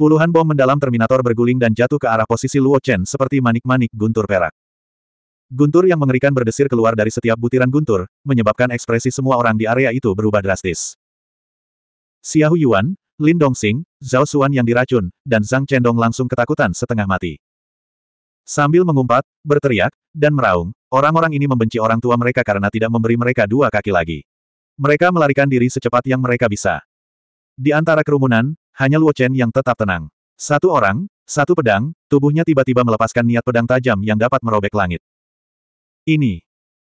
Puluhan bom mendalam Terminator berguling dan jatuh ke arah posisi Luo Chen seperti manik-manik guntur perak. Guntur yang mengerikan berdesir keluar dari setiap butiran guntur, menyebabkan ekspresi semua orang di area itu berubah drastis. Xiahu Yuan, Lin Dongxing, Zhao Xuan yang diracun, dan Zhang Chendong langsung ketakutan setengah mati. Sambil mengumpat, berteriak, dan meraung, orang-orang ini membenci orang tua mereka karena tidak memberi mereka dua kaki lagi. Mereka melarikan diri secepat yang mereka bisa. Di antara kerumunan, hanya Luo Chen yang tetap tenang. Satu orang, satu pedang, tubuhnya tiba-tiba melepaskan niat pedang tajam yang dapat merobek langit. Ini.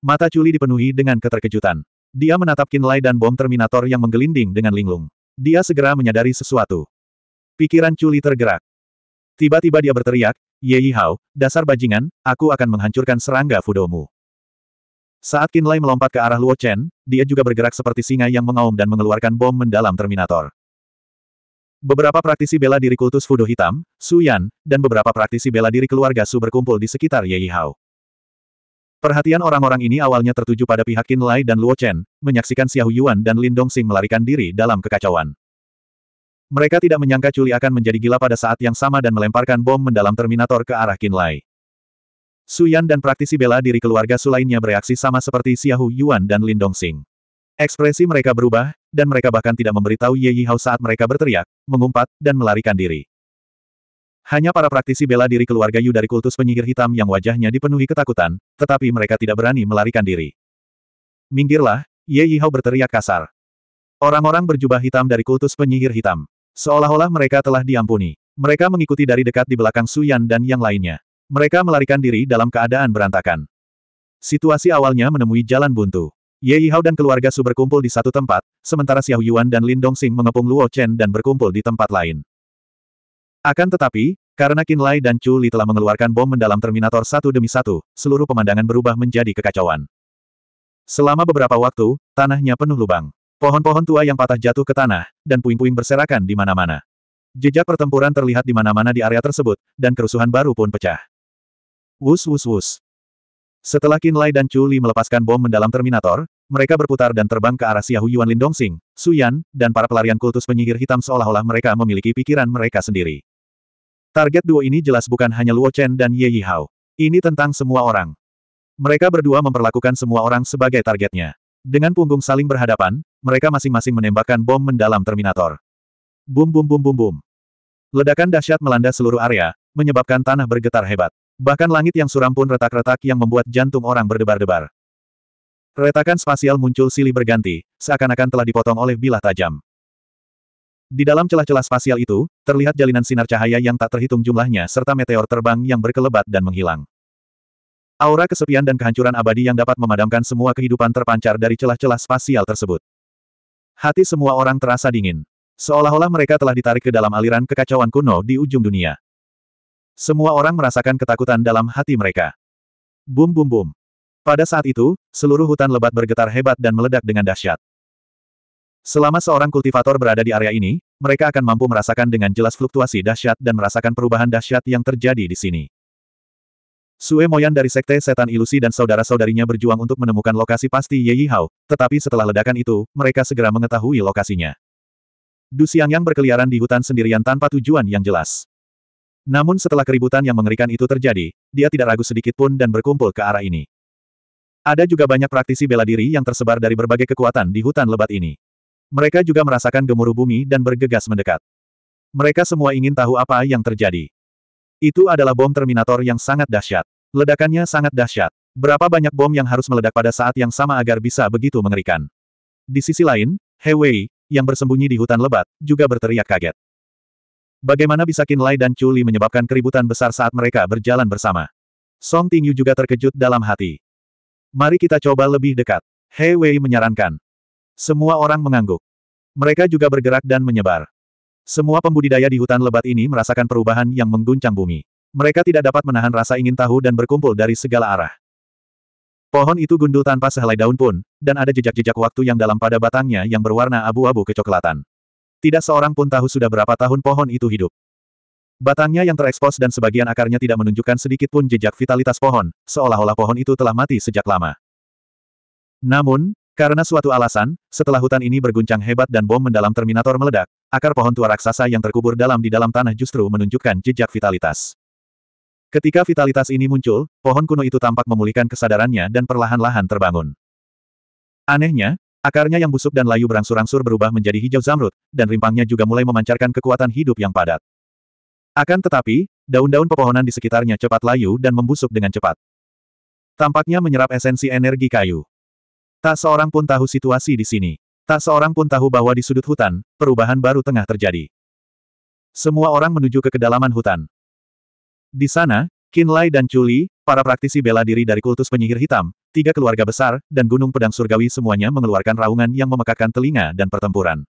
Mata Culi dipenuhi dengan keterkejutan. Dia menatap Lai dan bom Terminator yang menggelinding dengan linglung. Dia segera menyadari sesuatu. Pikiran Culi tergerak. Tiba-tiba dia berteriak, Ye Hao, dasar bajingan, aku akan menghancurkan serangga Fudomu. Saat Lai melompat ke arah Luo Chen, dia juga bergerak seperti singa yang mengaum dan mengeluarkan bom mendalam Terminator. Beberapa praktisi bela diri kultus Fudo Hitam, Su Yan, dan beberapa praktisi bela diri keluarga Su berkumpul di sekitar Ye Hao. Perhatian orang-orang ini awalnya tertuju pada pihak Qin Lai dan Luo Chen, menyaksikan Xiao Yuan dan Lin Dongxing melarikan diri dalam kekacauan. Mereka tidak menyangka Culi akan menjadi gila pada saat yang sama dan melemparkan bom mendalam Terminator ke arah Qin Lai. Su Yan dan praktisi bela diri keluarga Su lainnya bereaksi sama seperti Xiao Yuan dan Lin Dongxing. Ekspresi mereka berubah, dan mereka bahkan tidak memberitahu Ye Yihao saat mereka berteriak, mengumpat, dan melarikan diri. Hanya para praktisi bela diri keluarga Yu dari kultus penyihir hitam yang wajahnya dipenuhi ketakutan, tetapi mereka tidak berani melarikan diri. Minggirlah, Ye Yihao berteriak kasar. Orang-orang berjubah hitam dari kultus penyihir hitam. Seolah-olah mereka telah diampuni. Mereka mengikuti dari dekat di belakang Suyan dan yang lainnya. Mereka melarikan diri dalam keadaan berantakan. Situasi awalnya menemui jalan buntu. Ye Yihao dan keluarga Su berkumpul di satu tempat, sementara Xiao Yuan dan Lin Dongxing mengepung Luo Chen dan berkumpul di tempat lain. Akan tetapi, karena Qin Lai dan Chu Li telah mengeluarkan bom mendalam Terminator satu demi satu, seluruh pemandangan berubah menjadi kekacauan. Selama beberapa waktu, tanahnya penuh lubang. Pohon-pohon tua yang patah jatuh ke tanah, dan puing-puing berserakan di mana-mana. Jejak pertempuran terlihat di mana-mana di area tersebut, dan kerusuhan baru pun pecah. Wus wus wus. Setelah Qin Lai dan Chu Li melepaskan bom mendalam Terminator, mereka berputar dan terbang ke arah Xiahu Yuan Lindongsing, Su Yan, dan para pelarian kultus penyihir hitam seolah-olah mereka memiliki pikiran mereka sendiri. Target duo ini jelas bukan hanya Luo Chen dan Ye Yihao. Ini tentang semua orang. Mereka berdua memperlakukan semua orang sebagai targetnya. Dengan punggung saling berhadapan, mereka masing-masing menembakkan bom mendalam Terminator. Bum bum bum bum bum. Ledakan dahsyat melanda seluruh area, menyebabkan tanah bergetar hebat. Bahkan langit yang suram pun retak-retak yang membuat jantung orang berdebar-debar. Retakan spasial muncul silih berganti, seakan-akan telah dipotong oleh bilah tajam. Di dalam celah-celah spasial itu, terlihat jalinan sinar cahaya yang tak terhitung jumlahnya serta meteor terbang yang berkelebat dan menghilang. Aura kesepian dan kehancuran abadi yang dapat memadamkan semua kehidupan terpancar dari celah-celah spasial tersebut. Hati semua orang terasa dingin. Seolah-olah mereka telah ditarik ke dalam aliran kekacauan kuno di ujung dunia. Semua orang merasakan ketakutan dalam hati mereka. Bum bum bum. Pada saat itu, seluruh hutan lebat bergetar hebat dan meledak dengan dahsyat. Selama seorang kultivator berada di area ini, mereka akan mampu merasakan dengan jelas fluktuasi dahsyat dan merasakan perubahan dahsyat yang terjadi di sini. Sue Moyan dari Sekte Setan Ilusi dan saudara-saudarinya berjuang untuk menemukan lokasi pasti Ye Hao, tetapi setelah ledakan itu, mereka segera mengetahui lokasinya. Du yang berkeliaran di hutan sendirian tanpa tujuan yang jelas. Namun setelah keributan yang mengerikan itu terjadi, dia tidak ragu sedikit pun dan berkumpul ke arah ini. Ada juga banyak praktisi bela diri yang tersebar dari berbagai kekuatan di hutan lebat ini. Mereka juga merasakan gemuruh bumi dan bergegas mendekat. Mereka semua ingin tahu apa yang terjadi. Itu adalah bom Terminator yang sangat dahsyat. Ledakannya sangat dahsyat. Berapa banyak bom yang harus meledak pada saat yang sama agar bisa begitu mengerikan. Di sisi lain, He Wei, yang bersembunyi di hutan lebat, juga berteriak kaget. Bagaimana bisa Qin Lai dan Chu menyebabkan keributan besar saat mereka berjalan bersama? Song Tingyu juga terkejut dalam hati. Mari kita coba lebih dekat. Hei Wei menyarankan. Semua orang mengangguk. Mereka juga bergerak dan menyebar. Semua pembudidaya di hutan lebat ini merasakan perubahan yang mengguncang bumi. Mereka tidak dapat menahan rasa ingin tahu dan berkumpul dari segala arah. Pohon itu gundul tanpa sehelai daun pun, dan ada jejak-jejak waktu yang dalam pada batangnya yang berwarna abu-abu kecoklatan. Tidak seorang pun tahu sudah berapa tahun pohon itu hidup. Batangnya yang terekspos dan sebagian akarnya tidak menunjukkan sedikit pun jejak vitalitas pohon, seolah-olah pohon itu telah mati sejak lama. Namun, karena suatu alasan, setelah hutan ini berguncang hebat dan bom mendalam Terminator meledak, akar pohon tua raksasa yang terkubur dalam di dalam tanah justru menunjukkan jejak vitalitas. Ketika vitalitas ini muncul, pohon kuno itu tampak memulihkan kesadarannya dan perlahan-lahan terbangun. Anehnya, Akarnya yang busuk dan layu berangsur-angsur berubah menjadi hijau zamrud, dan rimpangnya juga mulai memancarkan kekuatan hidup yang padat. Akan tetapi, daun-daun pepohonan di sekitarnya cepat layu dan membusuk dengan cepat. Tampaknya menyerap esensi energi kayu. Tak seorang pun tahu situasi di sini. Tak seorang pun tahu bahwa di sudut hutan, perubahan baru tengah terjadi. Semua orang menuju ke kedalaman hutan. Di sana, Kinlay dan Chuli, para praktisi bela diri dari kultus penyihir hitam, Tiga keluarga besar, dan Gunung Pedang Surgawi semuanya mengeluarkan raungan yang memekakkan telinga dan pertempuran.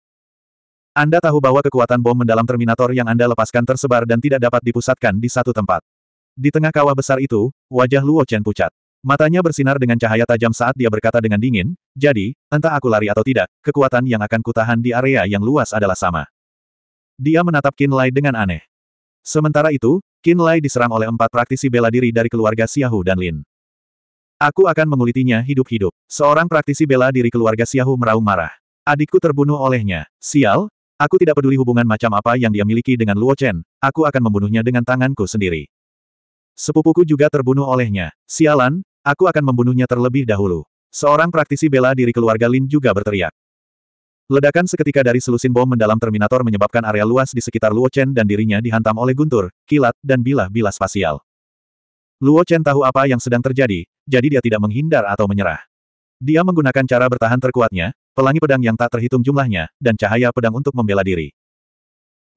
Anda tahu bahwa kekuatan bom mendalam Terminator yang Anda lepaskan tersebar dan tidak dapat dipusatkan di satu tempat. Di tengah kawah besar itu, wajah Luo Chen pucat. Matanya bersinar dengan cahaya tajam saat dia berkata dengan dingin, jadi, entah aku lari atau tidak, kekuatan yang akan kutahan di area yang luas adalah sama. Dia menatap Qin Lai dengan aneh. Sementara itu, Qin Lai diserang oleh empat praktisi bela diri dari keluarga Xiahu dan Lin. Aku akan mengulitinya hidup-hidup. Seorang praktisi bela diri keluarga Siahu meraung marah. Adikku terbunuh olehnya. Sial, aku tidak peduli hubungan macam apa yang dia miliki dengan Luo Chen, aku akan membunuhnya dengan tanganku sendiri. Sepupuku juga terbunuh olehnya. Sialan, aku akan membunuhnya terlebih dahulu. Seorang praktisi bela diri keluarga Lin juga berteriak. Ledakan seketika dari selusin bom mendalam Terminator menyebabkan area luas di sekitar Luo Chen dan dirinya dihantam oleh guntur, kilat, dan bilah-bilah spasial. Luo Chen tahu apa yang sedang terjadi, jadi dia tidak menghindar atau menyerah. Dia menggunakan cara bertahan terkuatnya, pelangi pedang yang tak terhitung jumlahnya, dan cahaya pedang untuk membela diri.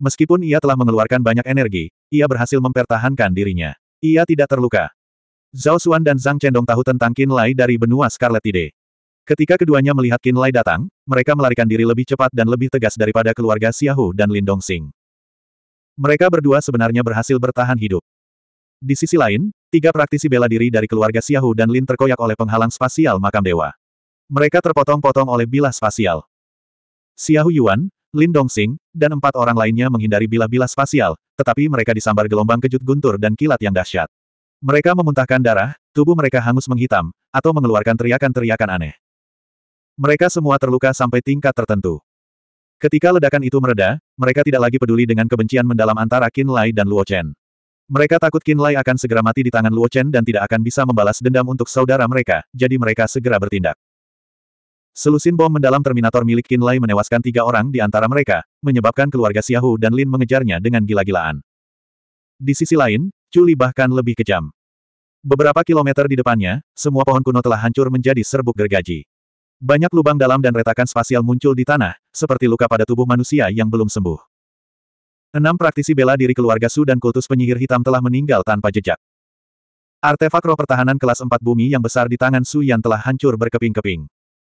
Meskipun ia telah mengeluarkan banyak energi, ia berhasil mempertahankan dirinya. Ia tidak terluka. Zhao Xuan dan Zhang Chendong tahu tentang Qin Lai dari benua Scarlet Tide. Ketika keduanya melihat Qin Lai datang, mereka melarikan diri lebih cepat dan lebih tegas daripada keluarga Xiahu dan Lin Dongxing. Mereka berdua sebenarnya berhasil bertahan hidup. Di sisi lain, Tiga praktisi bela diri dari keluarga Xiahu dan Lin terkoyak oleh penghalang spasial makam dewa. Mereka terpotong-potong oleh bilah spasial. Xiahu Yuan, Lin Dongxing, dan empat orang lainnya menghindari bilah-bilah spasial, tetapi mereka disambar gelombang kejut guntur dan kilat yang dahsyat. Mereka memuntahkan darah, tubuh mereka hangus menghitam, atau mengeluarkan teriakan-teriakan aneh. Mereka semua terluka sampai tingkat tertentu. Ketika ledakan itu mereda, mereka tidak lagi peduli dengan kebencian mendalam antara Qin Lai dan Luo Chen. Mereka takut Qin Lai akan segera mati di tangan Luo Chen dan tidak akan bisa membalas dendam untuk saudara mereka, jadi mereka segera bertindak. Selusin bom mendalam Terminator milik Qin Lai menewaskan tiga orang di antara mereka, menyebabkan keluarga Xiahu dan Lin mengejarnya dengan gila-gilaan. Di sisi lain, Culi bahkan lebih kejam. Beberapa kilometer di depannya, semua pohon kuno telah hancur menjadi serbuk gergaji. Banyak lubang dalam dan retakan spasial muncul di tanah, seperti luka pada tubuh manusia yang belum sembuh. Enam praktisi bela diri keluarga Su dan kultus penyihir hitam telah meninggal tanpa jejak. Artefak roh pertahanan kelas empat bumi yang besar di tangan Su yang telah hancur berkeping-keping.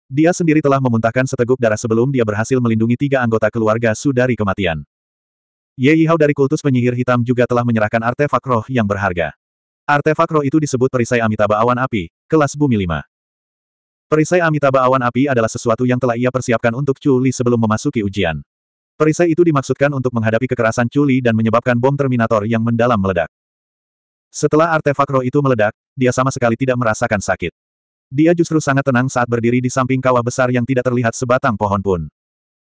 Dia sendiri telah memuntahkan seteguk darah sebelum dia berhasil melindungi tiga anggota keluarga Su dari kematian. Ye Yihao dari kultus penyihir hitam juga telah menyerahkan artefak roh yang berharga. Artefak roh itu disebut perisai Amitabha Awan Api, kelas bumi 5. Perisai Amitabha Awan Api adalah sesuatu yang telah ia persiapkan untuk Chu Li sebelum memasuki ujian. Perisai itu dimaksudkan untuk menghadapi kekerasan Chuli dan menyebabkan bom Terminator yang mendalam meledak. Setelah artefak roh itu meledak, dia sama sekali tidak merasakan sakit. Dia justru sangat tenang saat berdiri di samping kawah besar yang tidak terlihat sebatang pohon pun.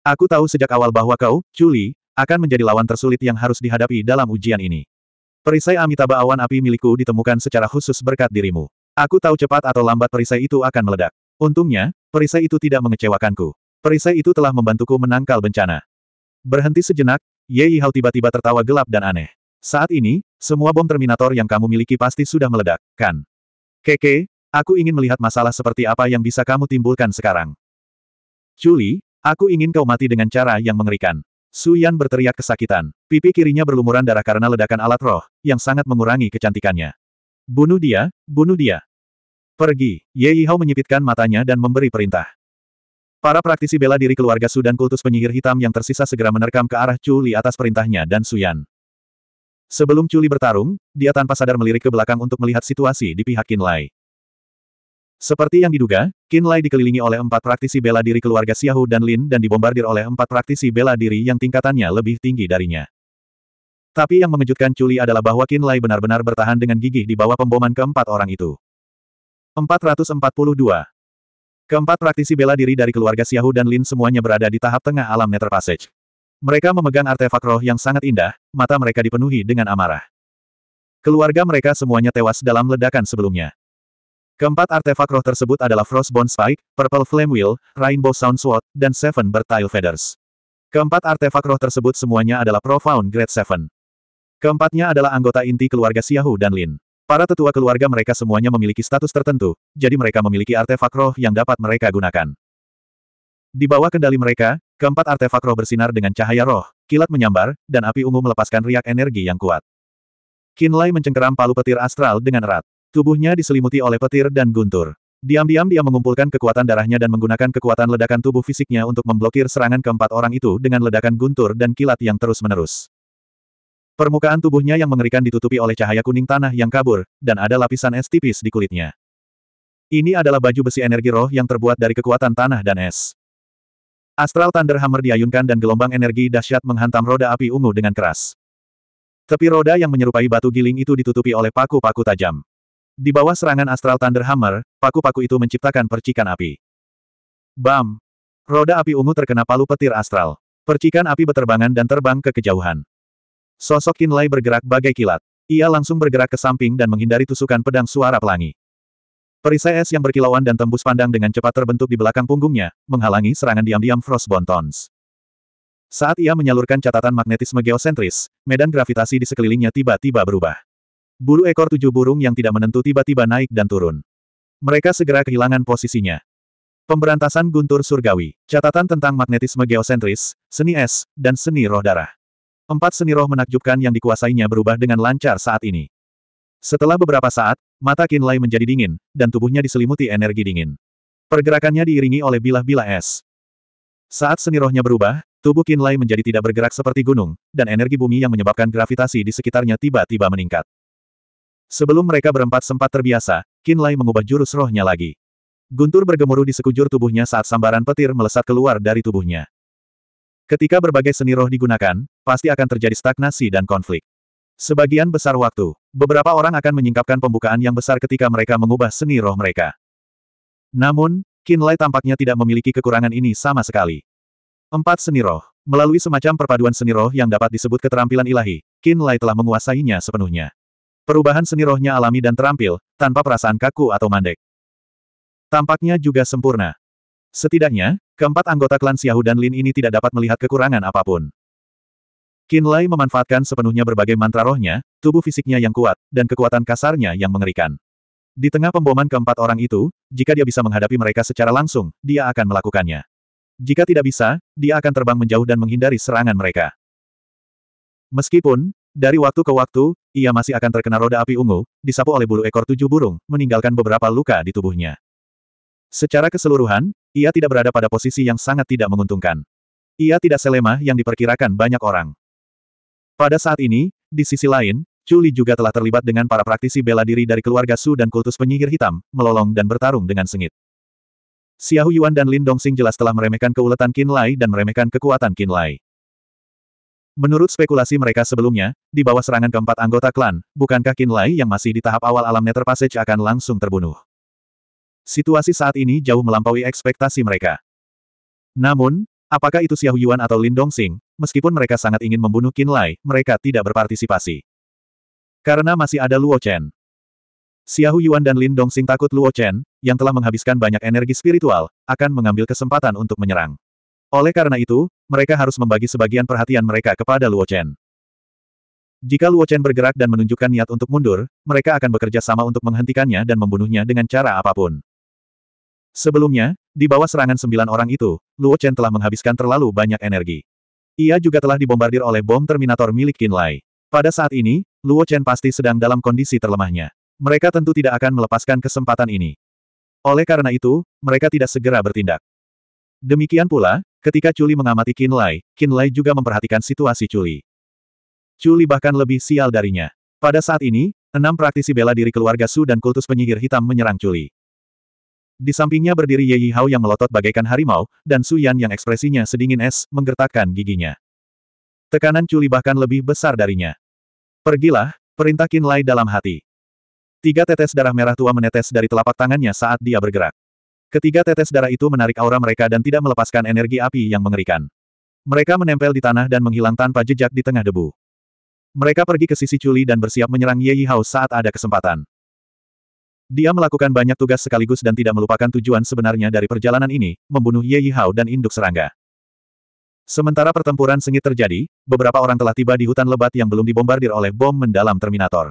Aku tahu sejak awal bahwa kau, Chuli, akan menjadi lawan tersulit yang harus dihadapi dalam ujian ini. Perisai Amitabha awan api milikku ditemukan secara khusus berkat dirimu. Aku tahu cepat atau lambat perisai itu akan meledak. Untungnya, perisai itu tidak mengecewakanku. Perisai itu telah membantuku menangkal bencana. Berhenti sejenak, Ye Yihao tiba-tiba tertawa gelap dan aneh. Saat ini, semua bom Terminator yang kamu miliki pasti sudah meledak, kan? Keke, aku ingin melihat masalah seperti apa yang bisa kamu timbulkan sekarang. Juli, aku ingin kau mati dengan cara yang mengerikan. Suyan berteriak kesakitan. Pipi kirinya berlumuran darah karena ledakan alat roh, yang sangat mengurangi kecantikannya. Bunuh dia, bunuh dia. Pergi, Ye Yihao menyipitkan matanya dan memberi perintah. Para praktisi bela diri keluarga Su dan kultus penyihir hitam yang tersisa segera menerkam ke arah Chu atas perintahnya dan Suyan. Sebelum Chu bertarung, dia tanpa sadar melirik ke belakang untuk melihat situasi di pihak Qin Lai. Seperti yang diduga, Qin Lai dikelilingi oleh empat praktisi bela diri keluarga Xiahu dan Lin dan dibombardir oleh empat praktisi bela diri yang tingkatannya lebih tinggi darinya. Tapi yang mengejutkan Chu adalah bahwa Qin Lai benar-benar bertahan dengan gigih di bawah pemboman keempat orang itu. 442 Keempat praktisi bela diri dari keluarga Xiahu dan Lin semuanya berada di tahap tengah alam Nether Passage. Mereka memegang artefak roh yang sangat indah, mata mereka dipenuhi dengan amarah. Keluarga mereka semuanya tewas dalam ledakan sebelumnya. Keempat artefak roh tersebut adalah Frostbone Spike, Purple Flame Wheel, Rainbow Sound Sword, dan Seven Bertile Feathers. Keempat artefak roh tersebut semuanya adalah Profound Grade Seven. Keempatnya adalah anggota inti keluarga Xiahu dan Lin. Para tetua keluarga mereka semuanya memiliki status tertentu, jadi mereka memiliki artefak roh yang dapat mereka gunakan. Di bawah kendali mereka, keempat artefak roh bersinar dengan cahaya roh, kilat menyambar, dan api ungu melepaskan riak energi yang kuat. Kinlay mencengkeram palu petir astral dengan erat. Tubuhnya diselimuti oleh petir dan guntur. Diam-diam dia mengumpulkan kekuatan darahnya dan menggunakan kekuatan ledakan tubuh fisiknya untuk memblokir serangan keempat orang itu dengan ledakan guntur dan kilat yang terus-menerus. Permukaan tubuhnya yang mengerikan ditutupi oleh cahaya kuning tanah yang kabur, dan ada lapisan es tipis di kulitnya. Ini adalah baju besi energi roh yang terbuat dari kekuatan tanah dan es. Astral Thunder Hammer diayunkan dan gelombang energi dahsyat menghantam roda api ungu dengan keras. Tepi roda yang menyerupai batu giling itu ditutupi oleh paku-paku tajam. Di bawah serangan Astral Thunder Hammer, paku-paku itu menciptakan percikan api. Bam! Roda api ungu terkena palu petir astral. Percikan api beterbangan dan terbang ke kejauhan. Sosok Qin bergerak bagai kilat. Ia langsung bergerak ke samping dan menghindari tusukan pedang suara pelangi. Perisai es yang berkilauan dan tembus pandang dengan cepat terbentuk di belakang punggungnya, menghalangi serangan diam-diam Frostbone Tons. Saat ia menyalurkan catatan magnetisme geosentris, medan gravitasi di sekelilingnya tiba-tiba berubah. Bulu ekor tujuh burung yang tidak menentu tiba-tiba naik dan turun. Mereka segera kehilangan posisinya. Pemberantasan Guntur Surgawi, catatan tentang magnetisme geosentris, seni es, dan seni roh darah. Empat seni roh menakjubkan yang dikuasainya berubah dengan lancar saat ini. Setelah beberapa saat, mata Lai menjadi dingin, dan tubuhnya diselimuti energi dingin. Pergerakannya diiringi oleh bilah-bilah es. Saat seni rohnya berubah, tubuh Lai menjadi tidak bergerak seperti gunung, dan energi bumi yang menyebabkan gravitasi di sekitarnya tiba-tiba meningkat. Sebelum mereka berempat sempat terbiasa, Lai mengubah jurus rohnya lagi. Guntur bergemuruh di sekujur tubuhnya saat sambaran petir melesat keluar dari tubuhnya. Ketika berbagai seni roh digunakan, pasti akan terjadi stagnasi dan konflik. Sebagian besar waktu, beberapa orang akan menyingkapkan pembukaan yang besar ketika mereka mengubah seni roh mereka. Namun, Kinlay tampaknya tidak memiliki kekurangan ini sama sekali. Empat seni roh. Melalui semacam perpaduan seni roh yang dapat disebut keterampilan ilahi, Kinlay telah menguasainya sepenuhnya. Perubahan seni rohnya alami dan terampil, tanpa perasaan kaku atau mandek. Tampaknya juga sempurna. Setidaknya, keempat anggota klan Xiahu dan Lin ini tidak dapat melihat kekurangan apapun. Qin Lai memanfaatkan sepenuhnya berbagai mantra rohnya, tubuh fisiknya yang kuat, dan kekuatan kasarnya yang mengerikan. Di tengah pemboman keempat orang itu, jika dia bisa menghadapi mereka secara langsung, dia akan melakukannya. Jika tidak bisa, dia akan terbang menjauh dan menghindari serangan mereka. Meskipun, dari waktu ke waktu, ia masih akan terkena roda api ungu, disapu oleh bulu ekor tujuh burung, meninggalkan beberapa luka di tubuhnya. Secara keseluruhan, ia tidak berada pada posisi yang sangat tidak menguntungkan. Ia tidak selemah yang diperkirakan banyak orang. Pada saat ini, di sisi lain, Chuli juga telah terlibat dengan para praktisi bela diri dari keluarga Su dan kultus penyihir hitam, melolong dan bertarung dengan sengit. Xiahu Yuan dan Lin Dongxing jelas telah meremehkan keuletan Qin Lai dan meremehkan kekuatan Qin Lai. Menurut spekulasi mereka sebelumnya, di bawah serangan keempat anggota klan, bukankah Qin Lai yang masih di tahap awal alam Nether Passage akan langsung terbunuh? Situasi saat ini jauh melampaui ekspektasi mereka. Namun, apakah itu Xiao Yuan atau Lin Dongxing, meskipun mereka sangat ingin membunuh Qin Lai, mereka tidak berpartisipasi. Karena masih ada Luo Chen. Xiao Yuan dan Lin Dongxing takut Luo Chen, yang telah menghabiskan banyak energi spiritual, akan mengambil kesempatan untuk menyerang. Oleh karena itu, mereka harus membagi sebagian perhatian mereka kepada Luo Chen. Jika Luo Chen bergerak dan menunjukkan niat untuk mundur, mereka akan bekerja sama untuk menghentikannya dan membunuhnya dengan cara apapun. Sebelumnya, di bawah serangan sembilan orang itu, Luo Chen telah menghabiskan terlalu banyak energi. Ia juga telah dibombardir oleh bom Terminator milik Qin Lai. Pada saat ini, Luo Chen pasti sedang dalam kondisi terlemahnya. Mereka tentu tidak akan melepaskan kesempatan ini. Oleh karena itu, mereka tidak segera bertindak. Demikian pula, ketika Chuli mengamati Qin Lai, Qin Lai juga memperhatikan situasi Chuli. Chuli bahkan lebih sial darinya. Pada saat ini, enam praktisi bela diri keluarga Su dan kultus penyihir hitam menyerang Chuli. Di sampingnya berdiri Ye Yihao yang melotot bagaikan harimau, dan Su Yan yang ekspresinya sedingin es, menggertakkan giginya. Tekanan Culi bahkan lebih besar darinya. Pergilah, perintah Qin Lai dalam hati. Tiga tetes darah merah tua menetes dari telapak tangannya saat dia bergerak. Ketiga tetes darah itu menarik aura mereka dan tidak melepaskan energi api yang mengerikan. Mereka menempel di tanah dan menghilang tanpa jejak di tengah debu. Mereka pergi ke sisi Culi dan bersiap menyerang Ye Yihao saat ada kesempatan. Dia melakukan banyak tugas sekaligus dan tidak melupakan tujuan sebenarnya dari perjalanan ini, membunuh Ye Yihao dan induk serangga. Sementara pertempuran sengit terjadi, beberapa orang telah tiba di hutan lebat yang belum dibombardir oleh bom mendalam Terminator.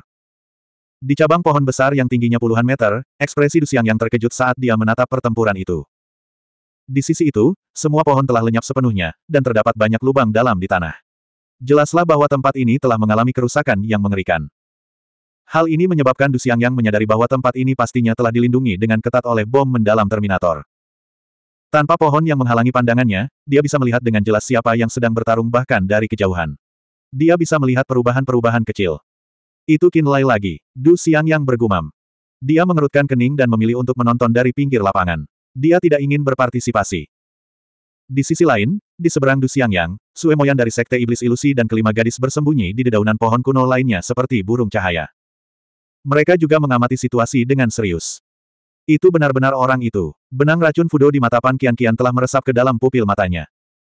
Di cabang pohon besar yang tingginya puluhan meter, ekspresi Dusiang yang terkejut saat dia menatap pertempuran itu. Di sisi itu, semua pohon telah lenyap sepenuhnya, dan terdapat banyak lubang dalam di tanah. Jelaslah bahwa tempat ini telah mengalami kerusakan yang mengerikan. Hal ini menyebabkan Du Yang menyadari bahwa tempat ini pastinya telah dilindungi dengan ketat oleh bom mendalam Terminator. Tanpa pohon yang menghalangi pandangannya, dia bisa melihat dengan jelas siapa yang sedang bertarung bahkan dari kejauhan. Dia bisa melihat perubahan-perubahan kecil. Itu Kinlay lagi, Du Yang bergumam. Dia mengerutkan kening dan memilih untuk menonton dari pinggir lapangan. Dia tidak ingin berpartisipasi. Di sisi lain, di seberang Du Yang, Sue Moyan dari Sekte Iblis Ilusi dan kelima gadis bersembunyi di dedaunan pohon kuno lainnya seperti burung cahaya. Mereka juga mengamati situasi dengan serius. Itu benar-benar orang itu. Benang racun Fudo di mata Pan Kian-Kian telah meresap ke dalam pupil matanya.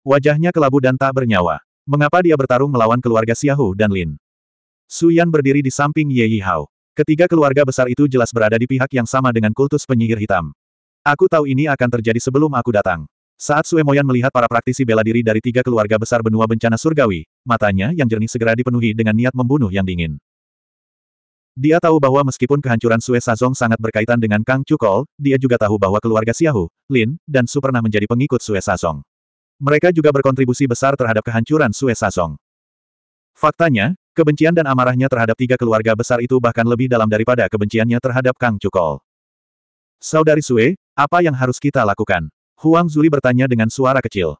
Wajahnya kelabu dan tak bernyawa. Mengapa dia bertarung melawan keluarga Xiahu dan Lin? Su Yan berdiri di samping Ye Yi Hao. Ketiga keluarga besar itu jelas berada di pihak yang sama dengan kultus penyihir hitam. Aku tahu ini akan terjadi sebelum aku datang. Saat Sue Moyan melihat para praktisi bela diri dari tiga keluarga besar benua bencana surgawi, matanya yang jernih segera dipenuhi dengan niat membunuh yang dingin. Dia tahu bahwa meskipun kehancuran Sue Sazong sangat berkaitan dengan Kang Chukol, dia juga tahu bahwa keluarga Xiahu, Lin, dan Su pernah menjadi pengikut Sue Sazong. Mereka juga berkontribusi besar terhadap kehancuran Sue Sazong. Faktanya, kebencian dan amarahnya terhadap tiga keluarga besar itu bahkan lebih dalam daripada kebenciannya terhadap Kang Chukol. Saudari Sue, apa yang harus kita lakukan? Huang Zuli bertanya dengan suara kecil.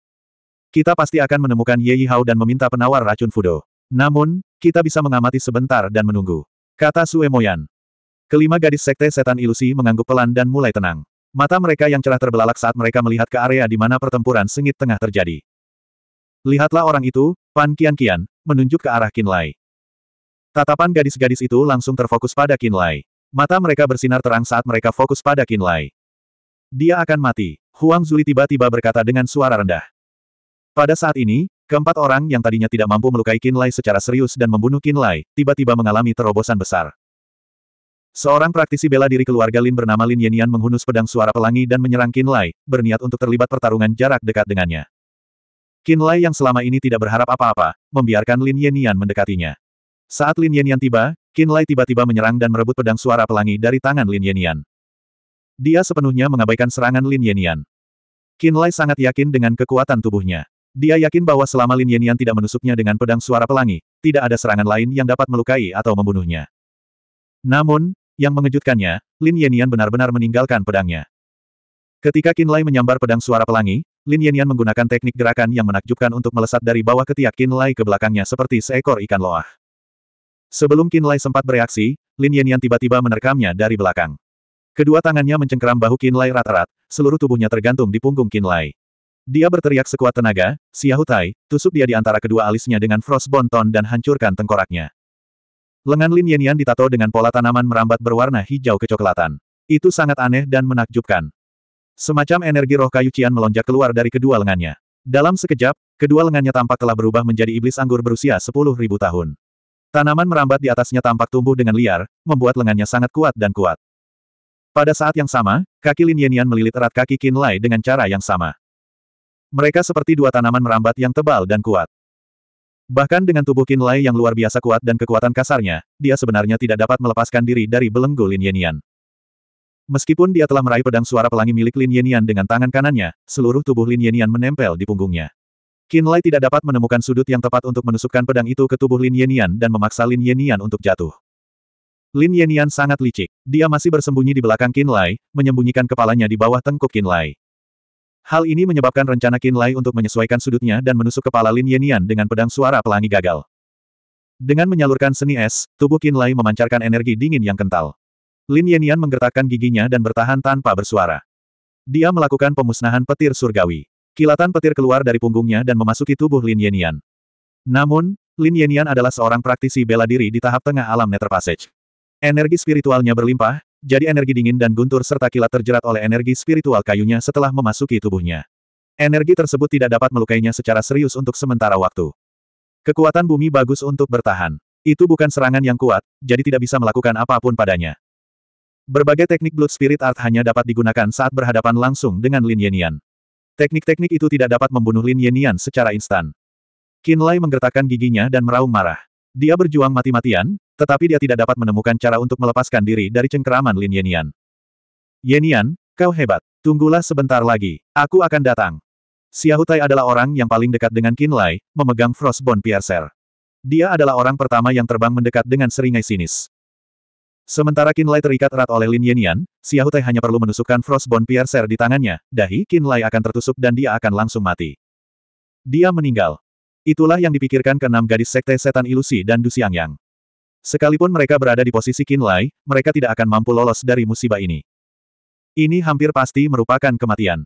Kita pasti akan menemukan Ye Hao dan meminta penawar racun Fudo. Namun, kita bisa mengamati sebentar dan menunggu. Kata Sue Moyan. Kelima gadis sekte setan ilusi mengangguk pelan dan mulai tenang. Mata mereka yang cerah terbelalak saat mereka melihat ke area di mana pertempuran sengit tengah terjadi. Lihatlah orang itu, Pan Kian Kian, menunjuk ke arah Lai. Tatapan gadis-gadis itu langsung terfokus pada Lai. Mata mereka bersinar terang saat mereka fokus pada Lai. Dia akan mati, Huang Zuli tiba-tiba berkata dengan suara rendah. Pada saat ini, Keempat orang yang tadinya tidak mampu melukai Kinlay secara serius dan membunuh Kinlay tiba-tiba mengalami terobosan besar. Seorang praktisi bela diri keluarga Lin bernama Lin Yenian menghunus pedang suara pelangi dan menyerang Kinlay, berniat untuk terlibat pertarungan jarak dekat dengannya. Kinlay yang selama ini tidak berharap apa-apa, membiarkan Lin Yenian mendekatinya. Saat Lin Yenian tiba, Kinlay tiba-tiba menyerang dan merebut pedang suara pelangi dari tangan Lin Yenian. Dia sepenuhnya mengabaikan serangan Lin Yenian. Kinlay sangat yakin dengan kekuatan tubuhnya. Dia yakin bahwa selama Lin Yenian tidak menusuknya dengan pedang suara pelangi, tidak ada serangan lain yang dapat melukai atau membunuhnya. Namun, yang mengejutkannya, Lin Yenian benar-benar meninggalkan pedangnya. Ketika Qin Lai menyambar pedang suara pelangi, Lin Yenian menggunakan teknik gerakan yang menakjubkan untuk melesat dari bawah ketiak Qin Lai ke belakangnya seperti seekor ikan loah. Sebelum Qin Lai sempat bereaksi, Lin Yenian tiba-tiba menerkamnya dari belakang. Kedua tangannya mencengkeram bahu Qin Lai rata-rat, seluruh tubuhnya tergantung di punggung Qin Lai. Dia berteriak sekuat tenaga, Siahutai, tusuk dia di antara kedua alisnya dengan frostbone ton dan hancurkan tengkoraknya. Lengan Lin Yenian ditato dengan pola tanaman merambat berwarna hijau kecoklatan. Itu sangat aneh dan menakjubkan. Semacam energi roh kayu Cian melonjak keluar dari kedua lengannya. Dalam sekejap, kedua lengannya tampak telah berubah menjadi iblis anggur berusia 10.000 tahun. Tanaman merambat di atasnya tampak tumbuh dengan liar, membuat lengannya sangat kuat dan kuat. Pada saat yang sama, kaki Lin Yenian melilit erat kaki Qin Lai dengan cara yang sama. Mereka seperti dua tanaman merambat yang tebal dan kuat. Bahkan dengan tubuh Qin Lai yang luar biasa kuat dan kekuatan kasarnya, dia sebenarnya tidak dapat melepaskan diri dari belenggu Lin Yenian. Meskipun dia telah meraih pedang suara pelangi milik Lin Yenian dengan tangan kanannya, seluruh tubuh Lin Yenian menempel di punggungnya. Qin Lai tidak dapat menemukan sudut yang tepat untuk menusukkan pedang itu ke tubuh Lin Yenian dan memaksa Lin Yenian untuk jatuh. Lin Yenian sangat licik. Dia masih bersembunyi di belakang Qin Lai, menyembunyikan kepalanya di bawah tengkuk Qin Lai. Hal ini menyebabkan rencana Qin Lai untuk menyesuaikan sudutnya dan menusuk kepala Lin Yenian dengan pedang suara pelangi gagal. Dengan menyalurkan seni es, tubuh Qin Lai memancarkan energi dingin yang kental. Lin Yenian menggertakkan giginya dan bertahan tanpa bersuara. Dia melakukan pemusnahan petir surgawi. Kilatan petir keluar dari punggungnya dan memasuki tubuh Lin Yenian. Namun, Lin Yenian adalah seorang praktisi bela diri di tahap tengah alam Nether Passage. Energi spiritualnya berlimpah, jadi energi dingin dan guntur serta kilat terjerat oleh energi spiritual kayunya setelah memasuki tubuhnya. Energi tersebut tidak dapat melukainya secara serius untuk sementara waktu. Kekuatan bumi bagus untuk bertahan. Itu bukan serangan yang kuat, jadi tidak bisa melakukan apapun padanya. Berbagai teknik Blood Spirit Art hanya dapat digunakan saat berhadapan langsung dengan Lin Yenian. Teknik-teknik itu tidak dapat membunuh Lin Yenian secara instan. Qin Lai menggertakkan giginya dan meraung marah. Dia berjuang mati-matian, tetapi dia tidak dapat menemukan cara untuk melepaskan diri dari cengkeraman Lin Yenian. Yenian, kau hebat. Tunggulah sebentar lagi. Aku akan datang. Xiaohutai adalah orang yang paling dekat dengan Qin Lai, memegang Frostbone Piercer. Dia adalah orang pertama yang terbang mendekat dengan seringai sinis. Sementara Qin Lai terikat erat oleh Lin Yenian, Xiaohutai hanya perlu menusukkan Frostbone Piercer di tangannya, dahi Qin Lai akan tertusuk dan dia akan langsung mati. Dia meninggal. Itulah yang dipikirkan keenam gadis sekte setan ilusi dan Du Xiangyang. Sekalipun mereka berada di posisi Kinlai, mereka tidak akan mampu lolos dari musibah ini. Ini hampir pasti merupakan kematian.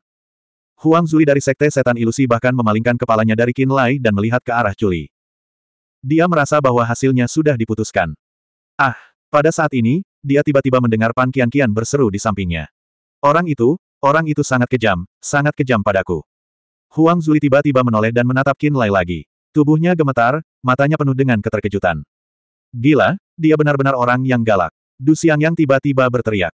Huang Zui dari Sekte Setan Ilusi bahkan memalingkan kepalanya dari Kinlai dan melihat ke arah Juli. Dia merasa bahwa hasilnya sudah diputuskan. Ah, pada saat ini, dia tiba-tiba mendengar Pan Kian Kian berseru di sampingnya. Orang itu, orang itu sangat kejam, sangat kejam padaku. Huang Zuli tiba-tiba menoleh dan menatap Kinlai lagi. Tubuhnya gemetar, matanya penuh dengan keterkejutan. Gila, dia benar-benar orang yang galak. Du Xiang yang tiba-tiba berteriak.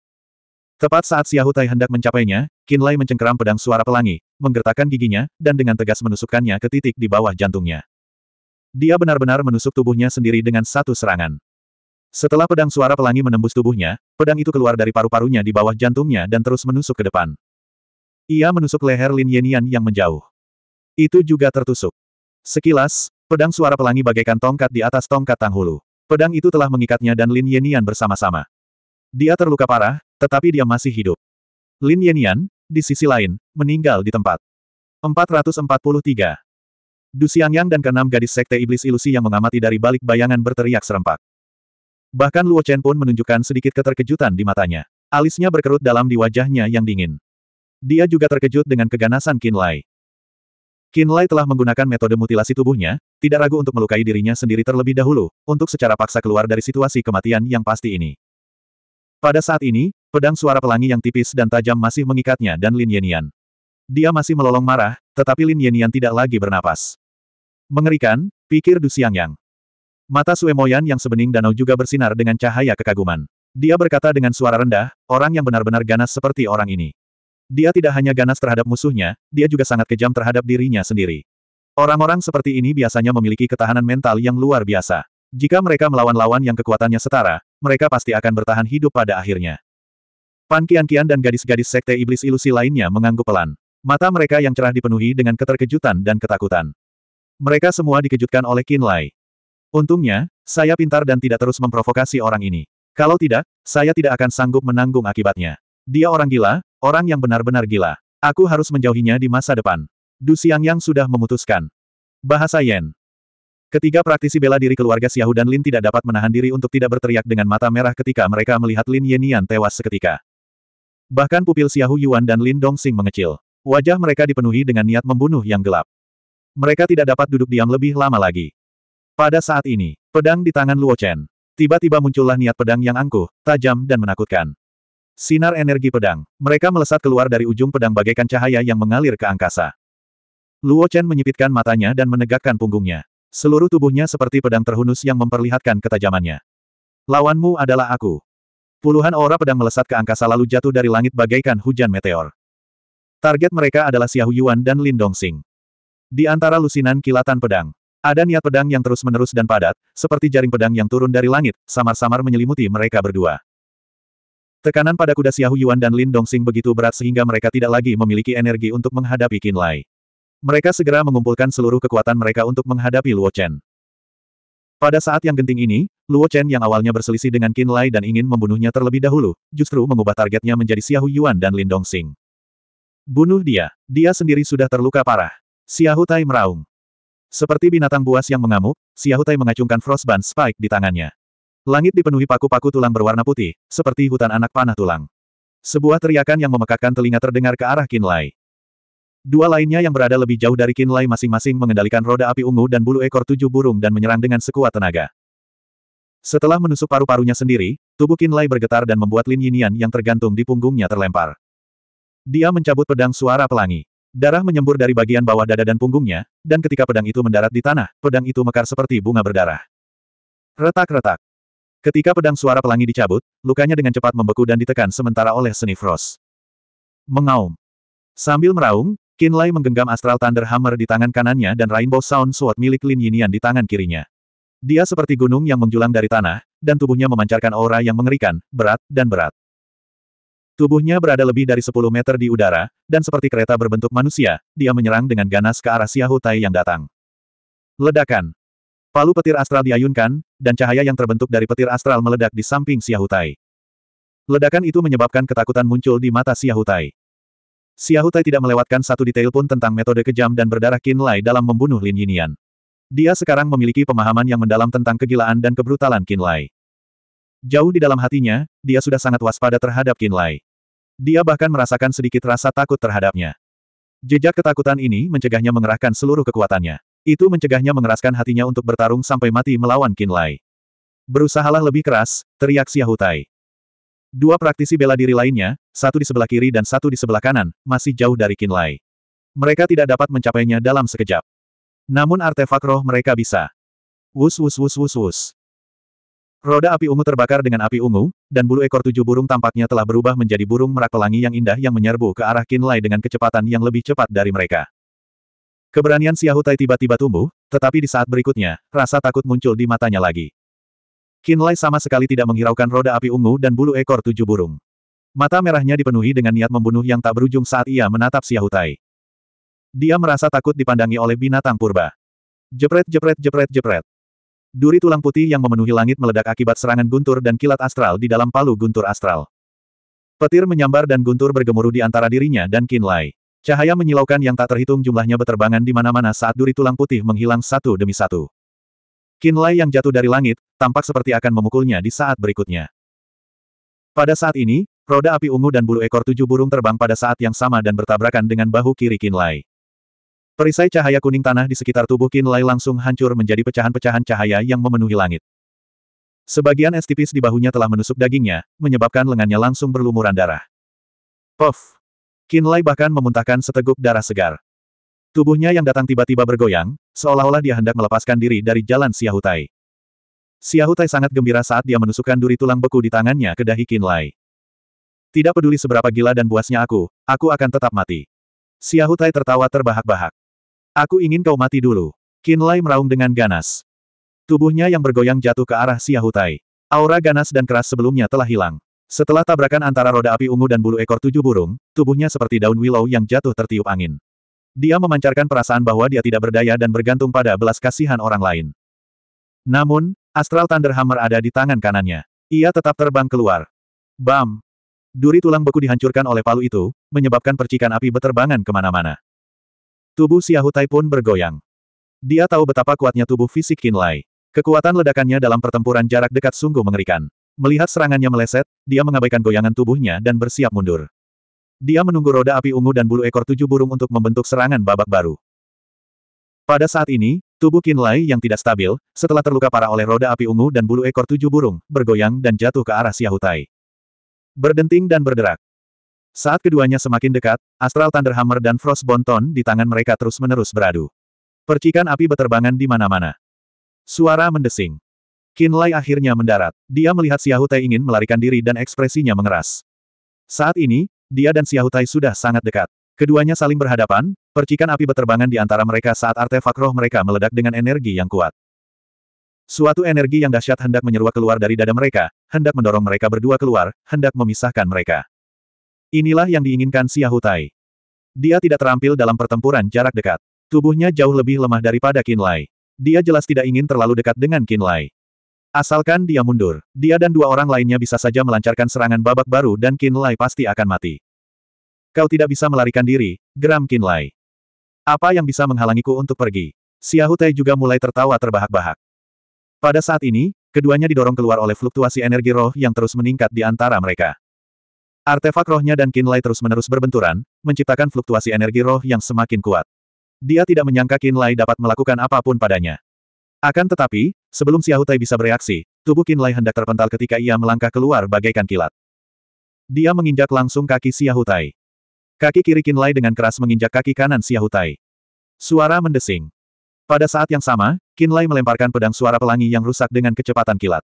Tepat saat Xiahu Tai hendak mencapainya, Qin Lai mencengkeram pedang suara pelangi, menggertakkan giginya, dan dengan tegas menusukkannya ke titik di bawah jantungnya. Dia benar-benar menusuk tubuhnya sendiri dengan satu serangan. Setelah pedang suara pelangi menembus tubuhnya, pedang itu keluar dari paru-parunya di bawah jantungnya dan terus menusuk ke depan. Ia menusuk leher Lin Yenian yang menjauh. Itu juga tertusuk. Sekilas, pedang suara pelangi bagaikan tongkat di atas tongkat Tanghulu. Pedang itu telah mengikatnya dan Lin Yenian bersama-sama. Dia terluka parah, tetapi dia masih hidup. Lin Yenian, di sisi lain, meninggal di tempat. 443. Du Xiangyang dan keenam gadis sekte iblis ilusi yang mengamati dari balik bayangan berteriak serempak. Bahkan Luo Chen pun menunjukkan sedikit keterkejutan di matanya. Alisnya berkerut dalam di wajahnya yang dingin. Dia juga terkejut dengan keganasan Qin Lai. Kinlay telah menggunakan metode mutilasi tubuhnya, tidak ragu untuk melukai dirinya sendiri terlebih dahulu, untuk secara paksa keluar dari situasi kematian yang pasti ini. Pada saat ini, pedang suara pelangi yang tipis dan tajam masih mengikatnya dan Lin Yenian. Dia masih melolong marah, tetapi Lin Yenian tidak lagi bernapas. Mengerikan, pikir Du Yang. Mata Suemoyan yang sebening danau juga bersinar dengan cahaya kekaguman. Dia berkata dengan suara rendah, orang yang benar-benar ganas seperti orang ini. Dia tidak hanya ganas terhadap musuhnya, dia juga sangat kejam terhadap dirinya sendiri. Orang-orang seperti ini biasanya memiliki ketahanan mental yang luar biasa. Jika mereka melawan lawan yang kekuatannya setara, mereka pasti akan bertahan hidup pada akhirnya. Pan Kian Kian dan gadis-gadis sekte iblis ilusi lainnya mengangguk pelan. Mata mereka yang cerah dipenuhi dengan keterkejutan dan ketakutan. Mereka semua dikejutkan oleh Qin Lai. Untungnya, saya pintar dan tidak terus memprovokasi orang ini. Kalau tidak, saya tidak akan sanggup menanggung akibatnya. Dia orang gila, Orang yang benar-benar gila. Aku harus menjauhinya di masa depan. Du yang sudah memutuskan. Bahasa Yen. Ketiga praktisi bela diri keluarga Xiahu dan Lin tidak dapat menahan diri untuk tidak berteriak dengan mata merah ketika mereka melihat Lin Yenian tewas seketika. Bahkan pupil Xiahu Yuan dan Lin Dongxing mengecil. Wajah mereka dipenuhi dengan niat membunuh yang gelap. Mereka tidak dapat duduk diam lebih lama lagi. Pada saat ini, pedang di tangan Luo Chen. Tiba-tiba muncullah niat pedang yang angkuh, tajam dan menakutkan. Sinar energi pedang. Mereka melesat keluar dari ujung pedang bagaikan cahaya yang mengalir ke angkasa. Luo Chen menyipitkan matanya dan menegakkan punggungnya. Seluruh tubuhnya seperti pedang terhunus yang memperlihatkan ketajamannya. Lawanmu adalah aku. Puluhan aura pedang melesat ke angkasa lalu jatuh dari langit bagaikan hujan meteor. Target mereka adalah Xiahu Yuan dan Lin Dongxing. Di antara lusinan kilatan pedang, ada niat pedang yang terus-menerus dan padat, seperti jaring pedang yang turun dari langit, samar-samar menyelimuti mereka berdua. Tekanan pada kuda Xiahu Yuan dan Lin Dongxing begitu berat sehingga mereka tidak lagi memiliki energi untuk menghadapi Qin Lai. Mereka segera mengumpulkan seluruh kekuatan mereka untuk menghadapi Luo Chen. Pada saat yang genting ini, Luo Chen yang awalnya berselisih dengan Qin Lai dan ingin membunuhnya terlebih dahulu, justru mengubah targetnya menjadi Xiahu Yuan dan Lin Dongxing. Bunuh dia, dia sendiri sudah terluka parah. Xiahu Tai meraung. Seperti binatang buas yang mengamuk, Xiahu Tai mengacungkan Frostbun Spike di tangannya. Langit dipenuhi paku-paku tulang berwarna putih, seperti hutan anak panah tulang. Sebuah teriakan yang memekakkan telinga terdengar ke arah Kinlay. Dua lainnya yang berada lebih jauh dari Kinlay masing-masing mengendalikan roda api ungu dan bulu ekor tujuh burung dan menyerang dengan sekuat tenaga. Setelah menusuk paru-parunya sendiri, tubuh Kinlay bergetar dan membuat Lin Yinian yang tergantung di punggungnya terlempar. Dia mencabut pedang suara pelangi. Darah menyembur dari bagian bawah dada dan punggungnya, dan ketika pedang itu mendarat di tanah, pedang itu mekar seperti bunga berdarah. Retak-retak, Ketika pedang suara pelangi dicabut, lukanya dengan cepat membeku dan ditekan sementara oleh seni frost. Mengaum. Sambil meraung, Kinlay menggenggam Astral Thunder Hammer di tangan kanannya dan Rainbow Sound Sword milik Lin Yinian di tangan kirinya. Dia seperti gunung yang menjulang dari tanah, dan tubuhnya memancarkan aura yang mengerikan, berat, dan berat. Tubuhnya berada lebih dari 10 meter di udara, dan seperti kereta berbentuk manusia, dia menyerang dengan ganas ke arah Xiahou Tai yang datang. Ledakan. Palu petir astral diayunkan, dan cahaya yang terbentuk dari petir astral meledak di samping Siahutai. Ledakan itu menyebabkan ketakutan muncul di mata Siahutai. Siahutai tidak melewatkan satu detail pun tentang metode kejam dan berdarah Kinlay dalam membunuh Lin Yinian. Dia sekarang memiliki pemahaman yang mendalam tentang kegilaan dan kebrutalan Kinlay. Jauh di dalam hatinya, dia sudah sangat waspada terhadap Kinlay. Dia bahkan merasakan sedikit rasa takut terhadapnya. Jejak ketakutan ini mencegahnya mengerahkan seluruh kekuatannya. Itu mencegahnya mengeraskan hatinya untuk bertarung sampai mati melawan Lai. Berusahalah lebih keras, teriak Xiahutai. Dua praktisi bela diri lainnya, satu di sebelah kiri dan satu di sebelah kanan, masih jauh dari Lai. Mereka tidak dapat mencapainya dalam sekejap. Namun artefak roh mereka bisa. Wus wus wus wus wus. Roda api ungu terbakar dengan api ungu, dan bulu ekor tujuh burung tampaknya telah berubah menjadi burung merak pelangi yang indah yang menyerbu ke arah Lai dengan kecepatan yang lebih cepat dari mereka. Keberanian Xiaohutai tiba-tiba tumbuh, tetapi di saat berikutnya, rasa takut muncul di matanya lagi. Kinlay sama sekali tidak menghiraukan roda api ungu dan bulu ekor tujuh burung. Mata merahnya dipenuhi dengan niat membunuh yang tak berujung saat ia menatap Xiaohutai. Dia merasa takut dipandangi oleh binatang purba. Jepret jepret jepret jepret. Duri tulang putih yang memenuhi langit meledak akibat serangan guntur dan kilat astral di dalam palu guntur astral. Petir menyambar dan guntur bergemuruh di antara dirinya dan Kinlay. Cahaya menyilaukan yang tak terhitung jumlahnya beterbangan di mana-mana saat duri tulang putih menghilang satu demi satu. Kinlay yang jatuh dari langit, tampak seperti akan memukulnya di saat berikutnya. Pada saat ini, roda api ungu dan bulu ekor tujuh burung terbang pada saat yang sama dan bertabrakan dengan bahu kiri Kinlay. Perisai cahaya kuning tanah di sekitar tubuh Kinlay langsung hancur menjadi pecahan-pecahan cahaya yang memenuhi langit. Sebagian es tipis di bahunya telah menusuk dagingnya, menyebabkan lengannya langsung berlumuran darah. Puff. Kinlay bahkan memuntahkan seteguk darah segar. Tubuhnya yang datang tiba-tiba bergoyang, seolah-olah dia hendak melepaskan diri dari jalan Siahutai. Siahutai sangat gembira saat dia menusukkan duri tulang beku di tangannya ke dahi Kinlay. Tidak peduli seberapa gila dan buasnya aku, aku akan tetap mati. Siahutai tertawa terbahak-bahak. Aku ingin kau mati dulu. Kinlay meraung dengan ganas. Tubuhnya yang bergoyang jatuh ke arah Siahutai. Aura ganas dan keras sebelumnya telah hilang. Setelah tabrakan antara roda api ungu dan bulu ekor tujuh burung, tubuhnya seperti daun willow yang jatuh tertiup angin. Dia memancarkan perasaan bahwa dia tidak berdaya dan bergantung pada belas kasihan orang lain. Namun, Astral Thunderhammer ada di tangan kanannya. Ia tetap terbang keluar. Bam! Duri tulang beku dihancurkan oleh palu itu, menyebabkan percikan api beterbangan kemana-mana. Tubuh Siahutai pun bergoyang. Dia tahu betapa kuatnya tubuh fisik Kinlay. Kekuatan ledakannya dalam pertempuran jarak dekat sungguh mengerikan. Melihat serangannya meleset, dia mengabaikan goyangan tubuhnya dan bersiap mundur. Dia menunggu roda api ungu dan bulu ekor tujuh burung untuk membentuk serangan babak baru. Pada saat ini, tubuh Lai yang tidak stabil, setelah terluka parah oleh roda api ungu dan bulu ekor tujuh burung, bergoyang dan jatuh ke arah Xiaohutai. Berdenting dan berderak. Saat keduanya semakin dekat, Astral Thunderhammer dan Frost Bonton di tangan mereka terus-menerus beradu. Percikan api beterbangan di mana-mana. Suara mendesing. Qin Lai akhirnya mendarat. Dia melihat Xiahu Tai ingin melarikan diri dan ekspresinya mengeras. Saat ini, dia dan Xiahu Tai sudah sangat dekat. Keduanya saling berhadapan, percikan api beterbangan di antara mereka saat artefak roh mereka meledak dengan energi yang kuat. Suatu energi yang dahsyat hendak menyeruak keluar dari dada mereka, hendak mendorong mereka berdua keluar, hendak memisahkan mereka. Inilah yang diinginkan Xiahu Tai. Dia tidak terampil dalam pertempuran jarak dekat. Tubuhnya jauh lebih lemah daripada Qin Lai. Dia jelas tidak ingin terlalu dekat dengan Qin Lai. Asalkan dia mundur, dia dan dua orang lainnya bisa saja melancarkan serangan babak baru dan Qin Lai pasti akan mati. Kau tidak bisa melarikan diri, geram Qin Lai. Apa yang bisa menghalangiku untuk pergi? Xiahu Tai juga mulai tertawa terbahak-bahak. Pada saat ini, keduanya didorong keluar oleh fluktuasi energi roh yang terus meningkat di antara mereka. Artefak rohnya dan Qin Lai terus-menerus berbenturan, menciptakan fluktuasi energi roh yang semakin kuat. Dia tidak menyangka Qin Lai dapat melakukan apapun padanya. Akan tetapi, Sebelum Xiao Tai bisa bereaksi, tubuh Qin Lai hendak terpental ketika ia melangkah keluar bagaikan kilat. Dia menginjak langsung kaki Xiao Tai. Kaki kiri Qin Lai dengan keras menginjak kaki kanan Xiao Tai. Suara mendesing. Pada saat yang sama, Qin Lai melemparkan pedang suara pelangi yang rusak dengan kecepatan kilat.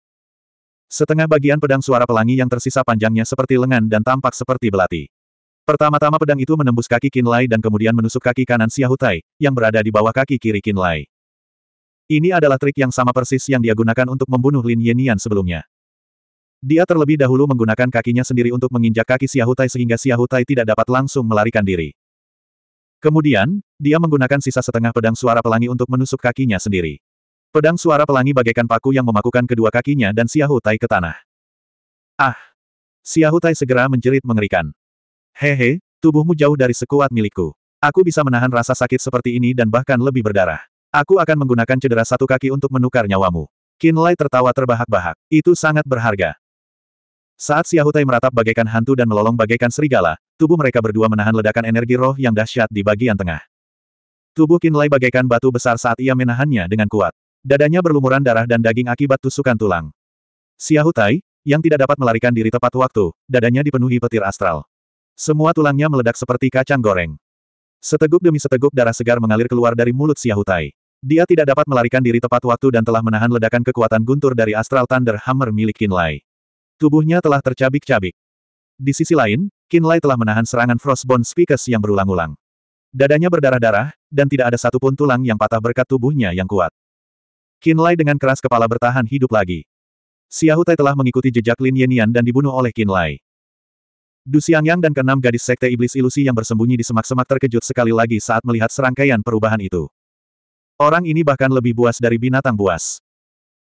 Setengah bagian pedang suara pelangi yang tersisa panjangnya seperti lengan dan tampak seperti belati. Pertama-tama pedang itu menembus kaki Qin Lai dan kemudian menusuk kaki kanan Xiao Tai, yang berada di bawah kaki kiri Qin Lai. Ini adalah trik yang sama persis yang dia gunakan untuk membunuh Lin Yenian sebelumnya. Dia terlebih dahulu menggunakan kakinya sendiri untuk menginjak kaki Xiahutai sehingga Xiahutai tidak dapat langsung melarikan diri. Kemudian, dia menggunakan sisa setengah pedang suara pelangi untuk menusuk kakinya sendiri. Pedang suara pelangi bagaikan paku yang memakukan kedua kakinya dan Xiahutai ke tanah. Ah! Xiahutai segera menjerit mengerikan. Hehe, tubuhmu jauh dari sekuat milikku. Aku bisa menahan rasa sakit seperti ini dan bahkan lebih berdarah. Aku akan menggunakan cedera satu kaki untuk menukar nyawamu. Lai tertawa terbahak-bahak. Itu sangat berharga. Saat Xiaohutai meratap bagaikan hantu dan melolong bagaikan serigala, tubuh mereka berdua menahan ledakan energi roh yang dahsyat di bagian tengah. Tubuh Lai bagaikan batu besar saat ia menahannya dengan kuat. Dadanya berlumuran darah dan daging akibat tusukan tulang. Xiaohutai, yang tidak dapat melarikan diri tepat waktu, dadanya dipenuhi petir astral. Semua tulangnya meledak seperti kacang goreng. Seteguk demi seteguk darah segar mengalir keluar dari mulut Xiaohutai. Dia tidak dapat melarikan diri tepat waktu dan telah menahan ledakan kekuatan guntur dari Astral Thunder Hammer milik Kinlay. Tubuhnya telah tercabik-cabik. Di sisi lain, Kinlay telah menahan serangan Frostbone Speakers yang berulang-ulang. Dadanya berdarah-darah, dan tidak ada satupun tulang yang patah berkat tubuhnya yang kuat. Kinlay dengan keras kepala bertahan hidup lagi. Xiaotai telah mengikuti jejak Lin Yenian dan dibunuh oleh Kinlay. Du Xiangyang dan keenam gadis sekte iblis ilusi yang bersembunyi di semak-semak terkejut sekali lagi saat melihat serangkaian perubahan itu. Orang ini bahkan lebih buas dari binatang buas.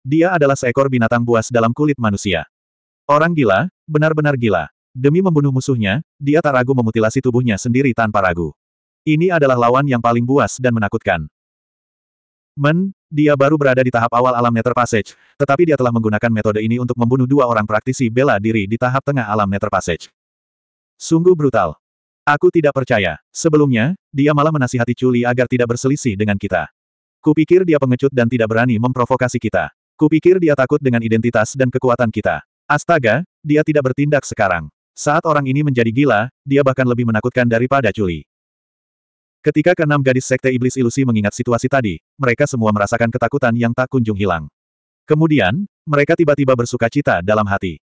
Dia adalah seekor binatang buas dalam kulit manusia. Orang gila, benar-benar gila. Demi membunuh musuhnya, dia tak ragu memutilasi tubuhnya sendiri tanpa ragu. Ini adalah lawan yang paling buas dan menakutkan. Men, dia baru berada di tahap awal alam Nether Passage, tetapi dia telah menggunakan metode ini untuk membunuh dua orang praktisi bela diri di tahap tengah alam Nether Passage. Sungguh brutal. Aku tidak percaya. Sebelumnya, dia malah menasihati Chuli agar tidak berselisih dengan kita. Kupikir dia pengecut dan tidak berani memprovokasi kita. Kupikir dia takut dengan identitas dan kekuatan kita. Astaga, dia tidak bertindak sekarang. Saat orang ini menjadi gila, dia bahkan lebih menakutkan daripada Juli. Ketika keenam gadis sekte iblis ilusi mengingat situasi tadi, mereka semua merasakan ketakutan yang tak kunjung hilang. Kemudian, mereka tiba-tiba bersuka cita dalam hati.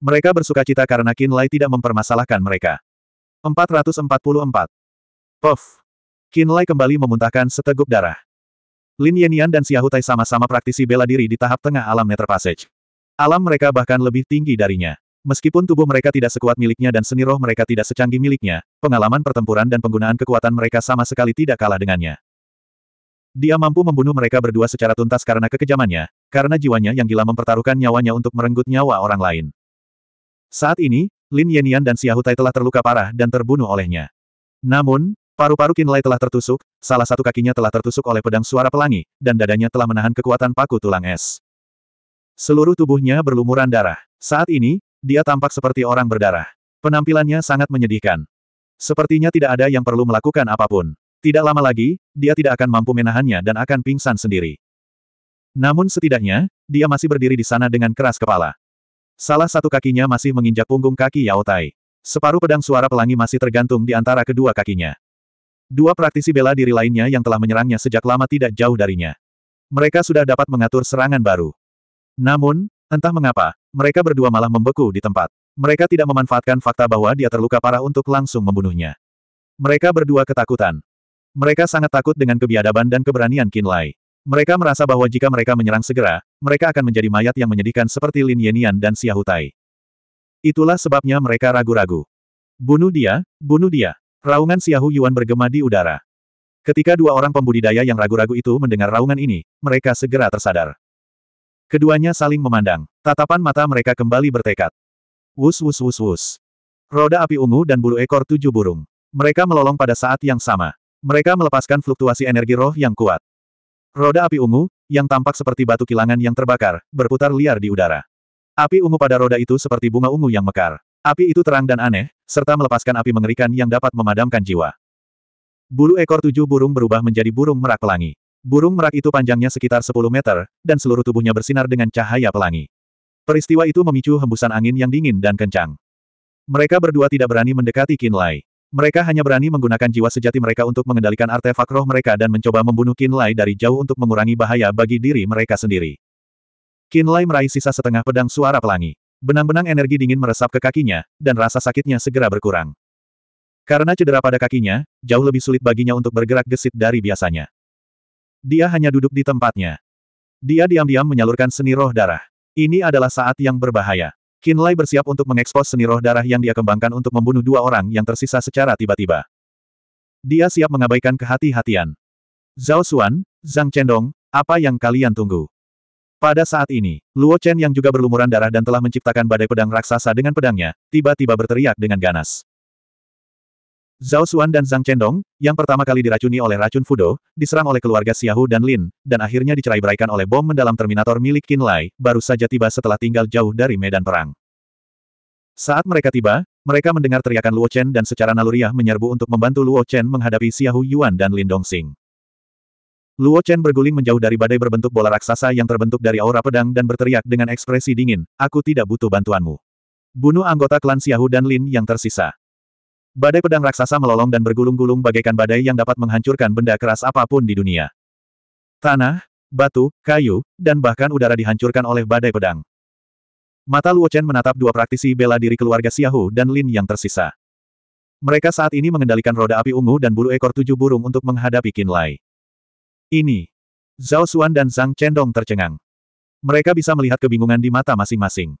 Mereka bersuka cita karena Lai tidak mempermasalahkan mereka. 444. Puff. Lai kembali memuntahkan seteguk darah. Lin Yenian dan Tai sama-sama praktisi bela diri di tahap tengah alam Nether Passage. Alam mereka bahkan lebih tinggi darinya. Meskipun tubuh mereka tidak sekuat miliknya dan seni roh mereka tidak secanggih miliknya, pengalaman pertempuran dan penggunaan kekuatan mereka sama sekali tidak kalah dengannya. Dia mampu membunuh mereka berdua secara tuntas karena kekejamannya, karena jiwanya yang gila mempertaruhkan nyawanya untuk merenggut nyawa orang lain. Saat ini, Lin Yenian dan Tai telah terluka parah dan terbunuh olehnya. Namun, Paru-paru kinlay telah tertusuk, salah satu kakinya telah tertusuk oleh pedang suara pelangi, dan dadanya telah menahan kekuatan paku tulang es. Seluruh tubuhnya berlumuran darah. Saat ini, dia tampak seperti orang berdarah. Penampilannya sangat menyedihkan. Sepertinya tidak ada yang perlu melakukan apapun. Tidak lama lagi, dia tidak akan mampu menahannya dan akan pingsan sendiri. Namun setidaknya, dia masih berdiri di sana dengan keras kepala. Salah satu kakinya masih menginjak punggung kaki Yao Tai. Separuh pedang suara pelangi masih tergantung di antara kedua kakinya. Dua praktisi bela diri lainnya yang telah menyerangnya sejak lama tidak jauh darinya. Mereka sudah dapat mengatur serangan baru. Namun, entah mengapa, mereka berdua malah membeku di tempat. Mereka tidak memanfaatkan fakta bahwa dia terluka parah untuk langsung membunuhnya. Mereka berdua ketakutan. Mereka sangat takut dengan kebiadaban dan keberanian Kinlay. Mereka merasa bahwa jika mereka menyerang segera, mereka akan menjadi mayat yang menyedihkan seperti Lin Yenian dan Xiahutai. Itulah sebabnya mereka ragu-ragu. Bunuh dia, bunuh dia. Raungan Xiahu Yuan bergema di udara. Ketika dua orang pembudidaya yang ragu-ragu itu mendengar raungan ini, mereka segera tersadar. Keduanya saling memandang. Tatapan mata mereka kembali bertekad. Wus wus wus wus. Roda api ungu dan bulu ekor tujuh burung. Mereka melolong pada saat yang sama. Mereka melepaskan fluktuasi energi roh yang kuat. Roda api ungu, yang tampak seperti batu kilangan yang terbakar, berputar liar di udara. Api ungu pada roda itu seperti bunga ungu yang mekar. Api itu terang dan aneh, serta melepaskan api mengerikan yang dapat memadamkan jiwa. Bulu ekor tujuh burung berubah menjadi burung merak pelangi. Burung merak itu panjangnya sekitar 10 meter, dan seluruh tubuhnya bersinar dengan cahaya pelangi. Peristiwa itu memicu hembusan angin yang dingin dan kencang. Mereka berdua tidak berani mendekati Kinlai. Mereka hanya berani menggunakan jiwa sejati mereka untuk mengendalikan artefak roh mereka dan mencoba membunuh Kinlai dari jauh untuk mengurangi bahaya bagi diri mereka sendiri. Kinlai meraih sisa setengah pedang suara pelangi. Benang-benang energi dingin meresap ke kakinya, dan rasa sakitnya segera berkurang. Karena cedera pada kakinya, jauh lebih sulit baginya untuk bergerak gesit dari biasanya. Dia hanya duduk di tempatnya. Dia diam-diam menyalurkan seni roh darah. Ini adalah saat yang berbahaya. Kinlay bersiap untuk mengekspos seni roh darah yang dia kembangkan untuk membunuh dua orang yang tersisa secara tiba-tiba. Dia siap mengabaikan kehati-hatian. Zhao Xuan, Zhang Chendong, apa yang kalian tunggu? Pada saat ini, Luo Chen yang juga berlumuran darah dan telah menciptakan badai pedang raksasa dengan pedangnya, tiba-tiba berteriak dengan ganas. Zhao Xuan dan Zhang Chendong, yang pertama kali diracuni oleh racun Fudo, diserang oleh keluarga Xiahu dan Lin, dan akhirnya dicerai-beraikan oleh bom mendalam Terminator milik Qin Lai, baru saja tiba setelah tinggal jauh dari medan perang. Saat mereka tiba, mereka mendengar teriakan Luo Chen dan secara naluriah menyerbu untuk membantu Luo Chen menghadapi Xiahu Yuan dan Lin Dongxing. Luo Chen berguling menjauh dari badai berbentuk bola raksasa yang terbentuk dari aura pedang dan berteriak dengan ekspresi dingin, aku tidak butuh bantuanmu. Bunuh anggota klan Xiahu dan Lin yang tersisa. Badai pedang raksasa melolong dan bergulung-gulung bagaikan badai yang dapat menghancurkan benda keras apapun di dunia. Tanah, batu, kayu, dan bahkan udara dihancurkan oleh badai pedang. Mata Luo Chen menatap dua praktisi bela diri keluarga Xiahu dan Lin yang tersisa. Mereka saat ini mengendalikan roda api ungu dan bulu ekor tujuh burung untuk menghadapi Qin Lai. Ini. Zhao Xuan dan Zhang Chendong tercengang. Mereka bisa melihat kebingungan di mata masing-masing.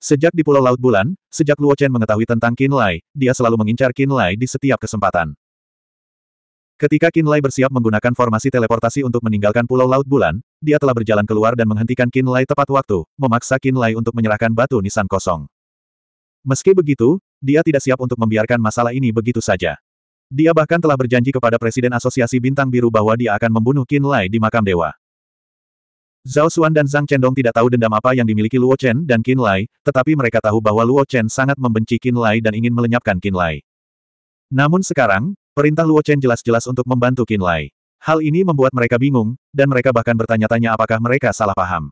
Sejak di Pulau Laut Bulan, sejak Luo Chen mengetahui tentang Qin Lai, dia selalu mengincar Qin Lai di setiap kesempatan. Ketika Qin Lai bersiap menggunakan formasi teleportasi untuk meninggalkan Pulau Laut Bulan, dia telah berjalan keluar dan menghentikan Qin Lai tepat waktu, memaksa Qin Lai untuk menyerahkan batu nisan kosong. Meski begitu, dia tidak siap untuk membiarkan masalah ini begitu saja. Dia bahkan telah berjanji kepada Presiden Asosiasi Bintang Biru bahwa dia akan membunuh Qin Lai di makam dewa. Zhao Xuan dan Zhang Chendong tidak tahu dendam apa yang dimiliki Luo Chen dan Qin Lai, tetapi mereka tahu bahwa Luo Chen sangat membenci Qin Lai dan ingin melenyapkan Qin Lai. Namun sekarang, perintah Luo Chen jelas-jelas untuk membantu Qin Lai. Hal ini membuat mereka bingung, dan mereka bahkan bertanya-tanya apakah mereka salah paham.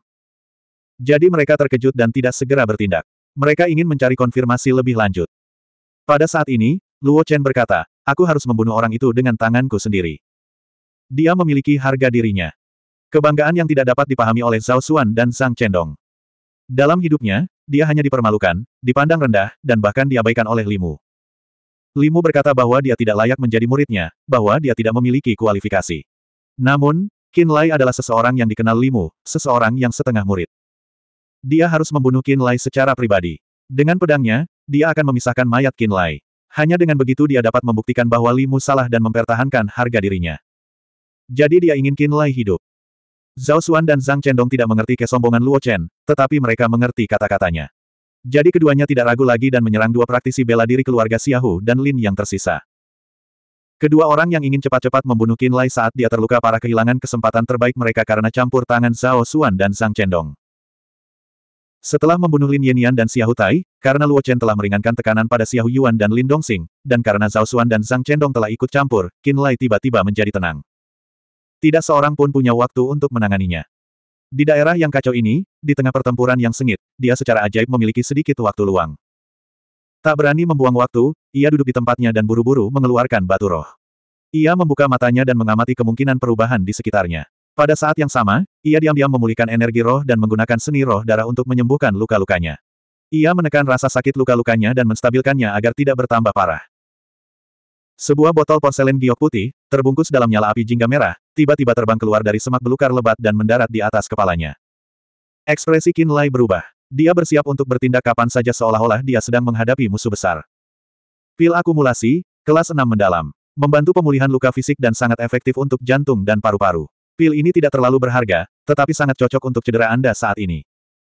Jadi mereka terkejut dan tidak segera bertindak. Mereka ingin mencari konfirmasi lebih lanjut. Pada saat ini, Luo Chen berkata, Aku harus membunuh orang itu dengan tanganku sendiri. Dia memiliki harga dirinya. Kebanggaan yang tidak dapat dipahami oleh Zhao Xuan dan Sang Cendong. Dalam hidupnya, dia hanya dipermalukan, dipandang rendah, dan bahkan diabaikan oleh Limu. Limu berkata bahwa dia tidak layak menjadi muridnya, bahwa dia tidak memiliki kualifikasi. Namun, Qin Lai adalah seseorang yang dikenal Limu, seseorang yang setengah murid. Dia harus membunuh Qin Lai secara pribadi. Dengan pedangnya, dia akan memisahkan mayat Qin Lai. Hanya dengan begitu dia dapat membuktikan bahwa Limu salah dan mempertahankan harga dirinya. Jadi dia ingin Qin Lai hidup. Zhao Xuan dan Zhang Chendong tidak mengerti kesombongan Luo Chen, tetapi mereka mengerti kata-katanya. Jadi keduanya tidak ragu lagi dan menyerang dua praktisi bela diri keluarga Xiahu dan Lin yang tersisa. Kedua orang yang ingin cepat-cepat membunuh Qin Lai saat dia terluka parah kehilangan kesempatan terbaik mereka karena campur tangan Zhao Xuan dan Zhang Chendong. Setelah membunuh Lin Yenian dan Xiahu Tai, karena Luo Chen telah meringankan tekanan pada Xiahu Yuan dan Lin Dongxing, dan karena Zhao Xuan dan Zhang Chendong telah ikut campur, Qin Lai tiba-tiba menjadi tenang. Tidak seorang pun punya waktu untuk menanganinya. Di daerah yang kacau ini, di tengah pertempuran yang sengit, dia secara ajaib memiliki sedikit waktu luang. Tak berani membuang waktu, ia duduk di tempatnya dan buru-buru mengeluarkan batu roh. Ia membuka matanya dan mengamati kemungkinan perubahan di sekitarnya. Pada saat yang sama, ia diam-diam memulihkan energi roh dan menggunakan seni roh darah untuk menyembuhkan luka-lukanya. Ia menekan rasa sakit luka-lukanya dan menstabilkannya agar tidak bertambah parah. Sebuah botol porselen giok putih, terbungkus dalam nyala api jingga merah, tiba-tiba terbang keluar dari semak belukar lebat dan mendarat di atas kepalanya. Ekspresi Qin Lai berubah. Dia bersiap untuk bertindak kapan saja seolah-olah dia sedang menghadapi musuh besar. Pil akumulasi, kelas 6 mendalam. Membantu pemulihan luka fisik dan sangat efektif untuk jantung dan paru-paru. Pil ini tidak terlalu berharga, tetapi sangat cocok untuk cedera Anda saat ini.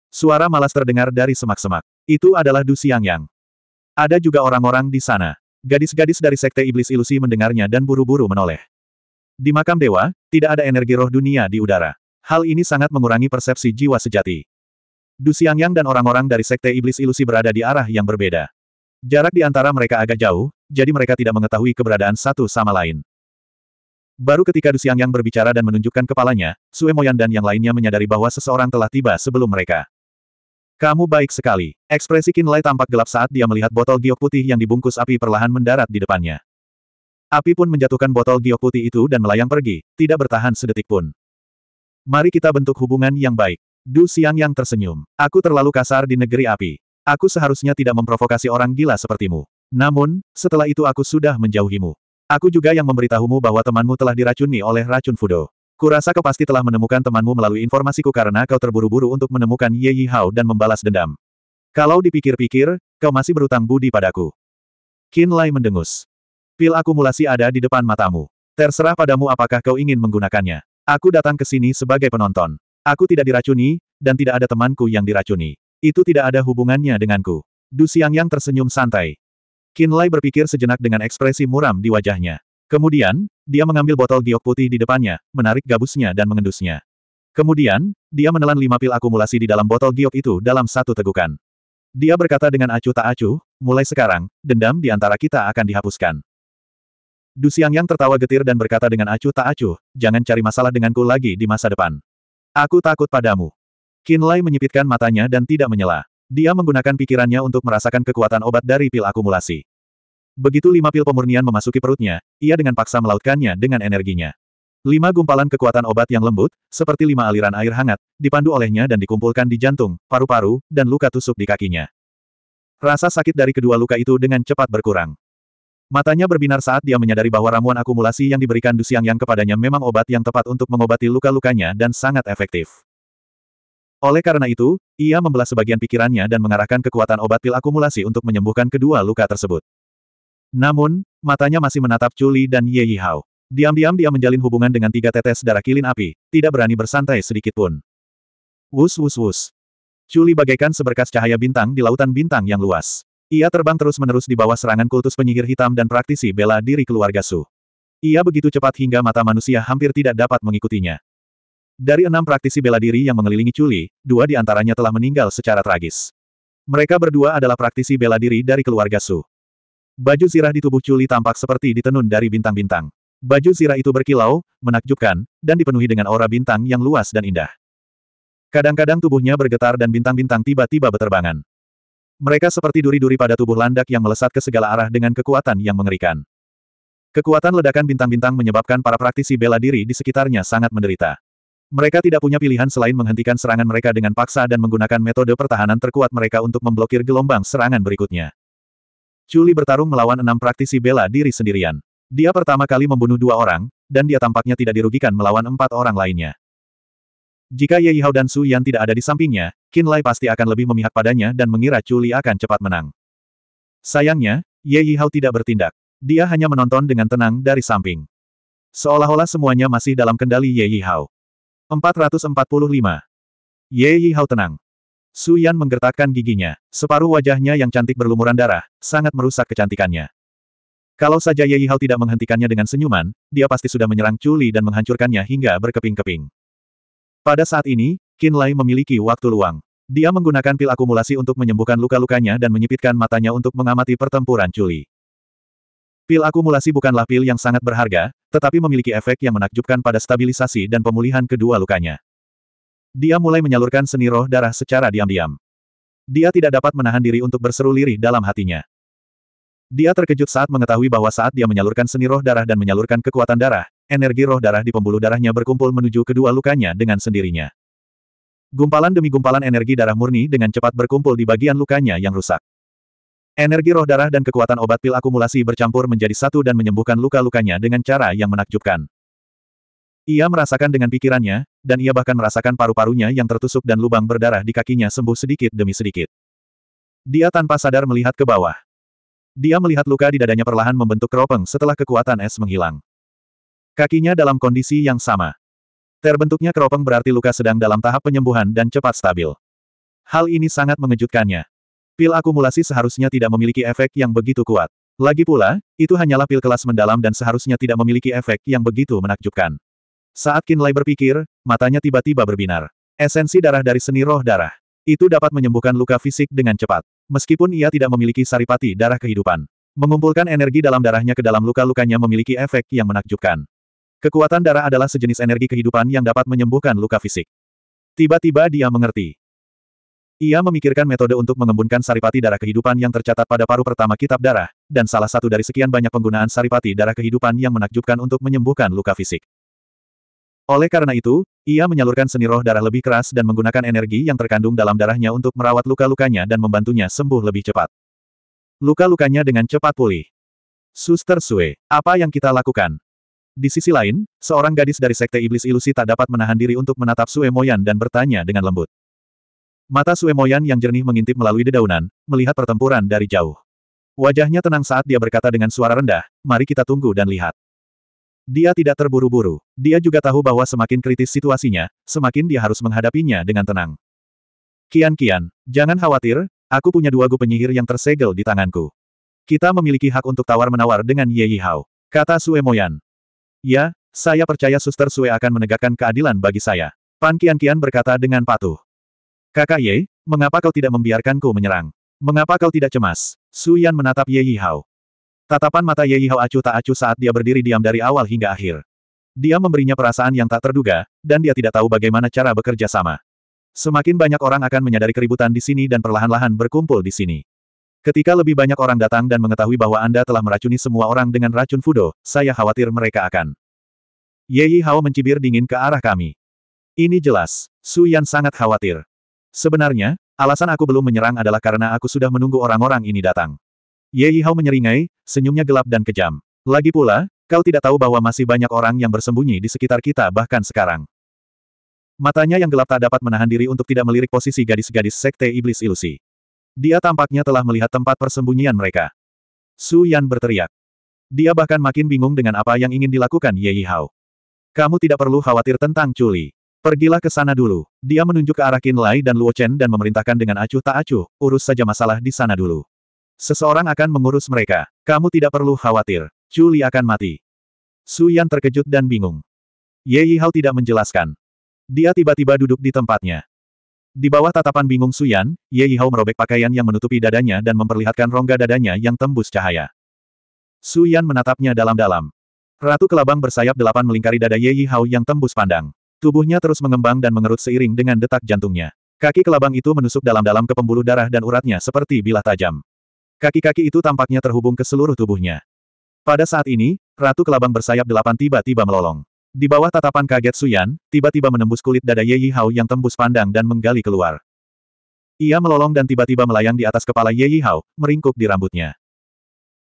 Suara malas terdengar dari semak-semak. Itu adalah Du Xiang Yang. Ada juga orang-orang di sana. Gadis-gadis dari Sekte Iblis Ilusi mendengarnya dan buru-buru menoleh. Di makam dewa, tidak ada energi roh dunia di udara. Hal ini sangat mengurangi persepsi jiwa sejati. Du Xiang Yang dan orang-orang dari Sekte Iblis Ilusi berada di arah yang berbeda. Jarak di antara mereka agak jauh, jadi mereka tidak mengetahui keberadaan satu sama lain. Baru ketika Du Xiangyang berbicara dan menunjukkan kepalanya, Sue Moyan dan yang lainnya menyadari bahwa seseorang telah tiba sebelum mereka. Kamu baik sekali. Ekspresi Qin Lai tampak gelap saat dia melihat botol giok putih yang dibungkus api perlahan mendarat di depannya. Api pun menjatuhkan botol giok putih itu dan melayang pergi, tidak bertahan sedetik pun. Mari kita bentuk hubungan yang baik. Du Xiangyang tersenyum. Aku terlalu kasar di negeri api. Aku seharusnya tidak memprovokasi orang gila sepertimu. Namun, setelah itu aku sudah menjauhimu. Aku juga yang memberitahumu bahwa temanmu telah diracuni oleh racun Fudo. Kurasa kau pasti telah menemukan temanmu melalui informasiku karena kau terburu-buru untuk menemukan Ye Yi Hao dan membalas dendam. Kalau dipikir-pikir, kau masih berutang budi padaku. Qin Lai mendengus. Pil akumulasi ada di depan matamu. Terserah padamu apakah kau ingin menggunakannya. Aku datang ke sini sebagai penonton. Aku tidak diracuni, dan tidak ada temanku yang diracuni. Itu tidak ada hubungannya denganku. Du yang tersenyum santai. Qin Lai berpikir sejenak dengan ekspresi muram di wajahnya. Kemudian, dia mengambil botol giok putih di depannya, menarik gabusnya dan mengendusnya. Kemudian, dia menelan lima pil akumulasi di dalam botol giok itu dalam satu tegukan. Dia berkata dengan acuh tak acuh, mulai sekarang, dendam di antara kita akan dihapuskan. Du Yang tertawa getir dan berkata dengan acuh tak acuh, jangan cari masalah denganku lagi di masa depan. Aku takut padamu. Qin Lai menyipitkan matanya dan tidak menyela. Dia menggunakan pikirannya untuk merasakan kekuatan obat dari pil akumulasi. Begitu lima pil pemurnian memasuki perutnya, ia dengan paksa melautkannya dengan energinya. Lima gumpalan kekuatan obat yang lembut, seperti lima aliran air hangat, dipandu olehnya dan dikumpulkan di jantung, paru-paru, dan luka tusuk di kakinya. Rasa sakit dari kedua luka itu dengan cepat berkurang. Matanya berbinar saat dia menyadari bahwa ramuan akumulasi yang diberikan Dusiang Yang kepadanya memang obat yang tepat untuk mengobati luka-lukanya dan sangat efektif. Oleh karena itu, ia membelah sebagian pikirannya dan mengarahkan kekuatan obat pil akumulasi untuk menyembuhkan kedua luka tersebut. Namun, matanya masih menatap Chuli dan Ye Yihao. Diam-diam dia menjalin hubungan dengan tiga tetes darah kilin api, tidak berani bersantai sedikit pun. Wus wus wus. Chuli bagaikan seberkas cahaya bintang di lautan bintang yang luas. Ia terbang terus-menerus di bawah serangan kultus penyihir hitam dan praktisi bela diri keluarga Su. Ia begitu cepat hingga mata manusia hampir tidak dapat mengikutinya. Dari enam praktisi bela diri yang mengelilingi Chuli, dua di antaranya telah meninggal secara tragis. Mereka berdua adalah praktisi bela diri dari keluarga Su. Baju zirah di tubuh Culi tampak seperti ditenun dari bintang-bintang. Baju zirah itu berkilau, menakjubkan, dan dipenuhi dengan aura bintang yang luas dan indah. Kadang-kadang tubuhnya bergetar dan bintang-bintang tiba-tiba beterbangan. Mereka seperti duri-duri pada tubuh landak yang melesat ke segala arah dengan kekuatan yang mengerikan. Kekuatan ledakan bintang-bintang menyebabkan para praktisi bela diri di sekitarnya sangat menderita. Mereka tidak punya pilihan selain menghentikan serangan mereka dengan paksa dan menggunakan metode pertahanan terkuat mereka untuk memblokir gelombang serangan berikutnya. Chuli bertarung melawan enam praktisi bela diri sendirian. Dia pertama kali membunuh dua orang, dan dia tampaknya tidak dirugikan melawan empat orang lainnya. Jika Ye Yihao dan Su Yan tidak ada di sampingnya, Qin Lai pasti akan lebih memihak padanya dan mengira Chuli akan cepat menang. Sayangnya, Ye Yihao tidak bertindak. Dia hanya menonton dengan tenang dari samping. Seolah-olah semuanya masih dalam kendali Ye Yihao. 445. Ye Yihao tenang. Su Yan menggertakkan giginya, separuh wajahnya yang cantik berlumuran darah, sangat merusak kecantikannya. Kalau saja Ye Yihao tidak menghentikannya dengan senyuman, dia pasti sudah menyerang Chuli dan menghancurkannya hingga berkeping-keping. Pada saat ini, Qin Lai memiliki waktu luang. Dia menggunakan pil akumulasi untuk menyembuhkan luka-lukanya dan menyipitkan matanya untuk mengamati pertempuran Chuli. Pil akumulasi bukanlah pil yang sangat berharga, tetapi memiliki efek yang menakjubkan pada stabilisasi dan pemulihan kedua lukanya. Dia mulai menyalurkan seni roh darah secara diam-diam. Dia tidak dapat menahan diri untuk berseru lirih dalam hatinya. Dia terkejut saat mengetahui bahwa saat dia menyalurkan seni roh darah dan menyalurkan kekuatan darah, energi roh darah di pembuluh darahnya berkumpul menuju kedua lukanya dengan sendirinya. Gumpalan demi gumpalan energi darah murni dengan cepat berkumpul di bagian lukanya yang rusak. Energi roh darah dan kekuatan obat pil akumulasi bercampur menjadi satu dan menyembuhkan luka-lukanya dengan cara yang menakjubkan. Ia merasakan dengan pikirannya, dan ia bahkan merasakan paru-parunya yang tertusuk dan lubang berdarah di kakinya sembuh sedikit demi sedikit. Dia tanpa sadar melihat ke bawah. Dia melihat luka di dadanya perlahan membentuk keropeng setelah kekuatan es menghilang. Kakinya dalam kondisi yang sama. Terbentuknya keropeng berarti luka sedang dalam tahap penyembuhan dan cepat stabil. Hal ini sangat mengejutkannya. Pil akumulasi seharusnya tidak memiliki efek yang begitu kuat. Lagi pula, itu hanyalah pil kelas mendalam dan seharusnya tidak memiliki efek yang begitu menakjubkan. Saat Kinlay berpikir, matanya tiba-tiba berbinar. Esensi darah dari seni roh darah. Itu dapat menyembuhkan luka fisik dengan cepat. Meskipun ia tidak memiliki saripati darah kehidupan. Mengumpulkan energi dalam darahnya ke dalam luka-lukanya memiliki efek yang menakjubkan. Kekuatan darah adalah sejenis energi kehidupan yang dapat menyembuhkan luka fisik. Tiba-tiba dia mengerti. Ia memikirkan metode untuk mengembunkan saripati darah kehidupan yang tercatat pada paru pertama kitab darah, dan salah satu dari sekian banyak penggunaan saripati darah kehidupan yang menakjubkan untuk menyembuhkan luka fisik. Oleh karena itu, ia menyalurkan seni roh darah lebih keras dan menggunakan energi yang terkandung dalam darahnya untuk merawat luka-lukanya dan membantunya sembuh lebih cepat. Luka-lukanya dengan cepat pulih. Suster Sue, apa yang kita lakukan? Di sisi lain, seorang gadis dari Sekte Iblis Ilusi tak dapat menahan diri untuk menatap Sue Moyan dan bertanya dengan lembut. Mata Sue Moyan yang jernih mengintip melalui dedaunan, melihat pertempuran dari jauh. Wajahnya tenang saat dia berkata dengan suara rendah, mari kita tunggu dan lihat. Dia tidak terburu-buru. Dia juga tahu bahwa semakin kritis situasinya, semakin dia harus menghadapinya dengan tenang. Kian-kian, jangan khawatir, aku punya dua gu penyihir yang tersegel di tanganku. Kita memiliki hak untuk tawar-menawar dengan Ye Yihao. Kata Sue Moyan. Ya, saya percaya suster Sue akan menegakkan keadilan bagi saya. Pan Kian-kian berkata dengan patuh. Kakak Ye, mengapa kau tidak membiarkanku menyerang? Mengapa kau tidak cemas? Su Yan menatap Ye Yihao. Tatapan mata Ye Yihao acuh tak acuh saat dia berdiri diam dari awal hingga akhir. Dia memberinya perasaan yang tak terduga, dan dia tidak tahu bagaimana cara bekerja sama. Semakin banyak orang akan menyadari keributan di sini dan perlahan-lahan berkumpul di sini. Ketika lebih banyak orang datang dan mengetahui bahwa Anda telah meracuni semua orang dengan racun Fudo, saya khawatir mereka akan. Ye Hao mencibir dingin ke arah kami. Ini jelas. Su Yan sangat khawatir. Sebenarnya, alasan aku belum menyerang adalah karena aku sudah menunggu orang-orang ini datang. Ye Yihao menyeringai, senyumnya gelap dan kejam. Lagi pula, kau tidak tahu bahwa masih banyak orang yang bersembunyi di sekitar kita bahkan sekarang. Matanya yang gelap tak dapat menahan diri untuk tidak melirik posisi gadis-gadis sekte iblis ilusi. Dia tampaknya telah melihat tempat persembunyian mereka. Su Yan berteriak. Dia bahkan makin bingung dengan apa yang ingin dilakukan Ye Yihao. Kamu tidak perlu khawatir tentang Chuli. Pergilah ke sana dulu. Dia menunjuk ke arah Qin Lai dan Luo Chen dan memerintahkan dengan acuh tak acuh, urus saja masalah di sana dulu. Seseorang akan mengurus mereka. Kamu tidak perlu khawatir. Juli akan mati. Su Yan terkejut dan bingung. Ye Yihao tidak menjelaskan. Dia tiba-tiba duduk di tempatnya. Di bawah tatapan bingung Su Yan, Ye Yihao merobek pakaian yang menutupi dadanya dan memperlihatkan rongga dadanya yang tembus cahaya. Su Yan menatapnya dalam-dalam. Ratu kelabang bersayap delapan melingkari dada Ye Yihao yang tembus pandang. Tubuhnya terus mengembang dan mengerut seiring dengan detak jantungnya. Kaki kelabang itu menusuk dalam-dalam ke pembuluh darah dan uratnya seperti bilah tajam. Kaki-kaki itu tampaknya terhubung ke seluruh tubuhnya. Pada saat ini, Ratu Kelabang bersayap delapan tiba-tiba melolong. Di bawah tatapan kaget Suyan, tiba-tiba menembus kulit dada Ye Yihao yang tembus pandang dan menggali keluar. Ia melolong dan tiba-tiba melayang di atas kepala Ye Yihao, meringkuk di rambutnya.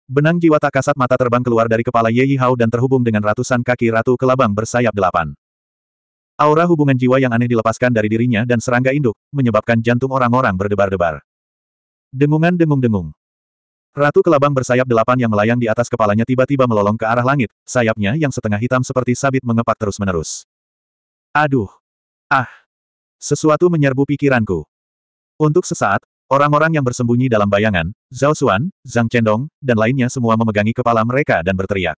Benang jiwa tak kasat mata terbang keluar dari kepala Ye Yihao dan terhubung dengan ratusan kaki Ratu Kelabang bersayap delapan. Aura hubungan jiwa yang aneh dilepaskan dari dirinya dan serangga induk, menyebabkan jantung orang-orang berdebar-debar. Dengungan dengung-dengung. Ratu Kelabang bersayap delapan yang melayang di atas kepalanya tiba-tiba melolong ke arah langit, sayapnya yang setengah hitam seperti sabit mengepak terus-menerus. Aduh! Ah! Sesuatu menyerbu pikiranku. Untuk sesaat, orang-orang yang bersembunyi dalam bayangan, Zhao Xuan, Zhang Chendong, dan lainnya semua memegangi kepala mereka dan berteriak.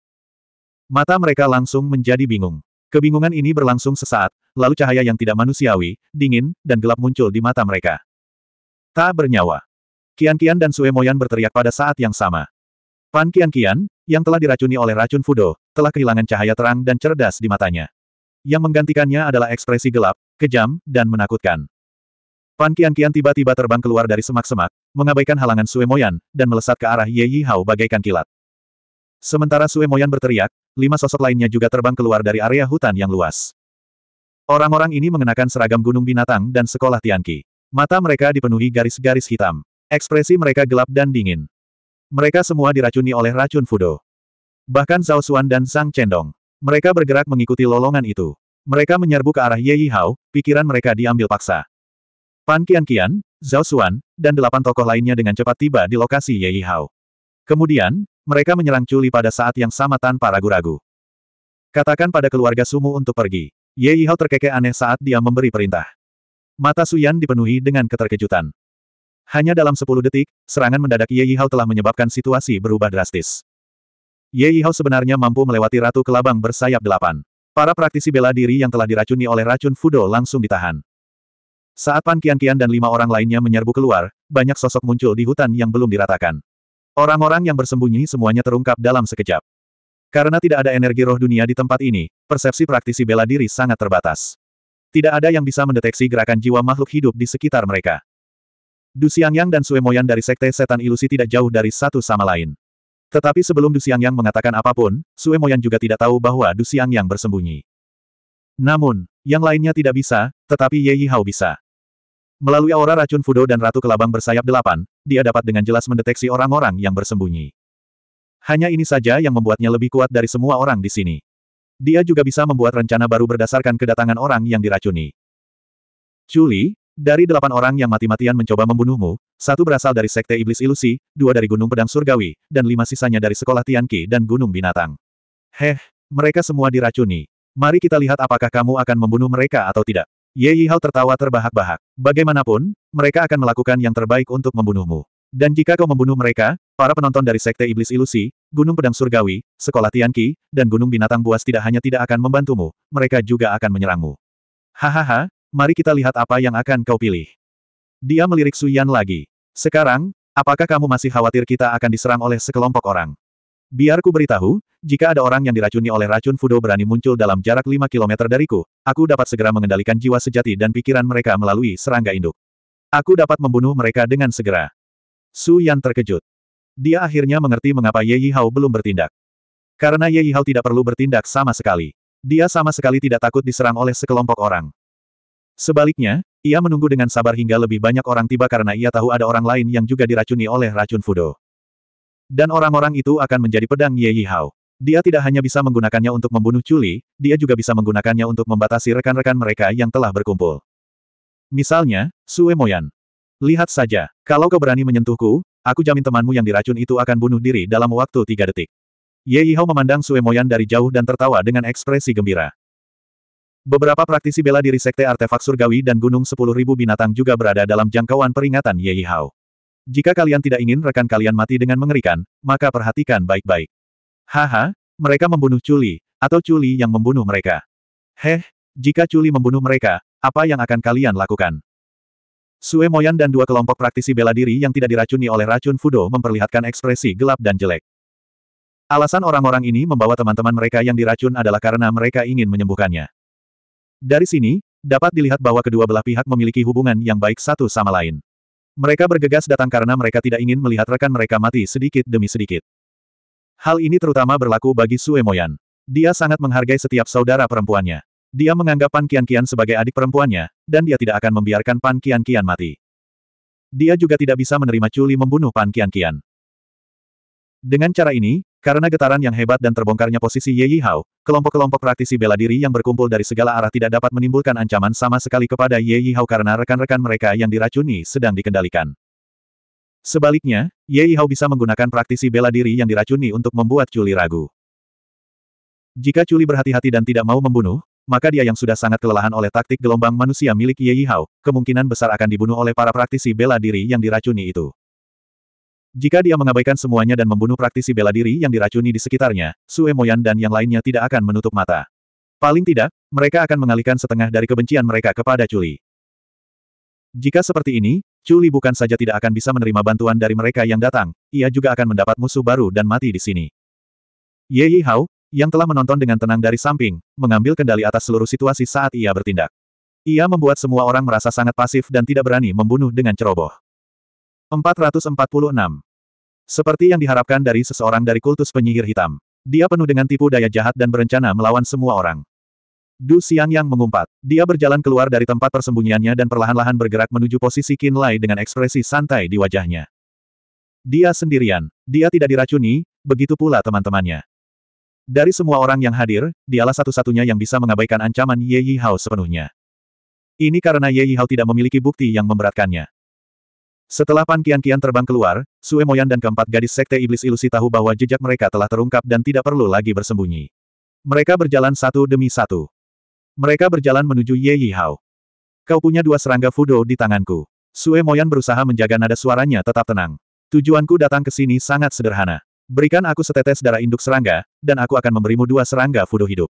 Mata mereka langsung menjadi bingung. Kebingungan ini berlangsung sesaat, lalu cahaya yang tidak manusiawi, dingin, dan gelap muncul di mata mereka. Tak bernyawa. Kian Kian dan Sue Moyan berteriak pada saat yang sama. Pan Kian Kian, yang telah diracuni oleh racun Fudo, telah kehilangan cahaya terang dan cerdas di matanya. Yang menggantikannya adalah ekspresi gelap, kejam, dan menakutkan. Pan Kian Kian tiba-tiba terbang keluar dari semak-semak, mengabaikan halangan Sue Moyan, dan melesat ke arah Ye Yi Hao bagaikan kilat. Sementara Sue Moyan berteriak, lima sosok lainnya juga terbang keluar dari area hutan yang luas. Orang-orang ini mengenakan seragam gunung binatang dan sekolah Tianqi. Mata mereka dipenuhi garis-garis hitam. Ekspresi mereka gelap dan dingin. Mereka semua diracuni oleh racun Fudo. Bahkan Zhao Xuan dan Sang Chendong. Mereka bergerak mengikuti lolongan itu. Mereka menyerbu ke arah Ye Yi Hao, pikiran mereka diambil paksa. Pan Kian Kian, Zhao Xuan, dan delapan tokoh lainnya dengan cepat tiba di lokasi Ye Yi Hao. Kemudian, mereka menyerang Culi pada saat yang sama tanpa ragu-ragu. Katakan pada keluarga Sumu untuk pergi. Ye Yi Hao terkekeh aneh saat dia memberi perintah. Mata Suyan dipenuhi dengan keterkejutan. Hanya dalam 10 detik, serangan mendadak Ye Yihao telah menyebabkan situasi berubah drastis. Ye Yihao sebenarnya mampu melewati Ratu Kelabang bersayap delapan. Para praktisi bela diri yang telah diracuni oleh racun Fudo langsung ditahan. Saat Pan Kian Kian dan lima orang lainnya menyerbu keluar, banyak sosok muncul di hutan yang belum diratakan. Orang-orang yang bersembunyi semuanya terungkap dalam sekejap. Karena tidak ada energi roh dunia di tempat ini, persepsi praktisi bela diri sangat terbatas. Tidak ada yang bisa mendeteksi gerakan jiwa makhluk hidup di sekitar mereka. Du Xiangyang dan Sue Moyan dari Sekte Setan Ilusi tidak jauh dari satu sama lain. Tetapi sebelum Du Xiangyang mengatakan apapun, Sue Moyan juga tidak tahu bahwa Du Xiangyang bersembunyi. Namun, yang lainnya tidak bisa, tetapi Ye Yihao bisa. Melalui aura racun Fudo dan Ratu Kelabang bersayap delapan, dia dapat dengan jelas mendeteksi orang-orang yang bersembunyi. Hanya ini saja yang membuatnya lebih kuat dari semua orang di sini. Dia juga bisa membuat rencana baru berdasarkan kedatangan orang yang diracuni. Chuli, dari delapan orang yang mati-matian mencoba membunuhmu, satu berasal dari Sekte Iblis Ilusi, dua dari Gunung Pedang Surgawi, dan lima sisanya dari Sekolah Tianqi dan Gunung Binatang. Heh, mereka semua diracuni. Mari kita lihat apakah kamu akan membunuh mereka atau tidak. Ye Yihao tertawa terbahak-bahak. Bagaimanapun, mereka akan melakukan yang terbaik untuk membunuhmu. Dan jika kau membunuh mereka, para penonton dari Sekte Iblis Ilusi, Gunung Pedang Surgawi, Sekolah Tianqi, dan Gunung Binatang Buas tidak hanya tidak akan membantumu, mereka juga akan menyerangmu. Hahaha, mari kita lihat apa yang akan kau pilih. Dia melirik Su Yan lagi. Sekarang, apakah kamu masih khawatir kita akan diserang oleh sekelompok orang? Biar ku beritahu, jika ada orang yang diracuni oleh racun Fudo berani muncul dalam jarak 5 km dariku, aku dapat segera mengendalikan jiwa sejati dan pikiran mereka melalui serangga induk. Aku dapat membunuh mereka dengan segera. Su Yan terkejut. Dia akhirnya mengerti mengapa Ye Yihao belum bertindak. Karena Ye Yihao tidak perlu bertindak sama sekali. Dia sama sekali tidak takut diserang oleh sekelompok orang. Sebaliknya, ia menunggu dengan sabar hingga lebih banyak orang tiba karena ia tahu ada orang lain yang juga diracuni oleh racun Fudo. Dan orang-orang itu akan menjadi pedang Ye Yihao. Dia tidak hanya bisa menggunakannya untuk membunuh Chuli, dia juga bisa menggunakannya untuk membatasi rekan-rekan mereka yang telah berkumpul. Misalnya, Sue Moyan. Lihat saja, kalau kau berani menyentuhku, aku jamin temanmu yang diracun itu akan bunuh diri dalam waktu tiga detik. Ye Yihao memandang Sue Moyan dari jauh dan tertawa dengan ekspresi gembira. Beberapa praktisi bela diri Sekte Artefak Surgawi dan Gunung sepuluh ribu Binatang juga berada dalam jangkauan peringatan Ye Hao. Jika kalian tidak ingin rekan kalian mati dengan mengerikan, maka perhatikan baik-baik. Haha, mereka membunuh Chuli, atau Chuli yang membunuh mereka. Heh, jika Chuli membunuh mereka, apa yang akan kalian lakukan? Sue Moyan dan dua kelompok praktisi bela diri yang tidak diracuni oleh racun Fudo memperlihatkan ekspresi gelap dan jelek. Alasan orang-orang ini membawa teman-teman mereka yang diracun adalah karena mereka ingin menyembuhkannya. Dari sini, dapat dilihat bahwa kedua belah pihak memiliki hubungan yang baik satu sama lain. Mereka bergegas datang karena mereka tidak ingin melihat rekan mereka mati sedikit demi sedikit. Hal ini terutama berlaku bagi Sue Moyan. Dia sangat menghargai setiap saudara perempuannya. Dia menganggap Pan Kian Kian sebagai adik perempuannya, dan dia tidak akan membiarkan Pan Kian Kian mati. Dia juga tidak bisa menerima Culi membunuh Pan Kian Kian. Dengan cara ini, karena getaran yang hebat dan terbongkarnya posisi Ye Yihao, kelompok-kelompok praktisi bela diri yang berkumpul dari segala arah tidak dapat menimbulkan ancaman sama sekali kepada Ye Yihao karena rekan-rekan mereka yang diracuni sedang dikendalikan. Sebaliknya, Ye Yihao bisa menggunakan praktisi bela diri yang diracuni untuk membuat Culi ragu. Jika Culi berhati-hati dan tidak mau membunuh, maka dia yang sudah sangat kelelahan oleh taktik gelombang manusia milik Ye Yihao kemungkinan besar akan dibunuh oleh para praktisi bela diri yang diracuni itu. Jika dia mengabaikan semuanya dan membunuh praktisi bela diri yang diracuni di sekitarnya, Sue Moyan dan yang lainnya tidak akan menutup mata. Paling tidak, mereka akan mengalihkan setengah dari kebencian mereka kepada Chuli. Jika seperti ini, Chuli bukan saja tidak akan bisa menerima bantuan dari mereka yang datang, ia juga akan mendapat musuh baru dan mati di sini. Ye Yi Hao, yang telah menonton dengan tenang dari samping, mengambil kendali atas seluruh situasi saat ia bertindak. Ia membuat semua orang merasa sangat pasif dan tidak berani membunuh dengan ceroboh. 446 seperti yang diharapkan dari seseorang dari kultus penyihir hitam. Dia penuh dengan tipu daya jahat dan berencana melawan semua orang. Du Xiang yang mengumpat. Dia berjalan keluar dari tempat persembunyiannya dan perlahan-lahan bergerak menuju posisi Qin Lai dengan ekspresi santai di wajahnya. Dia sendirian. Dia tidak diracuni, begitu pula teman-temannya. Dari semua orang yang hadir, dialah satu-satunya yang bisa mengabaikan ancaman Ye Yi Hao sepenuhnya. Ini karena Ye Hao tidak memiliki bukti yang memberatkannya. Setelah Pan Kian Kian terbang keluar, Sue Moyan dan keempat gadis sekte iblis ilusi tahu bahwa jejak mereka telah terungkap dan tidak perlu lagi bersembunyi. Mereka berjalan satu demi satu. Mereka berjalan menuju Ye Yihao. Kau punya dua serangga Fudo di tanganku. Sue Moyan berusaha menjaga nada suaranya tetap tenang. Tujuanku datang ke sini sangat sederhana. Berikan aku setetes darah induk serangga, dan aku akan memberimu dua serangga fudo hidup.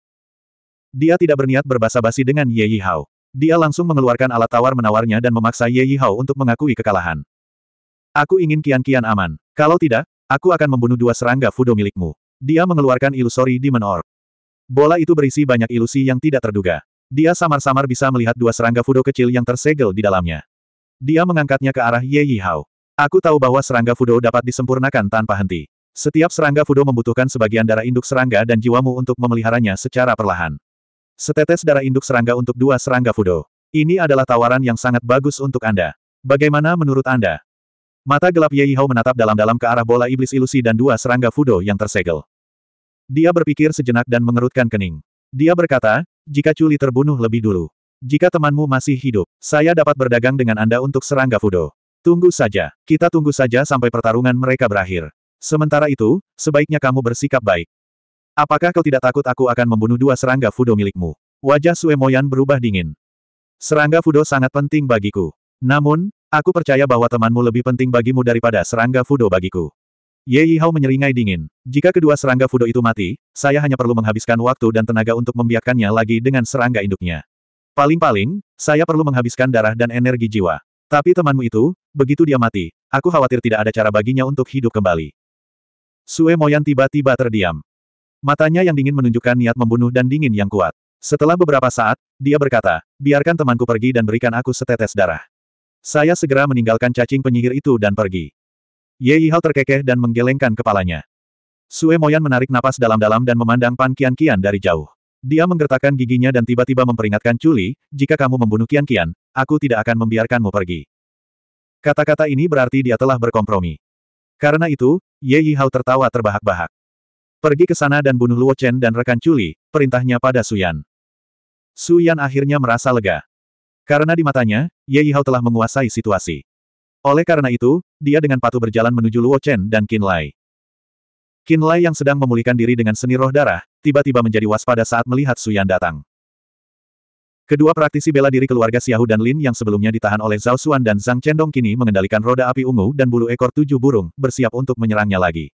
Dia tidak berniat berbasa-basi dengan Ye Yihao. Dia langsung mengeluarkan alat tawar-menawarnya dan memaksa Ye Yihao untuk mengakui kekalahan. Aku ingin kian-kian aman. Kalau tidak, aku akan membunuh dua serangga fudo milikmu. Dia mengeluarkan ilusori di menor. Bola itu berisi banyak ilusi yang tidak terduga. Dia samar-samar bisa melihat dua serangga fudo kecil yang tersegel di dalamnya. Dia mengangkatnya ke arah Ye Yihao. Aku tahu bahwa serangga fudo dapat disempurnakan tanpa henti. Setiap serangga fudo membutuhkan sebagian darah induk serangga dan jiwamu untuk memeliharanya secara perlahan. Setetes darah induk serangga untuk dua serangga Fudo. Ini adalah tawaran yang sangat bagus untuk Anda. Bagaimana menurut Anda? Mata gelap Ye Yihou menatap dalam-dalam ke arah bola iblis ilusi dan dua serangga Fudo yang tersegel. Dia berpikir sejenak dan mengerutkan kening. Dia berkata, jika Culi terbunuh lebih dulu. Jika temanmu masih hidup, saya dapat berdagang dengan Anda untuk serangga Fudo. Tunggu saja, kita tunggu saja sampai pertarungan mereka berakhir. Sementara itu, sebaiknya kamu bersikap baik. Apakah kau tidak takut aku akan membunuh dua serangga Fudo milikmu? Wajah Sue Suemoyan berubah dingin. Serangga Fudo sangat penting bagiku. Namun, aku percaya bahwa temanmu lebih penting bagimu daripada serangga Fudo bagiku. Ye Yihao menyeringai dingin. Jika kedua serangga Fudo itu mati, saya hanya perlu menghabiskan waktu dan tenaga untuk membiarkannya lagi dengan serangga induknya. Paling-paling, saya perlu menghabiskan darah dan energi jiwa. Tapi temanmu itu, begitu dia mati, aku khawatir tidak ada cara baginya untuk hidup kembali. Sue Moyan tiba-tiba terdiam. Matanya yang dingin menunjukkan niat membunuh dan dingin yang kuat. Setelah beberapa saat, dia berkata, biarkan temanku pergi dan berikan aku setetes darah. Saya segera meninggalkan cacing penyihir itu dan pergi. Ye Hao terkekeh dan menggelengkan kepalanya. Sue Moyan menarik napas dalam-dalam dan memandang Pan Kian Kian dari jauh. Dia menggertakkan giginya dan tiba-tiba memperingatkan Chuli, jika kamu membunuh Kian Kian, aku tidak akan membiarkanmu pergi. Kata-kata ini berarti dia telah berkompromi. Karena itu, Ye Hao tertawa terbahak-bahak. Pergi ke sana dan bunuh Luo Chen dan rekan Chuli, perintahnya pada Suyan. Suyan akhirnya merasa lega. Karena di matanya, Ye Yihao telah menguasai situasi. Oleh karena itu, dia dengan patuh berjalan menuju Luo Chen dan Qin Lai. Qin Lai yang sedang memulihkan diri dengan seni roh darah, tiba-tiba menjadi waspada saat melihat Suyan datang. Kedua praktisi bela diri keluarga Xiahu dan Lin yang sebelumnya ditahan oleh Zhao Xuan dan Zhang Chendong kini mengendalikan roda api ungu dan bulu ekor tujuh burung, bersiap untuk menyerangnya lagi.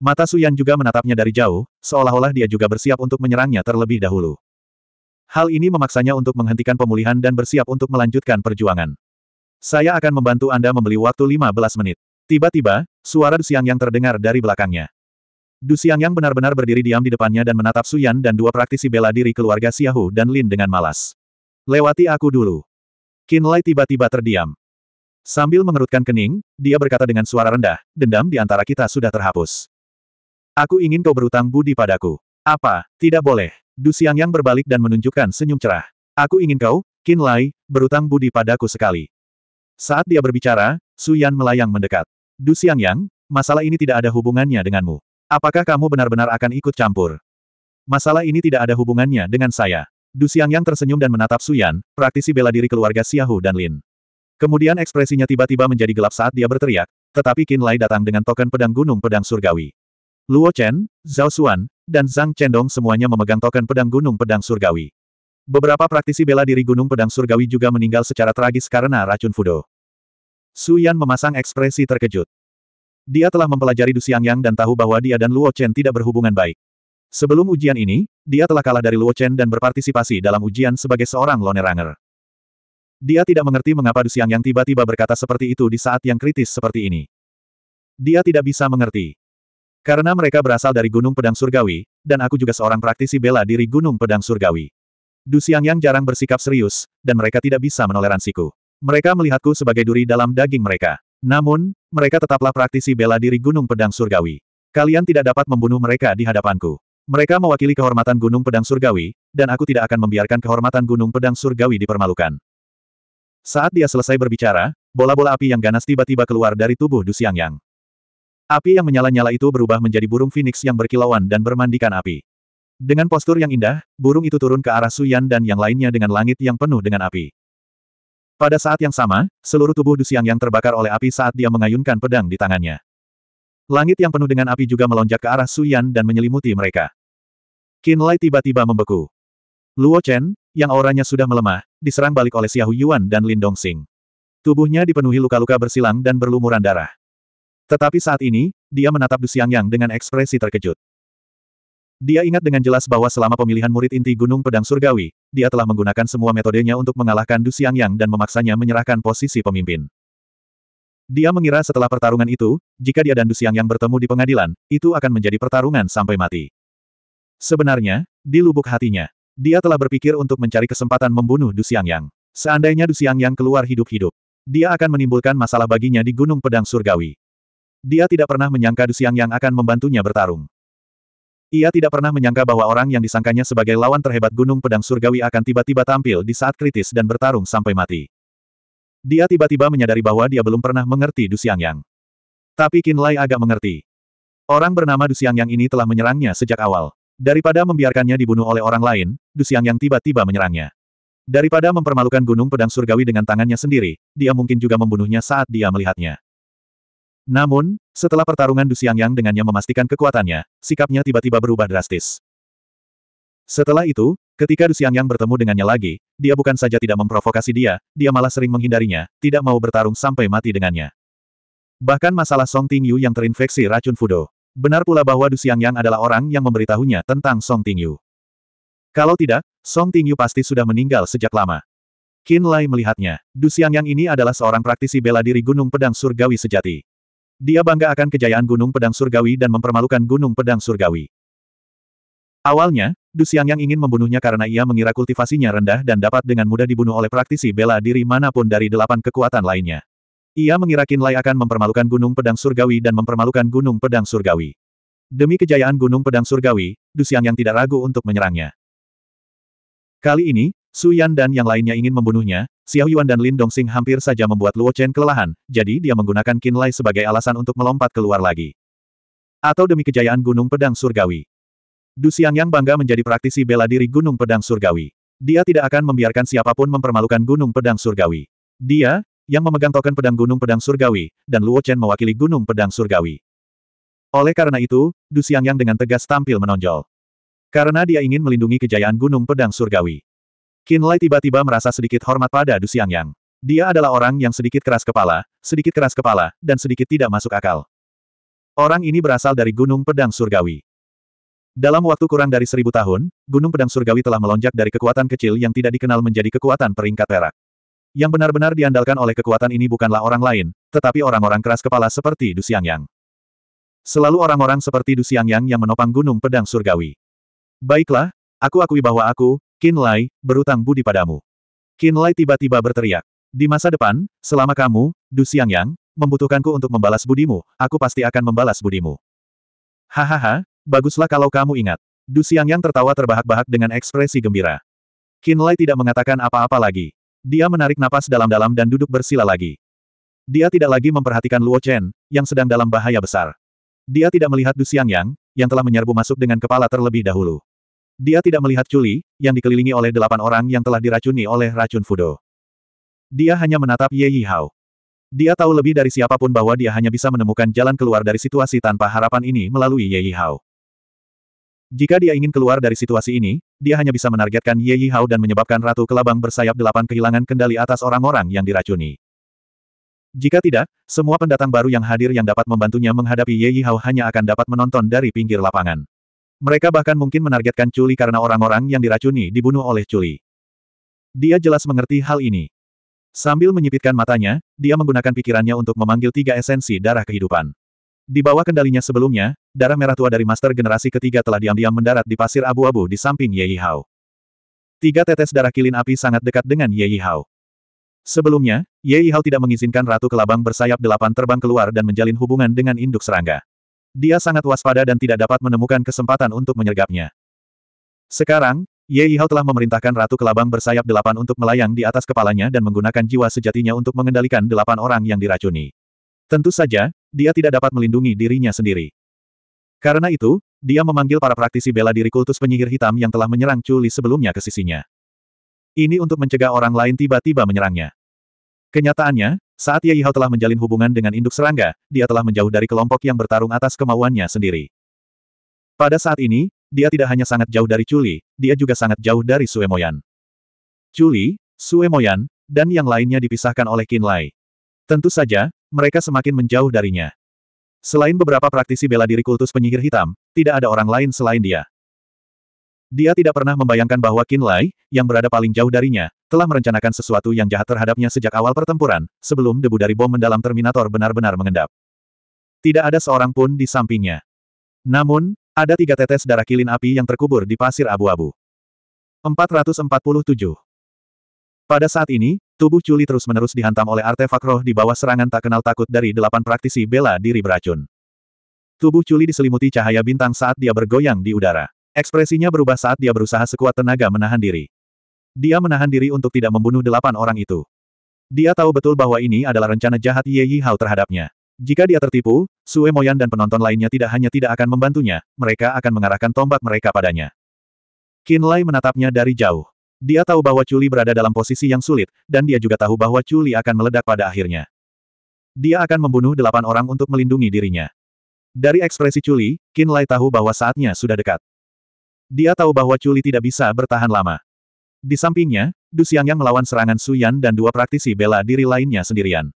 Mata Suyan juga menatapnya dari jauh, seolah-olah dia juga bersiap untuk menyerangnya terlebih dahulu. Hal ini memaksanya untuk menghentikan pemulihan dan bersiap untuk melanjutkan perjuangan. Saya akan membantu Anda membeli waktu 15 menit. Tiba-tiba, suara Dusiang yang terdengar dari belakangnya. Dusiang yang benar-benar berdiri diam di depannya dan menatap Suyan dan dua praktisi bela diri keluarga Xiahu dan Lin dengan malas. Lewati aku dulu. Lai tiba-tiba terdiam. Sambil mengerutkan kening, dia berkata dengan suara rendah, dendam di antara kita sudah terhapus. Aku ingin kau berutang budi padaku. Apa? Tidak boleh. Du Siang yang berbalik dan menunjukkan senyum cerah. Aku ingin kau, Qin Lai, berutang budi padaku sekali. Saat dia berbicara, Su Yan melayang mendekat. Du Siang yang, masalah ini tidak ada hubungannya denganmu. Apakah kamu benar-benar akan ikut campur? Masalah ini tidak ada hubungannya dengan saya. Du Siang yang tersenyum dan menatap Su Yan, praktisi bela diri keluarga Xiahu dan Lin. Kemudian ekspresinya tiba-tiba menjadi gelap saat dia berteriak, tetapi Qin Lai datang dengan token pedang gunung pedang surgawi. Luo Chen, Zhao Xuan, dan Zhang Chendong semuanya memegang token pedang Gunung Pedang Surgawi. Beberapa praktisi bela diri Gunung Pedang Surgawi juga meninggal secara tragis karena racun Fudo. Su Yan memasang ekspresi terkejut. Dia telah mempelajari Du Yang dan tahu bahwa dia dan Luo Chen tidak berhubungan baik. Sebelum ujian ini, dia telah kalah dari Luo Chen dan berpartisipasi dalam ujian sebagai seorang Lone Ranger. Dia tidak mengerti mengapa Du Yang tiba-tiba berkata seperti itu di saat yang kritis seperti ini. Dia tidak bisa mengerti. Karena mereka berasal dari Gunung Pedang Surgawi, dan aku juga seorang praktisi bela diri Gunung Pedang Surgawi. Du Yang jarang bersikap serius, dan mereka tidak bisa menoleransiku. Mereka melihatku sebagai duri dalam daging mereka. Namun, mereka tetaplah praktisi bela diri Gunung Pedang Surgawi. Kalian tidak dapat membunuh mereka di hadapanku. Mereka mewakili kehormatan Gunung Pedang Surgawi, dan aku tidak akan membiarkan kehormatan Gunung Pedang Surgawi dipermalukan. Saat dia selesai berbicara, bola-bola api yang ganas tiba-tiba keluar dari tubuh Du Xiangyang. Api yang menyala-nyala itu berubah menjadi burung phoenix yang berkilauan dan bermandikan api. Dengan postur yang indah, burung itu turun ke arah Suyan dan yang lainnya dengan langit yang penuh dengan api. Pada saat yang sama, seluruh tubuh Dusiang yang terbakar oleh api saat dia mengayunkan pedang di tangannya. Langit yang penuh dengan api juga melonjak ke arah Suyan dan menyelimuti mereka. Qinlai tiba-tiba membeku. Luo Chen, yang auranya sudah melemah, diserang balik oleh Xiahu Yuan dan Lin Dongxing. Tubuhnya dipenuhi luka-luka bersilang dan berlumuran darah. Tetapi saat ini, dia menatap Dusiang Yang dengan ekspresi terkejut. Dia ingat dengan jelas bahwa selama pemilihan murid inti Gunung Pedang Surgawi, dia telah menggunakan semua metodenya untuk mengalahkan Dusiang Yang dan memaksanya menyerahkan posisi pemimpin. Dia mengira setelah pertarungan itu, jika dia dan Dusiang Yang bertemu di pengadilan, itu akan menjadi pertarungan sampai mati. Sebenarnya, di lubuk hatinya, dia telah berpikir untuk mencari kesempatan membunuh Dusiang Yang. Seandainya Dusiang Yang keluar hidup-hidup, dia akan menimbulkan masalah baginya di Gunung Pedang Surgawi. Dia tidak pernah menyangka Dusiang yang akan membantunya bertarung. Ia tidak pernah menyangka bahwa orang yang disangkanya sebagai lawan terhebat Gunung Pedang Surgawi akan tiba-tiba tampil di saat kritis dan bertarung sampai mati. Dia tiba-tiba menyadari bahwa dia belum pernah mengerti Dusiang Yang. Tapi Qin Lai agak mengerti. Orang bernama Dusiang Yang ini telah menyerangnya sejak awal. Daripada membiarkannya dibunuh oleh orang lain, Dusiang Yang tiba-tiba menyerangnya. Daripada mempermalukan Gunung Pedang Surgawi dengan tangannya sendiri, dia mungkin juga membunuhnya saat dia melihatnya. Namun, setelah pertarungan Du Yang dengannya memastikan kekuatannya, sikapnya tiba-tiba berubah drastis. Setelah itu, ketika Du Yang bertemu dengannya lagi, dia bukan saja tidak memprovokasi dia, dia malah sering menghindarinya, tidak mau bertarung sampai mati dengannya. Bahkan masalah Song Ting Yu yang terinfeksi racun Fudo. Benar pula bahwa Du Yang adalah orang yang memberitahunya tentang Song Ting Yu. Kalau tidak, Song Ting Yu pasti sudah meninggal sejak lama. Qin Lai melihatnya. Du Yang ini adalah seorang praktisi bela diri Gunung Pedang Surgawi sejati. Dia bangga akan kejayaan Gunung Pedang Surgawi dan mempermalukan Gunung Pedang Surgawi. Awalnya, Du yang ingin membunuhnya karena ia mengira kultivasinya rendah dan dapat dengan mudah dibunuh oleh praktisi bela diri manapun dari delapan kekuatan lainnya. Ia mengira Lai akan mempermalukan Gunung Pedang Surgawi dan mempermalukan Gunung Pedang Surgawi. Demi kejayaan Gunung Pedang Surgawi, Du yang tidak ragu untuk menyerangnya. Kali ini, Su Yan dan yang lainnya ingin membunuhnya, Xiao Yuan dan Lin Dongxing hampir saja membuat Luo Chen kelelahan, jadi dia menggunakan Qin Lai sebagai alasan untuk melompat keluar lagi. Atau demi kejayaan Gunung Pedang Surgawi. Du yang bangga menjadi praktisi bela diri Gunung Pedang Surgawi. Dia tidak akan membiarkan siapapun mempermalukan Gunung Pedang Surgawi. Dia, yang memegang token pedang Gunung Pedang Surgawi, dan Luo Chen mewakili Gunung Pedang Surgawi. Oleh karena itu, Du yang dengan tegas tampil menonjol. Karena dia ingin melindungi kejayaan Gunung Pedang Surgawi. Qin tiba-tiba merasa sedikit hormat pada Du Xiangyang. Dia adalah orang yang sedikit keras kepala, sedikit keras kepala, dan sedikit tidak masuk akal. Orang ini berasal dari Gunung Pedang Surgawi. Dalam waktu kurang dari seribu tahun, Gunung Pedang Surgawi telah melonjak dari kekuatan kecil yang tidak dikenal menjadi kekuatan peringkat perak. Yang benar-benar diandalkan oleh kekuatan ini bukanlah orang lain, tetapi orang-orang keras kepala seperti Du Xiangyang. Selalu orang-orang seperti Du Xiangyang yang menopang Gunung Pedang Surgawi. Baiklah, aku akui bahwa aku, Kinlai, berutang budi padamu. Kinlai tiba-tiba berteriak. Di masa depan, selama kamu, Du Yang, membutuhkanku untuk membalas budimu, aku pasti akan membalas budimu. Hahaha, baguslah kalau kamu ingat. Du Yang tertawa terbahak-bahak dengan ekspresi gembira. Kinlai tidak mengatakan apa-apa lagi. Dia menarik napas dalam-dalam dan duduk bersila lagi. Dia tidak lagi memperhatikan Luo Chen, yang sedang dalam bahaya besar. Dia tidak melihat Du Yang, yang telah menyerbu masuk dengan kepala terlebih dahulu. Dia tidak melihat Chuli, yang dikelilingi oleh delapan orang yang telah diracuni oleh racun Fudo. Dia hanya menatap Ye Yihao. Dia tahu lebih dari siapapun bahwa dia hanya bisa menemukan jalan keluar dari situasi tanpa harapan ini melalui Ye Yihao. Jika dia ingin keluar dari situasi ini, dia hanya bisa menargetkan Ye Yihao dan menyebabkan Ratu Kelabang bersayap delapan kehilangan kendali atas orang-orang yang diracuni. Jika tidak, semua pendatang baru yang hadir yang dapat membantunya menghadapi Ye Yihao hanya akan dapat menonton dari pinggir lapangan. Mereka bahkan mungkin menargetkan Chuli karena orang-orang yang diracuni dibunuh oleh Chuli. Dia jelas mengerti hal ini. Sambil menyipitkan matanya, dia menggunakan pikirannya untuk memanggil tiga esensi darah kehidupan. Di bawah kendalinya sebelumnya, darah merah tua dari master generasi ketiga telah diam-diam mendarat di pasir abu-abu di samping Ye Hao. Tiga tetes darah kilin api sangat dekat dengan Ye Hao. Sebelumnya, Ye Hao tidak mengizinkan Ratu Kelabang bersayap delapan terbang keluar dan menjalin hubungan dengan induk serangga. Dia sangat waspada dan tidak dapat menemukan kesempatan untuk menyergapnya. Sekarang, Ye Yihao telah memerintahkan Ratu Kelabang bersayap delapan untuk melayang di atas kepalanya dan menggunakan jiwa sejatinya untuk mengendalikan delapan orang yang diracuni. Tentu saja, dia tidak dapat melindungi dirinya sendiri. Karena itu, dia memanggil para praktisi bela diri kultus penyihir hitam yang telah menyerang Chuli sebelumnya ke sisinya. Ini untuk mencegah orang lain tiba-tiba menyerangnya. Kenyataannya, saat Ye Yihao telah menjalin hubungan dengan induk serangga, dia telah menjauh dari kelompok yang bertarung atas kemauannya sendiri. Pada saat ini, dia tidak hanya sangat jauh dari Chuli, dia juga sangat jauh dari Sue Suemoyan. Chuli, Suemoyan, dan yang lainnya dipisahkan oleh Lai. Tentu saja, mereka semakin menjauh darinya. Selain beberapa praktisi bela diri kultus penyihir hitam, tidak ada orang lain selain dia. Dia tidak pernah membayangkan bahwa Lai, yang berada paling jauh darinya, telah merencanakan sesuatu yang jahat terhadapnya sejak awal pertempuran, sebelum debu dari bom mendalam Terminator benar-benar mengendap. Tidak ada seorang pun di sampingnya. Namun, ada tiga tetes darah kilin api yang terkubur di pasir abu-abu. 447. Pada saat ini, tubuh Culi terus-menerus dihantam oleh artefak roh di bawah serangan tak kenal takut dari delapan praktisi bela diri beracun. Tubuh Culi diselimuti cahaya bintang saat dia bergoyang di udara. Ekspresinya berubah saat dia berusaha sekuat tenaga menahan diri. Dia menahan diri untuk tidak membunuh delapan orang itu. Dia tahu betul bahwa ini adalah rencana jahat Ye Yi Hao terhadapnya. Jika dia tertipu, Sue Moyan dan penonton lainnya tidak hanya tidak akan membantunya, mereka akan mengarahkan tombak mereka padanya. Qin Lai menatapnya dari jauh. Dia tahu bahwa Chuli berada dalam posisi yang sulit, dan dia juga tahu bahwa Chuli akan meledak pada akhirnya. Dia akan membunuh delapan orang untuk melindungi dirinya. Dari ekspresi Chuli, Qin Lai tahu bahwa saatnya sudah dekat. Dia tahu bahwa Chuli tidak bisa bertahan lama. Di sampingnya, Du Xiangyang melawan serangan Su Yan dan dua praktisi bela diri lainnya sendirian.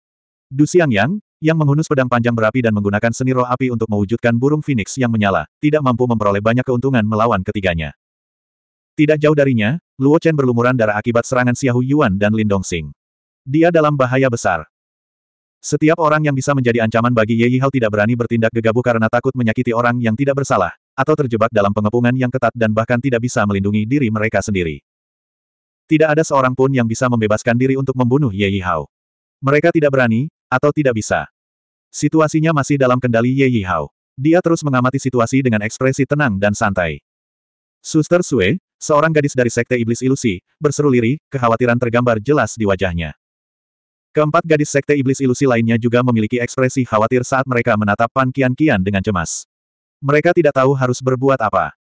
Du Xiangyang, yang menghunus pedang panjang berapi dan menggunakan seni roh api untuk mewujudkan burung phoenix yang menyala, tidak mampu memperoleh banyak keuntungan melawan ketiganya. Tidak jauh darinya, Luo Chen berlumuran darah akibat serangan Xiahu Yuan dan Lin Dongxing. Dia dalam bahaya besar. Setiap orang yang bisa menjadi ancaman bagi Ye Yihao tidak berani bertindak gegabah karena takut menyakiti orang yang tidak bersalah, atau terjebak dalam pengepungan yang ketat dan bahkan tidak bisa melindungi diri mereka sendiri. Tidak ada seorang pun yang bisa membebaskan diri untuk membunuh Ye Yihao. Mereka tidak berani, atau tidak bisa. Situasinya masih dalam kendali Ye Yihao. Dia terus mengamati situasi dengan ekspresi tenang dan santai. Suster Sue, seorang gadis dari Sekte Iblis Ilusi, berseru lirih, kekhawatiran tergambar jelas di wajahnya. Keempat gadis Sekte Iblis Ilusi lainnya juga memiliki ekspresi khawatir saat mereka menatap Pan Kian Kian dengan cemas. Mereka tidak tahu harus berbuat apa.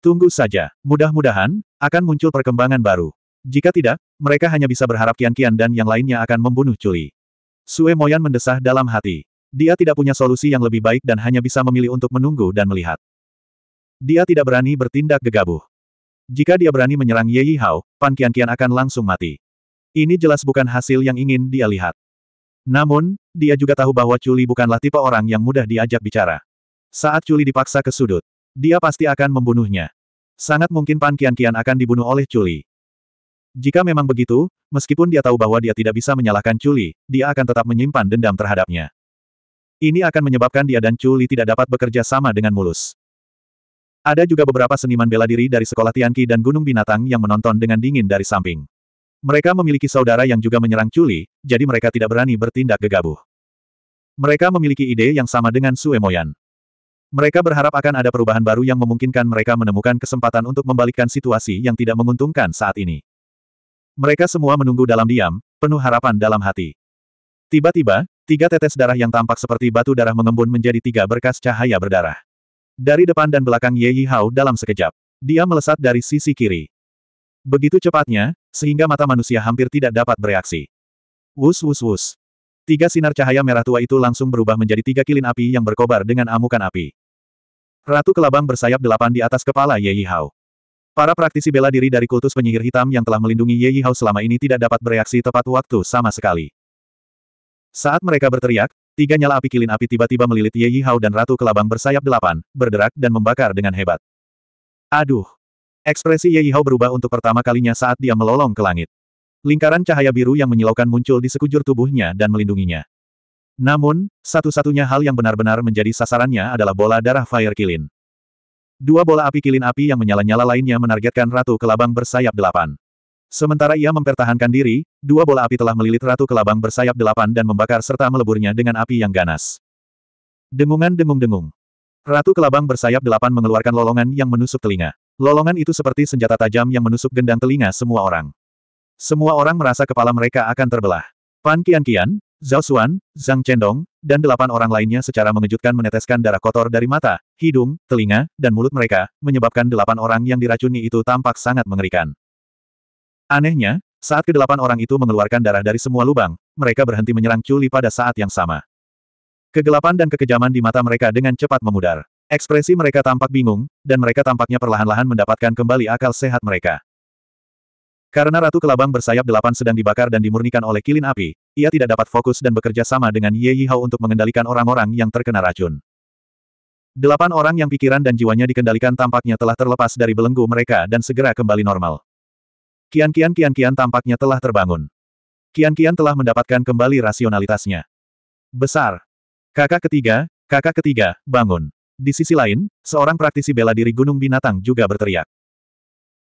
Tunggu saja, mudah-mudahan, akan muncul perkembangan baru. Jika tidak, mereka hanya bisa berharap Kian Kian dan yang lainnya akan membunuh Culi. Sue Moyan mendesah dalam hati. Dia tidak punya solusi yang lebih baik dan hanya bisa memilih untuk menunggu dan melihat. Dia tidak berani bertindak gegabah. Jika dia berani menyerang Ye Hao, Pan Kian Kian akan langsung mati. Ini jelas bukan hasil yang ingin dia lihat. Namun, dia juga tahu bahwa Chuli bukanlah tipe orang yang mudah diajak bicara. Saat Chuli dipaksa ke sudut, dia pasti akan membunuhnya. Sangat mungkin Pan Kian Kian akan dibunuh oleh Chuli. Jika memang begitu, meskipun dia tahu bahwa dia tidak bisa menyalahkan Chuli, dia akan tetap menyimpan dendam terhadapnya. Ini akan menyebabkan dia dan Chuli tidak dapat bekerja sama dengan mulus. Ada juga beberapa seniman bela diri dari sekolah Tianqi dan Gunung Binatang yang menonton dengan dingin dari samping. Mereka memiliki saudara yang juga menyerang Chuli, jadi mereka tidak berani bertindak gegabah. Mereka memiliki ide yang sama dengan Sue Moyan. Mereka berharap akan ada perubahan baru yang memungkinkan mereka menemukan kesempatan untuk membalikkan situasi yang tidak menguntungkan saat ini. Mereka semua menunggu dalam diam, penuh harapan dalam hati. Tiba-tiba, tiga tetes darah yang tampak seperti batu darah mengembun menjadi tiga berkas cahaya berdarah. Dari depan dan belakang Ye Hao dalam sekejap. Dia melesat dari sisi kiri. Begitu cepatnya, sehingga mata manusia hampir tidak dapat bereaksi. Wus wus wus. Tiga sinar cahaya merah tua itu langsung berubah menjadi tiga kilin api yang berkobar dengan amukan api. Ratu Kelabang bersayap delapan di atas kepala Ye Hao. Para praktisi bela diri dari kultus penyihir hitam yang telah melindungi Ye Yihao selama ini tidak dapat bereaksi tepat waktu sama sekali. Saat mereka berteriak, tiga nyala api kilin api tiba-tiba melilit Ye Yihao dan Ratu Kelabang bersayap delapan, berderak dan membakar dengan hebat. Aduh! Ekspresi Ye Yihao berubah untuk pertama kalinya saat dia melolong ke langit. Lingkaran cahaya biru yang menyilaukan muncul di sekujur tubuhnya dan melindunginya. Namun, satu-satunya hal yang benar-benar menjadi sasarannya adalah bola darah Fire Kilin. Dua bola api kilin api yang menyala-nyala lainnya menargetkan Ratu Kelabang bersayap delapan. Sementara ia mempertahankan diri, dua bola api telah melilit Ratu Kelabang bersayap delapan dan membakar serta meleburnya dengan api yang ganas. Dengungan dengung-dengung. Ratu Kelabang bersayap delapan mengeluarkan lolongan yang menusuk telinga. Lolongan itu seperti senjata tajam yang menusuk gendang telinga semua orang. Semua orang merasa kepala mereka akan terbelah. Pan Kian Kian, Zhao Xuan, Zhang Chendong, dan delapan orang lainnya secara mengejutkan meneteskan darah kotor dari mata, hidung, telinga, dan mulut mereka, menyebabkan delapan orang yang diracuni itu tampak sangat mengerikan. Anehnya, saat kedelapan orang itu mengeluarkan darah dari semua lubang, mereka berhenti menyerang Culi pada saat yang sama. Kegelapan dan kekejaman di mata mereka dengan cepat memudar. Ekspresi mereka tampak bingung, dan mereka tampaknya perlahan-lahan mendapatkan kembali akal sehat mereka. Karena Ratu Kelabang bersayap delapan sedang dibakar dan dimurnikan oleh kilin api, ia tidak dapat fokus dan bekerja sama dengan Ye Yihao untuk mengendalikan orang-orang yang terkena racun. Delapan orang yang pikiran dan jiwanya dikendalikan tampaknya telah terlepas dari belenggu mereka dan segera kembali normal. Kian-kian kian-kian tampaknya telah terbangun. Kian-kian telah mendapatkan kembali rasionalitasnya. Besar. Kakak ketiga, kakak ketiga, bangun. Di sisi lain, seorang praktisi bela diri Gunung Binatang juga berteriak.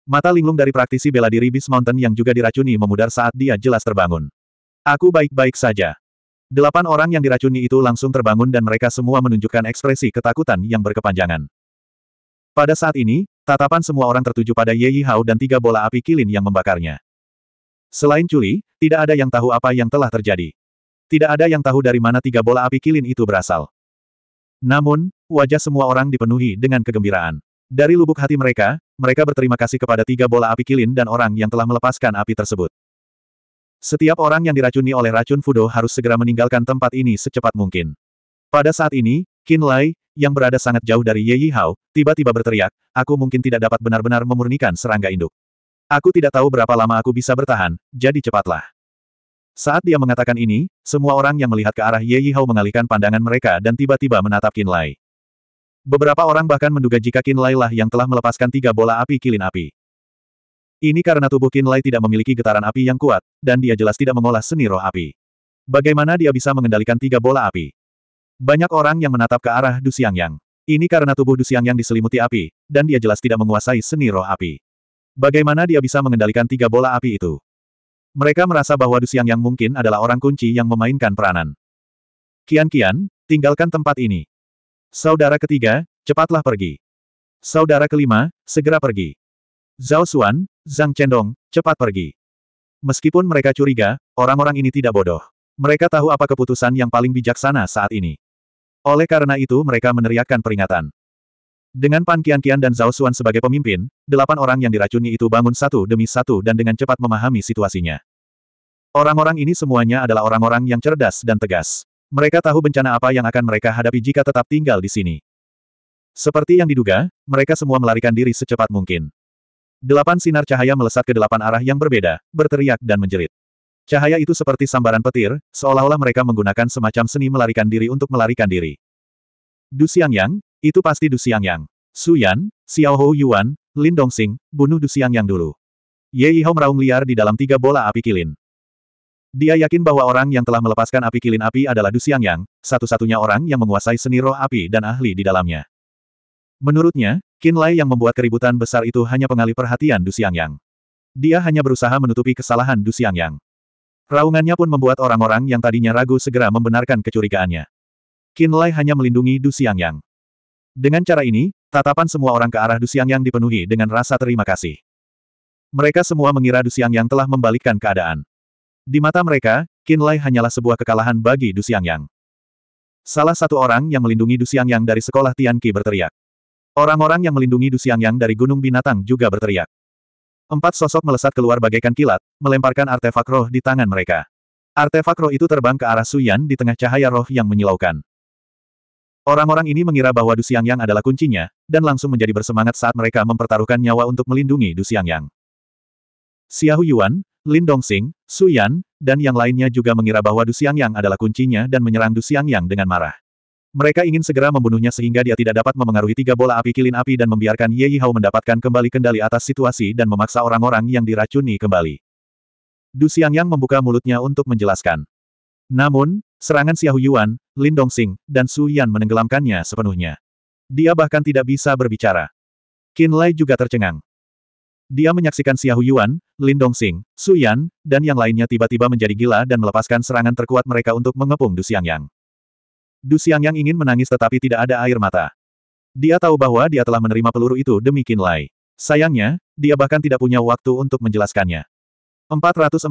Mata linglung dari praktisi bela diri Beast Mountain yang juga diracuni memudar saat dia jelas terbangun. Aku baik-baik saja. Delapan orang yang diracuni itu langsung terbangun dan mereka semua menunjukkan ekspresi ketakutan yang berkepanjangan. Pada saat ini, tatapan semua orang tertuju pada Ye Yihao dan tiga bola api kilin yang membakarnya. Selain Culi, tidak ada yang tahu apa yang telah terjadi. Tidak ada yang tahu dari mana tiga bola api kilin itu berasal. Namun, wajah semua orang dipenuhi dengan kegembiraan. Dari lubuk hati mereka, mereka berterima kasih kepada tiga bola api kilin dan orang yang telah melepaskan api tersebut. Setiap orang yang diracuni oleh racun Fudo harus segera meninggalkan tempat ini secepat mungkin. Pada saat ini, Qin Lai, yang berada sangat jauh dari Ye Yi Hao tiba-tiba berteriak, aku mungkin tidak dapat benar-benar memurnikan serangga induk. Aku tidak tahu berapa lama aku bisa bertahan, jadi cepatlah. Saat dia mengatakan ini, semua orang yang melihat ke arah Ye Yi Hao mengalihkan pandangan mereka dan tiba-tiba menatap Qin Lai. Beberapa orang bahkan menduga jika Qin Lai lah yang telah melepaskan tiga bola api kilin api. Ini karena tubuh Qin Lai tidak memiliki getaran api yang kuat, dan dia jelas tidak mengolah seni roh api. Bagaimana dia bisa mengendalikan tiga bola api? Banyak orang yang menatap ke arah Du Xiangyang. Ini karena tubuh Du Xiangyang diselimuti api, dan dia jelas tidak menguasai seni roh api. Bagaimana dia bisa mengendalikan tiga bola api itu? Mereka merasa bahwa Du Xiangyang mungkin adalah orang kunci yang memainkan peranan. Kian-kian, tinggalkan tempat ini. Saudara ketiga, cepatlah pergi. Saudara kelima, segera pergi. Zhao Xuan, Zhang Chendong, cepat pergi. Meskipun mereka curiga, orang-orang ini tidak bodoh. Mereka tahu apa keputusan yang paling bijaksana saat ini. Oleh karena itu mereka meneriakkan peringatan. Dengan Pan Qianqian dan Zhao Xuan sebagai pemimpin, delapan orang yang diracuni itu bangun satu demi satu dan dengan cepat memahami situasinya. Orang-orang ini semuanya adalah orang-orang yang cerdas dan tegas. Mereka tahu bencana apa yang akan mereka hadapi jika tetap tinggal di sini. Seperti yang diduga, mereka semua melarikan diri secepat mungkin. Delapan sinar cahaya melesat ke delapan arah yang berbeda, berteriak dan menjerit. Cahaya itu seperti sambaran petir, seolah-olah mereka menggunakan semacam seni melarikan diri untuk melarikan diri. Du Xiangyang, itu pasti Du Xiangyang. Su Yan, Xiao Hou Yuan, Lin Dongxing, bunuh Du Xiangyang dulu. Ye Hao meraung liar di dalam tiga bola api kilin. Dia yakin bahwa orang yang telah melepaskan api kilin api adalah Du Xiangyang, satu-satunya orang yang menguasai seni roh api dan ahli di dalamnya. Menurutnya, Qin Lai yang membuat keributan besar itu hanya pengalih perhatian Du Xiangyang. Dia hanya berusaha menutupi kesalahan Du Xiangyang. Raungannya pun membuat orang-orang yang tadinya ragu segera membenarkan kecurigaannya. Qin Lai hanya melindungi Du Xiangyang. Dengan cara ini, tatapan semua orang ke arah Du Xiangyang dipenuhi dengan rasa terima kasih. Mereka semua mengira Du Xiangyang telah membalikkan keadaan. Di mata mereka, Kinlay hanyalah sebuah kekalahan bagi Du Xiangyang. Salah satu orang yang melindungi Du Xiangyang dari sekolah Tian Qi berteriak. Orang-orang yang melindungi Du Xiangyang dari Gunung Binatang juga berteriak. Empat sosok melesat keluar bagaikan kilat, melemparkan artefak roh di tangan mereka. Artefak roh itu terbang ke arah Suyan di tengah cahaya roh yang menyilaukan. Orang-orang ini mengira bahwa Du Xiangyang adalah kuncinya, dan langsung menjadi bersemangat saat mereka mempertaruhkan nyawa untuk melindungi Du Xiangyang. Xiahu Yuan, Lin Dongxing, Su Yan, dan yang lainnya juga mengira bahwa Du Xiangyang adalah kuncinya dan menyerang Du Xiangyang dengan marah. Mereka ingin segera membunuhnya sehingga dia tidak dapat memengaruhi tiga bola api kilin api dan membiarkan Ye Yihao mendapatkan kembali kendali atas situasi dan memaksa orang-orang yang diracuni kembali. Du Xiangyang membuka mulutnya untuk menjelaskan. Namun, serangan Xiahu Yuan, Lin Dongxing, dan Su Yan menenggelamkannya sepenuhnya. Dia bahkan tidak bisa berbicara. Qin Lai juga tercengang. Dia menyaksikan Xiahu Yuan, Lin Dongxing, Su Yan, dan yang lainnya tiba-tiba menjadi gila dan melepaskan serangan terkuat mereka untuk mengepung Du Xiangyang. Du Xiangyang ingin menangis tetapi tidak ada air mata. Dia tahu bahwa dia telah menerima peluru itu demi Qin Lai. Sayangnya, dia bahkan tidak punya waktu untuk menjelaskannya. 448.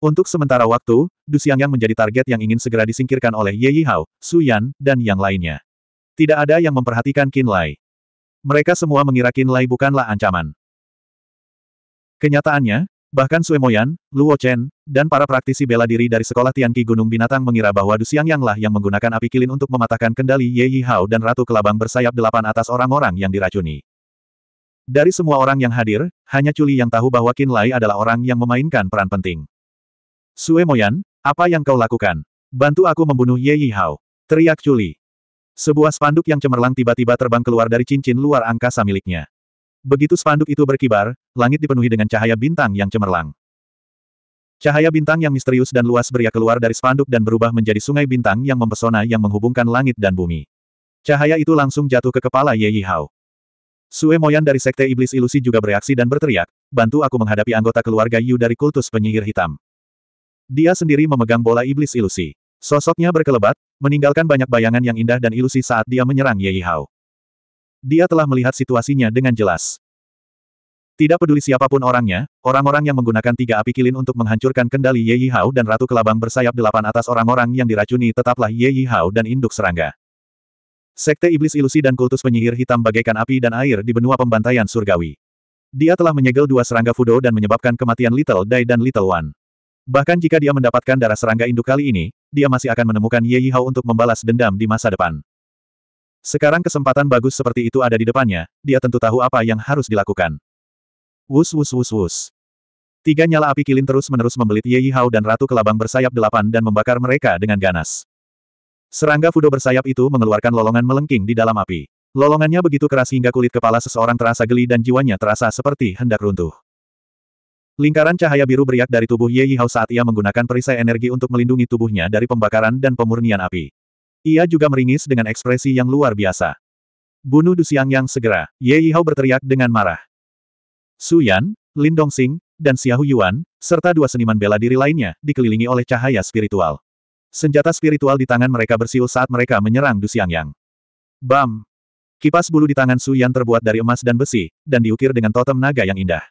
Untuk sementara waktu, Du Xiangyang menjadi target yang ingin segera disingkirkan oleh Ye Yihao, Su Yan, dan yang lainnya. Tidak ada yang memperhatikan Qin Lai. Mereka semua mengira Qin Lai bukanlah ancaman. Kenyataannya, bahkan Moyan, Luo Chen, dan para praktisi bela diri dari sekolah Tianqi Gunung Binatang mengira bahwa Du Yanglah yang menggunakan api kilin untuk mematahkan kendali Ye Yi Hao dan Ratu Kelabang bersayap delapan atas orang-orang yang diracuni. Dari semua orang yang hadir, hanya Culi yang tahu bahwa Qin Lai adalah orang yang memainkan peran penting. Moyan, apa yang kau lakukan? Bantu aku membunuh Ye Yi Hao. Teriak Culi. Sebuah spanduk yang cemerlang tiba-tiba terbang keluar dari cincin luar angkasa miliknya. Begitu spanduk itu berkibar, langit dipenuhi dengan cahaya bintang yang cemerlang. Cahaya bintang yang misterius dan luas beria keluar dari spanduk dan berubah menjadi sungai bintang yang mempesona yang menghubungkan langit dan bumi. Cahaya itu langsung jatuh ke kepala Ye Yihao. Sue Moyan dari Sekte Iblis Ilusi juga bereaksi dan berteriak, bantu aku menghadapi anggota keluarga Yu dari kultus penyihir hitam. Dia sendiri memegang bola iblis ilusi. Sosoknya berkelebat, meninggalkan banyak bayangan yang indah dan ilusi saat dia menyerang Ye Yihao. Dia telah melihat situasinya dengan jelas. Tidak peduli siapapun orangnya, orang-orang yang menggunakan tiga api kilin untuk menghancurkan kendali Ye Yihao dan Ratu Kelabang bersayap delapan atas orang-orang yang diracuni tetaplah Ye Yihao dan induk serangga. Sekte Iblis Ilusi dan kultus penyihir hitam bagaikan api dan air di benua pembantaian surgawi. Dia telah menyegel dua serangga Fudo dan menyebabkan kematian Little Dai dan Little One. Bahkan jika dia mendapatkan darah serangga induk kali ini, dia masih akan menemukan Ye Yihao untuk membalas dendam di masa depan. Sekarang kesempatan bagus seperti itu ada di depannya, dia tentu tahu apa yang harus dilakukan. Wus wus wus wus. Tiga nyala api kilin terus-menerus membelit Ye Yihao dan Ratu Kelabang bersayap delapan dan membakar mereka dengan ganas. Serangga Fudo bersayap itu mengeluarkan lolongan melengking di dalam api. Lolongannya begitu keras hingga kulit kepala seseorang terasa geli dan jiwanya terasa seperti hendak runtuh. Lingkaran cahaya biru beriak dari tubuh Ye Yihao saat ia menggunakan perisai energi untuk melindungi tubuhnya dari pembakaran dan pemurnian api. Ia juga meringis dengan ekspresi yang luar biasa. Bunuh Siang Yang segera, Ye Yihao berteriak dengan marah. Su Yan, Lin Dongxing, dan Xiahu Yuan, serta dua seniman bela diri lainnya, dikelilingi oleh cahaya spiritual. Senjata spiritual di tangan mereka bersiul saat mereka menyerang Siang Yang. Bam! Kipas bulu di tangan Su Yan terbuat dari emas dan besi, dan diukir dengan totem naga yang indah.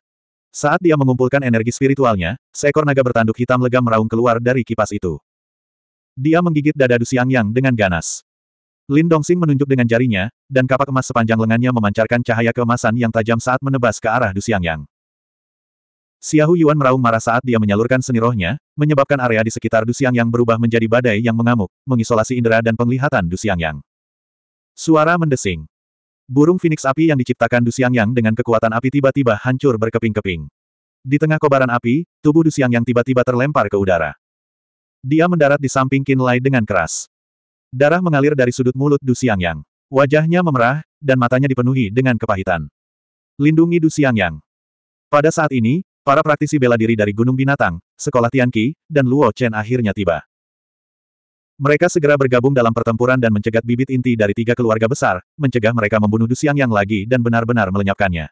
Saat dia mengumpulkan energi spiritualnya, seekor naga bertanduk hitam legam meraung keluar dari kipas itu. Dia menggigit dada Du Xiangyang dengan ganas. Lin Dongxing menunjuk dengan jarinya, dan kapak emas sepanjang lengannya memancarkan cahaya keemasan yang tajam saat menebas ke arah Du Xiangyang. Xiahu Yuan meraung marah saat dia menyalurkan seni rohnya, menyebabkan area di sekitar Du Xiangyang berubah menjadi badai yang mengamuk, mengisolasi indera dan penglihatan Du Xiangyang. Suara mendesing. Burung Phoenix api yang diciptakan Du Xiangyang dengan kekuatan api tiba-tiba hancur berkeping-keping. Di tengah kobaran api, tubuh Du Xiangyang tiba-tiba terlempar ke udara. Dia mendarat di samping Qin Lai dengan keras. Darah mengalir dari sudut mulut Du Yang. Wajahnya memerah, dan matanya dipenuhi dengan kepahitan. Lindungi Du Yang. Pada saat ini, para praktisi bela diri dari Gunung Binatang, Sekolah Tianqi, dan Luo Chen akhirnya tiba. Mereka segera bergabung dalam pertempuran dan mencegat bibit inti dari tiga keluarga besar, mencegah mereka membunuh Du Yang lagi dan benar-benar melenyapkannya.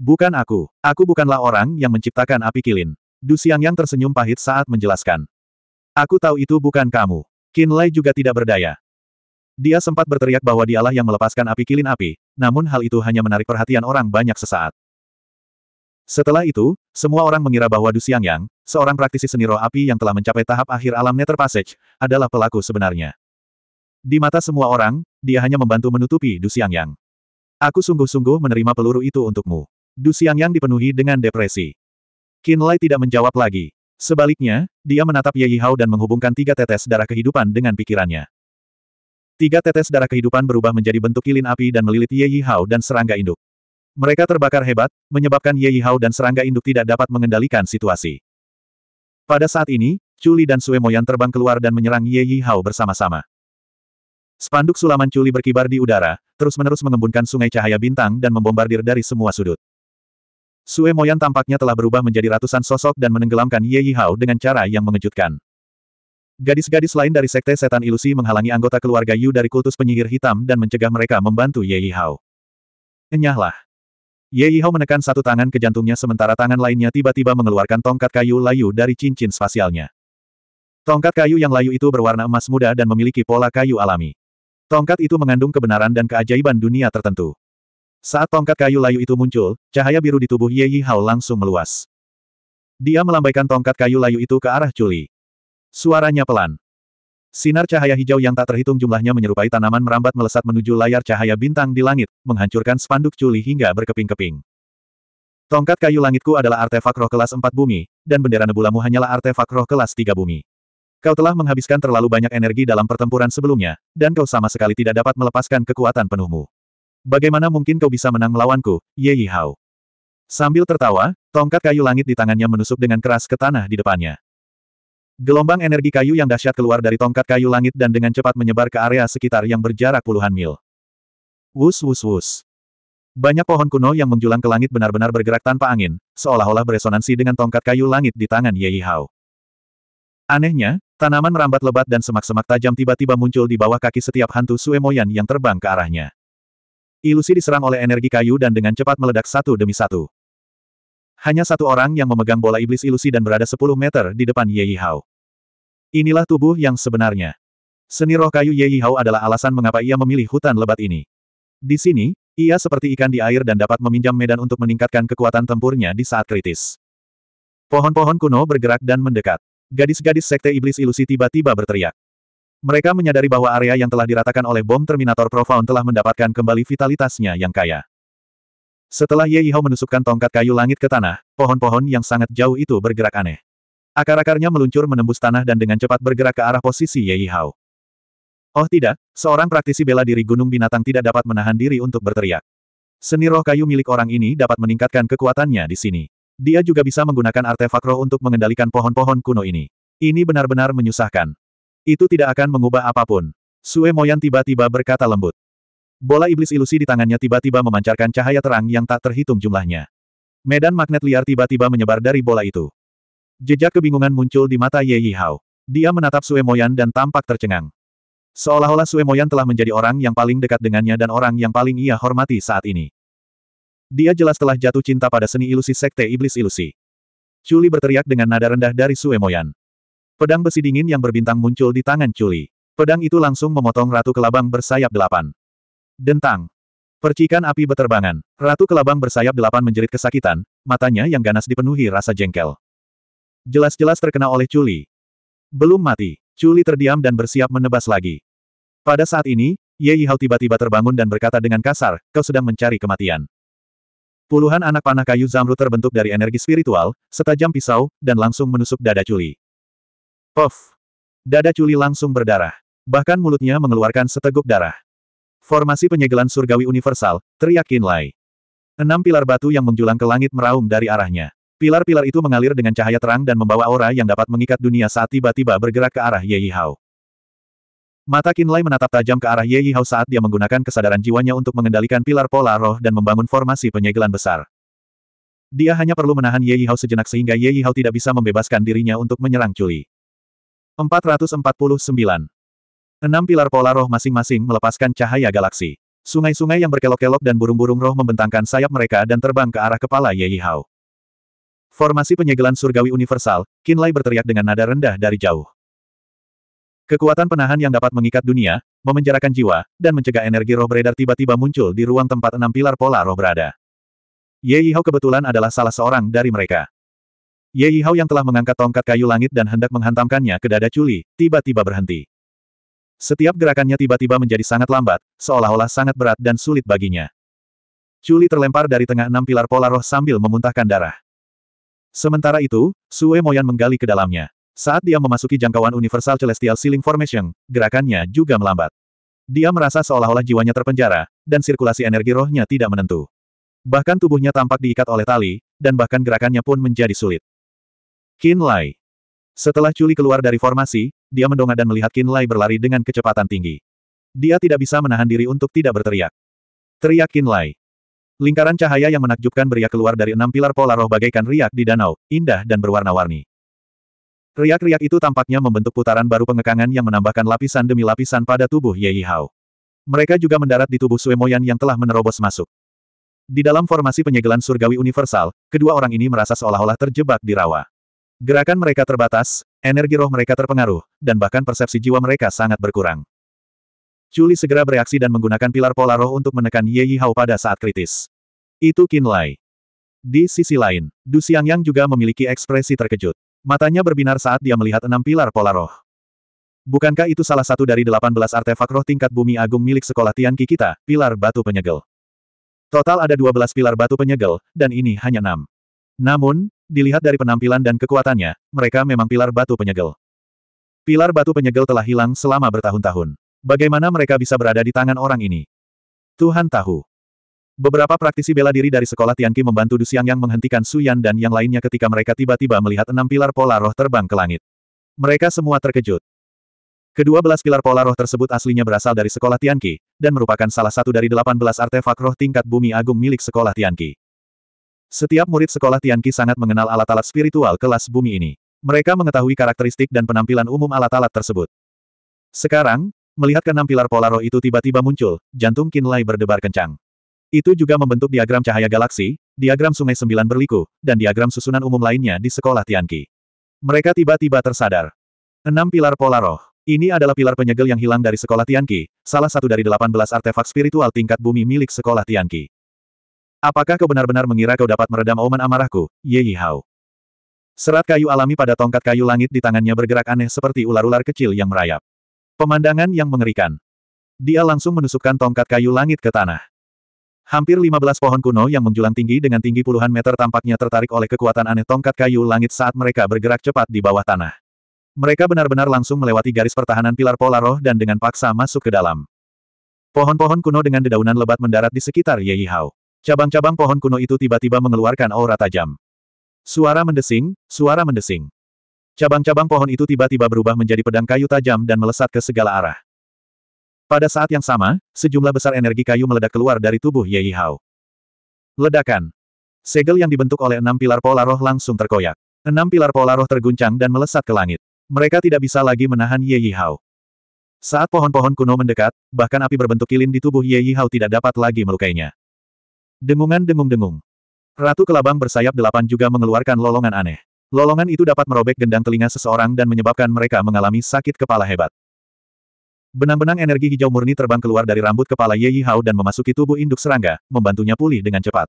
Bukan aku. Aku bukanlah orang yang menciptakan api kilin. Du Yang tersenyum pahit saat menjelaskan. Aku tahu itu bukan kamu. Qin Lai juga tidak berdaya. Dia sempat berteriak bahwa dialah yang melepaskan api kilin api, namun hal itu hanya menarik perhatian orang banyak sesaat. Setelah itu, semua orang mengira bahwa Du Xiangyang, seorang praktisi seni roh api yang telah mencapai tahap akhir alam Nether Passage, adalah pelaku sebenarnya. Di mata semua orang, dia hanya membantu menutupi Du Xiangyang. Aku sungguh-sungguh menerima peluru itu untukmu. Du Xiangyang dipenuhi dengan depresi. Qin Lai tidak menjawab lagi. Sebaliknya, dia menatap Ye Yihao dan menghubungkan tiga tetes darah kehidupan dengan pikirannya. Tiga tetes darah kehidupan berubah menjadi bentuk kilin api dan melilit Ye Yihao dan serangga induk. Mereka terbakar hebat, menyebabkan Ye Yihao dan serangga induk tidak dapat mengendalikan situasi. Pada saat ini, Chuli dan Sue Moyan terbang keluar dan menyerang Ye Yihao bersama-sama. Spanduk sulaman Chuli berkibar di udara, terus-menerus mengembunkan sungai cahaya bintang dan membombardir dari semua sudut. Sue Moyan tampaknya telah berubah menjadi ratusan sosok dan menenggelamkan Ye Yihao dengan cara yang mengejutkan. Gadis-gadis lain dari Sekte Setan Ilusi menghalangi anggota keluarga Yu dari kultus penyihir hitam dan mencegah mereka membantu Ye Yihao. Enyahlah. Ye Yihao menekan satu tangan ke jantungnya sementara tangan lainnya tiba-tiba mengeluarkan tongkat kayu layu dari cincin spasialnya. Tongkat kayu yang layu itu berwarna emas muda dan memiliki pola kayu alami. Tongkat itu mengandung kebenaran dan keajaiban dunia tertentu. Saat tongkat kayu layu itu muncul, cahaya biru di tubuh Ye Yi Hao langsung meluas. Dia melambaikan tongkat kayu layu itu ke arah Culi. Suaranya pelan. Sinar cahaya hijau yang tak terhitung jumlahnya menyerupai tanaman merambat melesat menuju layar cahaya bintang di langit, menghancurkan spanduk Culi hingga berkeping-keping. Tongkat kayu langitku adalah artefak roh kelas 4 bumi, dan bendera nebulamu hanyalah artefak roh kelas 3 bumi. Kau telah menghabiskan terlalu banyak energi dalam pertempuran sebelumnya, dan kau sama sekali tidak dapat melepaskan kekuatan penuhmu. Bagaimana mungkin kau bisa menang melawanku, Ye Yihao? Sambil tertawa, tongkat kayu langit di tangannya menusuk dengan keras ke tanah di depannya. Gelombang energi kayu yang dahsyat keluar dari tongkat kayu langit dan dengan cepat menyebar ke area sekitar yang berjarak puluhan mil. Wus wus wus. Banyak pohon kuno yang menjulang ke langit benar-benar bergerak tanpa angin, seolah-olah beresonansi dengan tongkat kayu langit di tangan Ye Yihao. Anehnya, tanaman merambat lebat dan semak-semak tajam tiba-tiba muncul di bawah kaki setiap hantu Suemoyan yang terbang ke arahnya. Ilusi diserang oleh energi kayu dan dengan cepat meledak satu demi satu. Hanya satu orang yang memegang bola iblis ilusi dan berada 10 meter di depan Ye Yihao. Inilah tubuh yang sebenarnya. Seni roh kayu Ye Yihao adalah alasan mengapa ia memilih hutan lebat ini. Di sini, ia seperti ikan di air dan dapat meminjam medan untuk meningkatkan kekuatan tempurnya di saat kritis. Pohon-pohon kuno bergerak dan mendekat. Gadis-gadis sekte iblis ilusi tiba-tiba berteriak. Mereka menyadari bahwa area yang telah diratakan oleh bom Terminator Profound telah mendapatkan kembali vitalitasnya yang kaya. Setelah Ye Yihao menusukkan tongkat kayu langit ke tanah, pohon-pohon yang sangat jauh itu bergerak aneh. Akar-akarnya meluncur menembus tanah dan dengan cepat bergerak ke arah posisi Ye Yihao. Oh tidak, seorang praktisi bela diri gunung binatang tidak dapat menahan diri untuk berteriak. Seni roh kayu milik orang ini dapat meningkatkan kekuatannya di sini. Dia juga bisa menggunakan artefak roh untuk mengendalikan pohon-pohon kuno ini. Ini benar-benar menyusahkan. Itu tidak akan mengubah apapun. Sue Moyan tiba-tiba berkata lembut. Bola iblis ilusi di tangannya tiba-tiba memancarkan cahaya terang yang tak terhitung jumlahnya. Medan magnet liar tiba-tiba menyebar dari bola itu. Jejak kebingungan muncul di mata Ye Yihao. Dia menatap Sue Moyan dan tampak tercengang. Seolah-olah Sue Moyan telah menjadi orang yang paling dekat dengannya dan orang yang paling ia hormati saat ini. Dia jelas telah jatuh cinta pada seni ilusi Sekte Iblis Ilusi. Chuli berteriak dengan nada rendah dari Sue Moyan. Pedang besi dingin yang berbintang muncul di tangan Culi. Pedang itu langsung memotong Ratu Kelabang bersayap delapan. Dentang. Percikan api beterbangan. Ratu Kelabang bersayap delapan menjerit kesakitan, matanya yang ganas dipenuhi rasa jengkel. Jelas-jelas terkena oleh Culi. Belum mati, Culi terdiam dan bersiap menebas lagi. Pada saat ini, Ye Yihao tiba-tiba terbangun dan berkata dengan kasar, kau sedang mencari kematian. Puluhan anak panah kayu zamrud terbentuk dari energi spiritual, setajam pisau, dan langsung menusuk dada Culi. Pof! Dada Culi langsung berdarah. Bahkan mulutnya mengeluarkan seteguk darah. Formasi penyegelan surgawi universal, teriak Kinlai. Enam pilar batu yang menjulang ke langit meraung dari arahnya. Pilar-pilar itu mengalir dengan cahaya terang dan membawa aura yang dapat mengikat dunia saat tiba-tiba bergerak ke arah Ye Hao. Mata Kinlai menatap tajam ke arah Ye Hao saat dia menggunakan kesadaran jiwanya untuk mengendalikan pilar pola roh dan membangun formasi penyegelan besar. Dia hanya perlu menahan Ye Hao sejenak sehingga Ye Hao tidak bisa membebaskan dirinya untuk menyerang Culi. 449. Enam pilar pola roh masing-masing melepaskan cahaya galaksi. Sungai-sungai yang berkelok-kelok dan burung-burung roh membentangkan sayap mereka dan terbang ke arah kepala Ye Yihao. Formasi penyegelan surgawi universal, Kinlay berteriak dengan nada rendah dari jauh. Kekuatan penahan yang dapat mengikat dunia, memenjarakan jiwa, dan mencegah energi roh beredar tiba-tiba muncul di ruang tempat enam pilar pola roh berada. Ye Yihao kebetulan adalah salah seorang dari mereka. Ye Yihao yang telah mengangkat tongkat kayu langit dan hendak menghantamkannya ke dada Culi, tiba-tiba berhenti. Setiap gerakannya tiba-tiba menjadi sangat lambat, seolah-olah sangat berat dan sulit baginya. Culi terlempar dari tengah enam pilar pola roh sambil memuntahkan darah. Sementara itu, Sue Moyan menggali ke dalamnya. Saat dia memasuki jangkauan Universal Celestial Ceiling Formation, gerakannya juga melambat. Dia merasa seolah-olah jiwanya terpenjara, dan sirkulasi energi rohnya tidak menentu. Bahkan tubuhnya tampak diikat oleh tali, dan bahkan gerakannya pun menjadi sulit. Qin Lai. Setelah Chuli keluar dari formasi, dia mendongak dan melihat Qin Lai berlari dengan kecepatan tinggi. Dia tidak bisa menahan diri untuk tidak berteriak. Teriak Qin Lai. Lingkaran cahaya yang menakjubkan beriak keluar dari enam pilar pola roh bagaikan riak di danau, indah dan berwarna-warni. Riak-riak itu tampaknya membentuk putaran baru pengekangan yang menambahkan lapisan demi lapisan pada tubuh Ye Hao. Mereka juga mendarat di tubuh Suemoyan yang telah menerobos masuk. Di dalam formasi penyegelan surgawi universal, kedua orang ini merasa seolah-olah terjebak di rawa. Gerakan mereka terbatas, energi roh mereka terpengaruh, dan bahkan persepsi jiwa mereka sangat berkurang. Chuli segera bereaksi dan menggunakan pilar pola roh untuk menekan Ye Yihao pada saat kritis. Itu Lai. Di sisi lain, Du Xiangyang juga memiliki ekspresi terkejut. Matanya berbinar saat dia melihat enam pilar pola roh. Bukankah itu salah satu dari 18 artefak roh tingkat bumi agung milik sekolah Tianqi kita, pilar batu penyegel? Total ada 12 pilar batu penyegel, dan ini hanya enam. Namun, Dilihat dari penampilan dan kekuatannya, mereka memang pilar batu penyegel. Pilar batu penyegel telah hilang selama bertahun-tahun. Bagaimana mereka bisa berada di tangan orang ini? Tuhan tahu. Beberapa praktisi bela diri dari sekolah Tianqi membantu Dusiang yang menghentikan Su Yan dan yang lainnya ketika mereka tiba-tiba melihat enam pilar pola roh terbang ke langit. Mereka semua terkejut. Kedua belas pilar pola roh tersebut aslinya berasal dari sekolah Tianqi, dan merupakan salah satu dari delapan belas artefak roh tingkat bumi agung milik sekolah Tianqi. Setiap murid sekolah Tianqi sangat mengenal alat-alat spiritual kelas bumi ini. Mereka mengetahui karakteristik dan penampilan umum alat-alat tersebut. Sekarang, melihat keenam pilar pola roh itu tiba-tiba muncul, jantung Kinlay berdebar kencang. Itu juga membentuk diagram cahaya galaksi, diagram sungai sembilan berliku, dan diagram susunan umum lainnya di sekolah Tianqi. Mereka tiba-tiba tersadar. Enam pilar pola roh. Ini adalah pilar penyegel yang hilang dari sekolah Tianqi, salah satu dari delapan belas artefak spiritual tingkat bumi milik sekolah Tianqi. Apakah kau benar-benar mengira kau dapat meredam oman amarahku, Ye Yihao? Serat kayu alami pada tongkat kayu langit di tangannya bergerak aneh seperti ular-ular kecil yang merayap. Pemandangan yang mengerikan. Dia langsung menusukkan tongkat kayu langit ke tanah. Hampir 15 pohon kuno yang menjulang tinggi dengan tinggi puluhan meter tampaknya tertarik oleh kekuatan aneh tongkat kayu langit saat mereka bergerak cepat di bawah tanah. Mereka benar-benar langsung melewati garis pertahanan pilar pola roh dan dengan paksa masuk ke dalam. Pohon-pohon kuno dengan dedaunan lebat mendarat di sekitar Ye Yihao. Cabang-cabang pohon kuno itu tiba-tiba mengeluarkan aura tajam. Suara mendesing, suara mendesing. Cabang-cabang pohon itu tiba-tiba berubah menjadi pedang kayu tajam dan melesat ke segala arah. Pada saat yang sama, sejumlah besar energi kayu meledak keluar dari tubuh Ye Hao. Ledakan. Segel yang dibentuk oleh enam pilar pola roh langsung terkoyak. Enam pilar pola roh terguncang dan melesat ke langit. Mereka tidak bisa lagi menahan Ye Hao. Saat pohon-pohon kuno mendekat, bahkan api berbentuk kilin di tubuh Ye Hao tidak dapat lagi melukainya. Dengungan-dengung-dengung. Ratu Kelabang bersayap delapan juga mengeluarkan lolongan aneh. Lolongan itu dapat merobek gendang telinga seseorang dan menyebabkan mereka mengalami sakit kepala hebat. Benang-benang energi hijau murni terbang keluar dari rambut kepala Ye Hao dan memasuki tubuh induk serangga, membantunya pulih dengan cepat.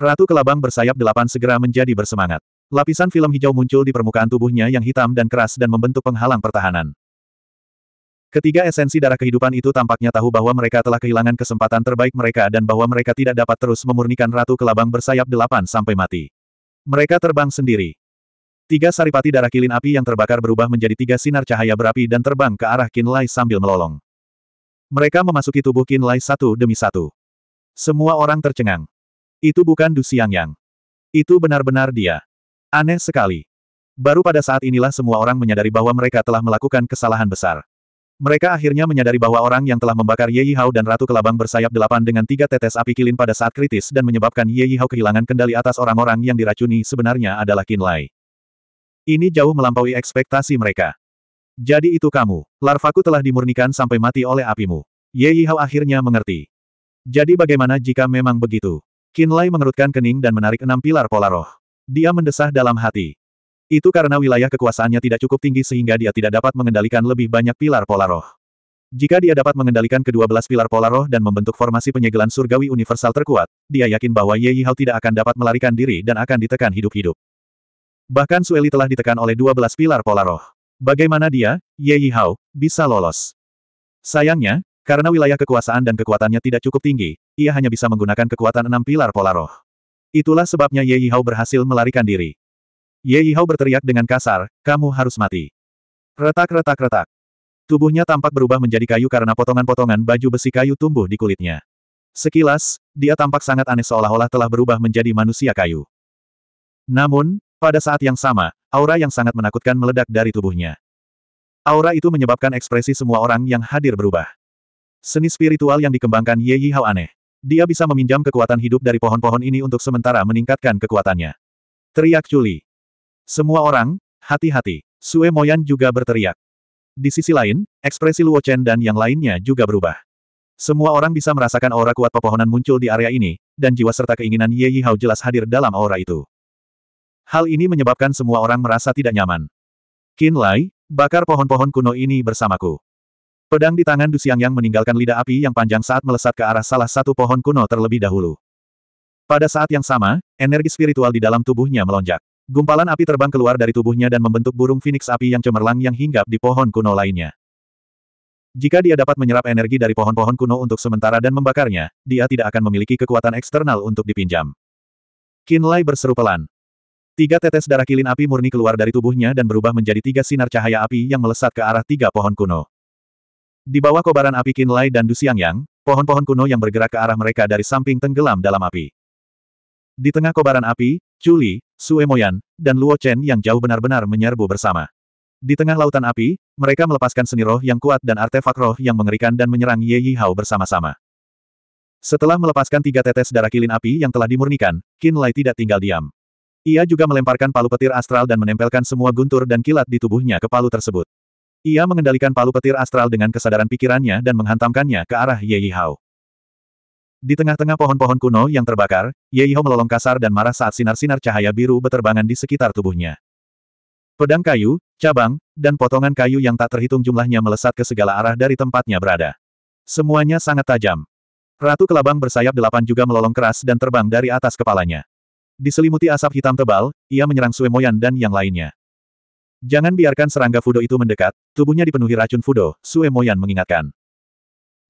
Ratu Kelabang bersayap delapan segera menjadi bersemangat. Lapisan film hijau muncul di permukaan tubuhnya yang hitam dan keras dan membentuk penghalang pertahanan. Ketiga esensi darah kehidupan itu tampaknya tahu bahwa mereka telah kehilangan kesempatan terbaik mereka dan bahwa mereka tidak dapat terus memurnikan Ratu Kelabang bersayap delapan sampai mati. Mereka terbang sendiri. Tiga saripati darah kilin api yang terbakar berubah menjadi tiga sinar cahaya berapi dan terbang ke arah Kin Lai sambil melolong. Mereka memasuki tubuh Kin Lai satu demi satu. Semua orang tercengang. Itu bukan Du Siang Yang. Itu benar-benar dia. Aneh sekali. Baru pada saat inilah semua orang menyadari bahwa mereka telah melakukan kesalahan besar. Mereka akhirnya menyadari bahwa orang yang telah membakar Ye Yihao dan Ratu Kelabang bersayap delapan dengan tiga tetes api kilin pada saat kritis dan menyebabkan Ye Yihao kehilangan kendali atas orang-orang yang diracuni sebenarnya adalah Qin Lai. Ini jauh melampaui ekspektasi mereka. Jadi itu kamu, larvaku telah dimurnikan sampai mati oleh apimu. Ye Yihao akhirnya mengerti. Jadi bagaimana jika memang begitu? Qin Lai mengerutkan kening dan menarik enam pilar pola roh. Dia mendesah dalam hati. Itu karena wilayah kekuasaannya tidak cukup tinggi sehingga dia tidak dapat mengendalikan lebih banyak pilar pola roh. Jika dia dapat mengendalikan kedua belas pilar pola roh dan membentuk formasi penyegelan surgawi universal terkuat, dia yakin bahwa Ye Yihao tidak akan dapat melarikan diri dan akan ditekan hidup-hidup. Bahkan Sueli telah ditekan oleh dua belas pilar pola roh. Bagaimana dia, Ye Yihao, bisa lolos? Sayangnya, karena wilayah kekuasaan dan kekuatannya tidak cukup tinggi, ia hanya bisa menggunakan kekuatan enam pilar pola roh. Itulah sebabnya Ye Yihao berhasil melarikan diri. Ye Yihao berteriak dengan kasar, kamu harus mati. Retak-retak-retak. Tubuhnya tampak berubah menjadi kayu karena potongan-potongan baju besi kayu tumbuh di kulitnya. Sekilas, dia tampak sangat aneh seolah-olah telah berubah menjadi manusia kayu. Namun, pada saat yang sama, aura yang sangat menakutkan meledak dari tubuhnya. Aura itu menyebabkan ekspresi semua orang yang hadir berubah. Seni spiritual yang dikembangkan Ye Yihao aneh. Dia bisa meminjam kekuatan hidup dari pohon-pohon ini untuk sementara meningkatkan kekuatannya. Teriak Chuli. Semua orang, hati-hati. Sue Moyan juga berteriak. Di sisi lain, ekspresi Luo Chen dan yang lainnya juga berubah. Semua orang bisa merasakan aura kuat pepohonan muncul di area ini, dan jiwa serta keinginan Ye Yihao jelas hadir dalam aura itu. Hal ini menyebabkan semua orang merasa tidak nyaman. Qin Lai, bakar pohon-pohon kuno ini bersamaku. Pedang di tangan Du Yang meninggalkan lidah api yang panjang saat melesat ke arah salah satu pohon kuno terlebih dahulu. Pada saat yang sama, energi spiritual di dalam tubuhnya melonjak. Gumpalan api terbang keluar dari tubuhnya dan membentuk burung phoenix api yang cemerlang yang hinggap di pohon kuno lainnya. Jika dia dapat menyerap energi dari pohon-pohon kuno untuk sementara dan membakarnya, dia tidak akan memiliki kekuatan eksternal untuk dipinjam. Kinlay berseru pelan. Tiga tetes darah kilin api murni keluar dari tubuhnya dan berubah menjadi tiga sinar cahaya api yang melesat ke arah tiga pohon kuno. Di bawah kobaran api Kinlay dan Dusiang Yang, pohon-pohon kuno yang bergerak ke arah mereka dari samping tenggelam dalam api. Di tengah kobaran api, Chu Li, Sue Moyan, dan Luo Chen yang jauh benar-benar menyerbu bersama. Di tengah lautan api, mereka melepaskan seni roh yang kuat dan artefak roh yang mengerikan dan menyerang Ye Yi Hao bersama-sama. Setelah melepaskan tiga tetes darah kilin api yang telah dimurnikan, Qin Lai tidak tinggal diam. Ia juga melemparkan palu petir astral dan menempelkan semua guntur dan kilat di tubuhnya ke palu tersebut. Ia mengendalikan palu petir astral dengan kesadaran pikirannya dan menghantamkannya ke arah Ye Yi Hao. Di tengah-tengah pohon-pohon kuno yang terbakar, Yeiho melolong kasar dan marah saat sinar-sinar cahaya biru beterbangan di sekitar tubuhnya. Pedang kayu, cabang, dan potongan kayu yang tak terhitung jumlahnya melesat ke segala arah dari tempatnya berada. Semuanya sangat tajam. Ratu Kelabang bersayap delapan juga melolong keras dan terbang dari atas kepalanya. Diselimuti asap hitam tebal, ia menyerang Suemoyan dan yang lainnya. Jangan biarkan serangga Fudo itu mendekat, tubuhnya dipenuhi racun Fudo, Suemoyan mengingatkan.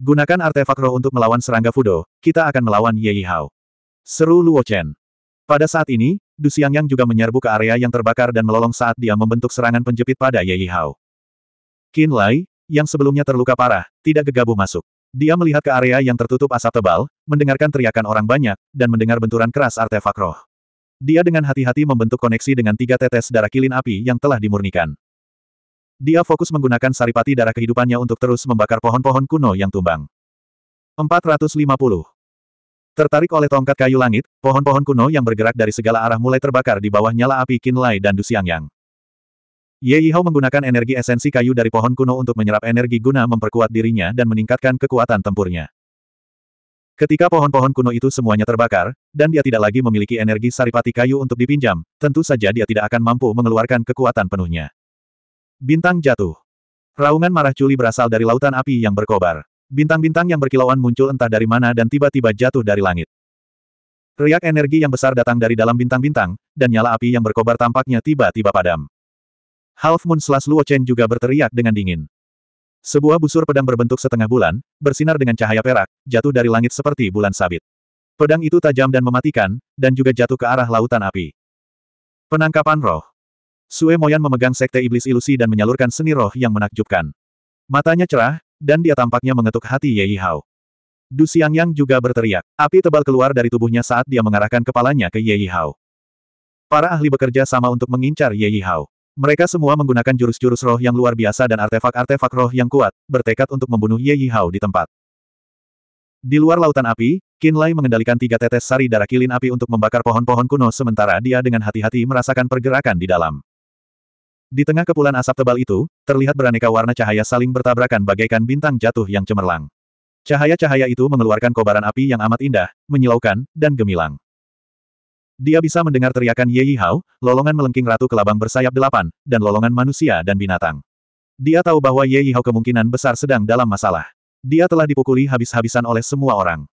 Gunakan artefak roh untuk melawan serangga Fudo, kita akan melawan Ye Yihao. Seru Luo Chen. Pada saat ini, Du Yang juga menyerbu ke area yang terbakar dan melolong saat dia membentuk serangan penjepit pada Ye Yihao. Qin Lai, yang sebelumnya terluka parah, tidak gegabah masuk. Dia melihat ke area yang tertutup asap tebal, mendengarkan teriakan orang banyak, dan mendengar benturan keras artefak roh. Dia dengan hati-hati membentuk koneksi dengan tiga tetes darah kilin api yang telah dimurnikan. Dia fokus menggunakan saripati darah kehidupannya untuk terus membakar pohon-pohon kuno yang tumbang. 450. Tertarik oleh tongkat kayu langit, pohon-pohon kuno yang bergerak dari segala arah mulai terbakar di bawah nyala api kinlay dan Dusiang Yang. Ye Yihao menggunakan energi esensi kayu dari pohon kuno untuk menyerap energi guna memperkuat dirinya dan meningkatkan kekuatan tempurnya. Ketika pohon-pohon kuno itu semuanya terbakar, dan dia tidak lagi memiliki energi saripati kayu untuk dipinjam, tentu saja dia tidak akan mampu mengeluarkan kekuatan penuhnya. Bintang jatuh. Raungan marah Culi berasal dari lautan api yang berkobar. Bintang-bintang yang berkilauan muncul entah dari mana dan tiba-tiba jatuh dari langit. Riak energi yang besar datang dari dalam bintang-bintang, dan nyala api yang berkobar tampaknya tiba-tiba padam. Half Moon Slash Luo Chen juga berteriak dengan dingin. Sebuah busur pedang berbentuk setengah bulan, bersinar dengan cahaya perak, jatuh dari langit seperti bulan sabit. Pedang itu tajam dan mematikan, dan juga jatuh ke arah lautan api. Penangkapan roh. Sue Moyan memegang sekte iblis ilusi dan menyalurkan seni roh yang menakjubkan. Matanya cerah, dan dia tampaknya mengetuk hati Ye Hao. Du Yang juga berteriak. Api tebal keluar dari tubuhnya saat dia mengarahkan kepalanya ke Ye Hao. Para ahli bekerja sama untuk mengincar Ye Hao. Mereka semua menggunakan jurus-jurus roh yang luar biasa dan artefak-artefak roh yang kuat, bertekad untuk membunuh Ye Hao di tempat. Di luar lautan api, Lai mengendalikan tiga tetes sari darah kilin api untuk membakar pohon-pohon kuno sementara dia dengan hati-hati merasakan pergerakan di dalam. Di tengah kepulan asap tebal itu, terlihat beraneka warna cahaya saling bertabrakan bagaikan bintang jatuh yang cemerlang. Cahaya-cahaya itu mengeluarkan kobaran api yang amat indah, menyilaukan, dan gemilang. Dia bisa mendengar teriakan Ye Yi lolongan melengking ratu kelabang bersayap delapan, dan lolongan manusia dan binatang. Dia tahu bahwa Ye Yi kemungkinan besar sedang dalam masalah. Dia telah dipukuli habis-habisan oleh semua orang.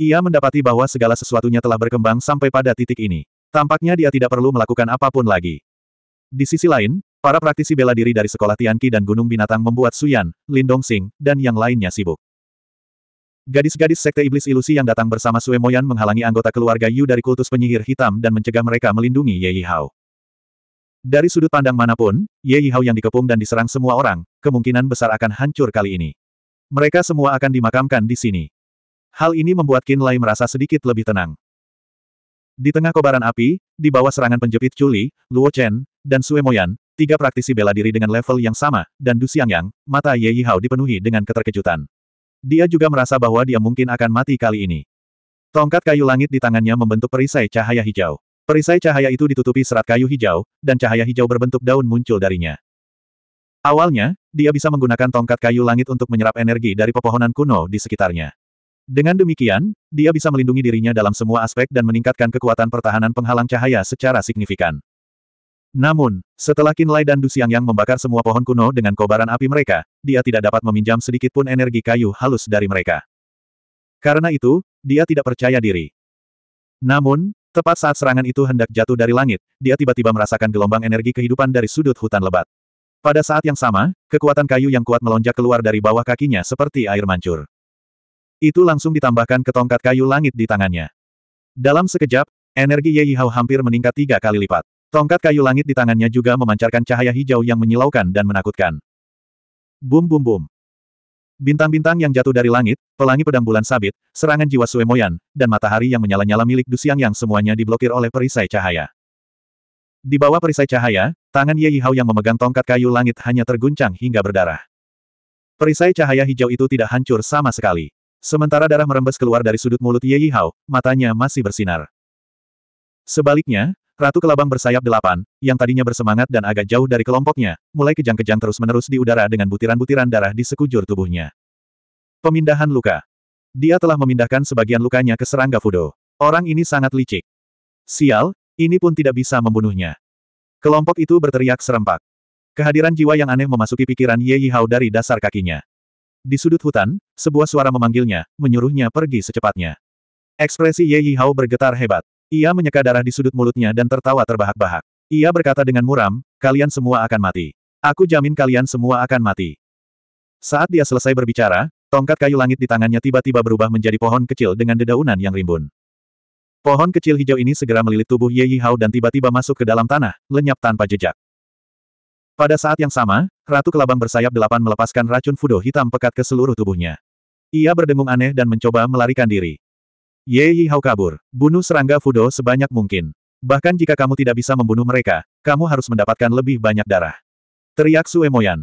Ia mendapati bahwa segala sesuatunya telah berkembang sampai pada titik ini. Tampaknya dia tidak perlu melakukan apapun lagi. Di sisi lain, para praktisi bela diri dari sekolah Tianqi dan Gunung Binatang membuat Suyan, Lin Dongxing, dan yang lainnya sibuk. Gadis-gadis sekte iblis ilusi yang datang bersama Sue Moyan menghalangi anggota keluarga Yu dari kultus penyihir hitam dan mencegah mereka melindungi Ye Yihao. Dari sudut pandang manapun, Ye Yihao yang dikepung dan diserang semua orang, kemungkinan besar akan hancur kali ini. Mereka semua akan dimakamkan di sini. Hal ini membuat Qin Lai merasa sedikit lebih tenang. Di tengah kobaran api, di bawah serangan penjepit Chuli, Luo Chen, dan Sue Moyan, tiga praktisi bela diri dengan level yang sama, dan Du Xiangyang, mata Ye Yihao dipenuhi dengan keterkejutan. Dia juga merasa bahwa dia mungkin akan mati kali ini. Tongkat kayu langit di tangannya membentuk perisai cahaya hijau. Perisai cahaya itu ditutupi serat kayu hijau, dan cahaya hijau berbentuk daun muncul darinya. Awalnya, dia bisa menggunakan tongkat kayu langit untuk menyerap energi dari pepohonan kuno di sekitarnya. Dengan demikian, dia bisa melindungi dirinya dalam semua aspek dan meningkatkan kekuatan pertahanan penghalang cahaya secara signifikan. Namun, setelah Kinlay dan Dusiang yang membakar semua pohon kuno dengan kobaran api mereka, dia tidak dapat meminjam sedikit pun energi kayu halus dari mereka. Karena itu, dia tidak percaya diri. Namun, tepat saat serangan itu hendak jatuh dari langit, dia tiba-tiba merasakan gelombang energi kehidupan dari sudut hutan lebat. Pada saat yang sama, kekuatan kayu yang kuat melonjak keluar dari bawah kakinya seperti air mancur. Itu langsung ditambahkan ke tongkat kayu langit di tangannya. Dalam sekejap, energi Ye Hao hampir meningkat tiga kali lipat. Tongkat kayu langit di tangannya juga memancarkan cahaya hijau yang menyilaukan dan menakutkan. Bum bum bum. Bintang-bintang yang jatuh dari langit, pelangi pedang bulan sabit, serangan jiwa Suemoyan, dan matahari yang menyala-nyala milik Dusiang yang semuanya diblokir oleh perisai cahaya. Di bawah perisai cahaya, tangan Ye Yihao yang memegang tongkat kayu langit hanya terguncang hingga berdarah. Perisai cahaya hijau itu tidak hancur sama sekali. Sementara darah merembes keluar dari sudut mulut Ye Yihao, matanya masih bersinar. Sebaliknya, Ratu Kelabang bersayap delapan, yang tadinya bersemangat dan agak jauh dari kelompoknya, mulai kejang-kejang terus-menerus di udara dengan butiran-butiran darah di sekujur tubuhnya. Pemindahan luka. Dia telah memindahkan sebagian lukanya ke serangga Fudo. Orang ini sangat licik. Sial, ini pun tidak bisa membunuhnya. Kelompok itu berteriak serempak. Kehadiran jiwa yang aneh memasuki pikiran Ye Yihao dari dasar kakinya. Di sudut hutan, sebuah suara memanggilnya, menyuruhnya pergi secepatnya. Ekspresi Ye Yihao bergetar hebat. Ia menyeka darah di sudut mulutnya dan tertawa terbahak-bahak. Ia berkata dengan muram, kalian semua akan mati. Aku jamin kalian semua akan mati. Saat dia selesai berbicara, tongkat kayu langit di tangannya tiba-tiba berubah menjadi pohon kecil dengan dedaunan yang rimbun. Pohon kecil hijau ini segera melilit tubuh Ye Yihao dan tiba-tiba masuk ke dalam tanah, lenyap tanpa jejak. Pada saat yang sama, Ratu Kelabang bersayap delapan melepaskan racun fudo hitam pekat ke seluruh tubuhnya. Ia berdengung aneh dan mencoba melarikan diri. Ye Hao kabur. Bunuh serangga Fudo sebanyak mungkin. Bahkan jika kamu tidak bisa membunuh mereka, kamu harus mendapatkan lebih banyak darah. Teriak Sue Moyan.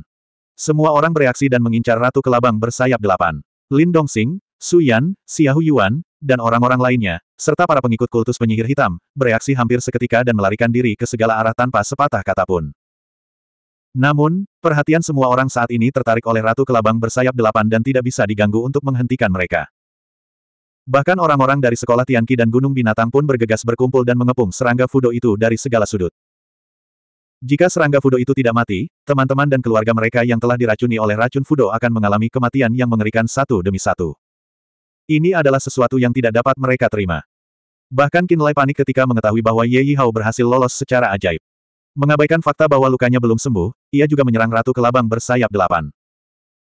Semua orang bereaksi dan mengincar Ratu Kelabang bersayap delapan. Lin Dongxing, Su Yan, Xiahu Yuan, dan orang-orang lainnya, serta para pengikut kultus penyihir hitam, bereaksi hampir seketika dan melarikan diri ke segala arah tanpa sepatah kata pun. Namun, perhatian semua orang saat ini tertarik oleh Ratu Kelabang bersayap delapan dan tidak bisa diganggu untuk menghentikan mereka. Bahkan orang-orang dari sekolah Tianqi dan Gunung Binatang pun bergegas berkumpul dan mengepung serangga Fudo itu dari segala sudut. Jika serangga Fudo itu tidak mati, teman-teman dan keluarga mereka yang telah diracuni oleh racun Fudo akan mengalami kematian yang mengerikan satu demi satu. Ini adalah sesuatu yang tidak dapat mereka terima. Bahkan Kinlay panik ketika mengetahui bahwa Ye Yihao berhasil lolos secara ajaib. Mengabaikan fakta bahwa lukanya belum sembuh, ia juga menyerang Ratu Kelabang bersayap delapan.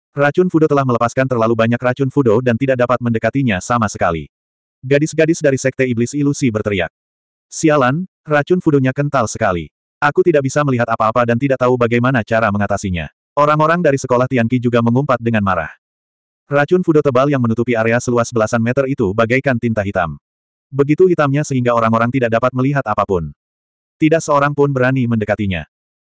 Racun Fudo telah melepaskan terlalu banyak racun Fudo dan tidak dapat mendekatinya sama sekali. Gadis-gadis dari Sekte Iblis Ilusi berteriak. Sialan, racun Fudonya kental sekali. Aku tidak bisa melihat apa-apa dan tidak tahu bagaimana cara mengatasinya. Orang-orang dari sekolah Tianqi juga mengumpat dengan marah. Racun Fudo tebal yang menutupi area seluas belasan meter itu bagaikan tinta hitam. Begitu hitamnya sehingga orang-orang tidak dapat melihat apapun. Tidak seorang pun berani mendekatinya.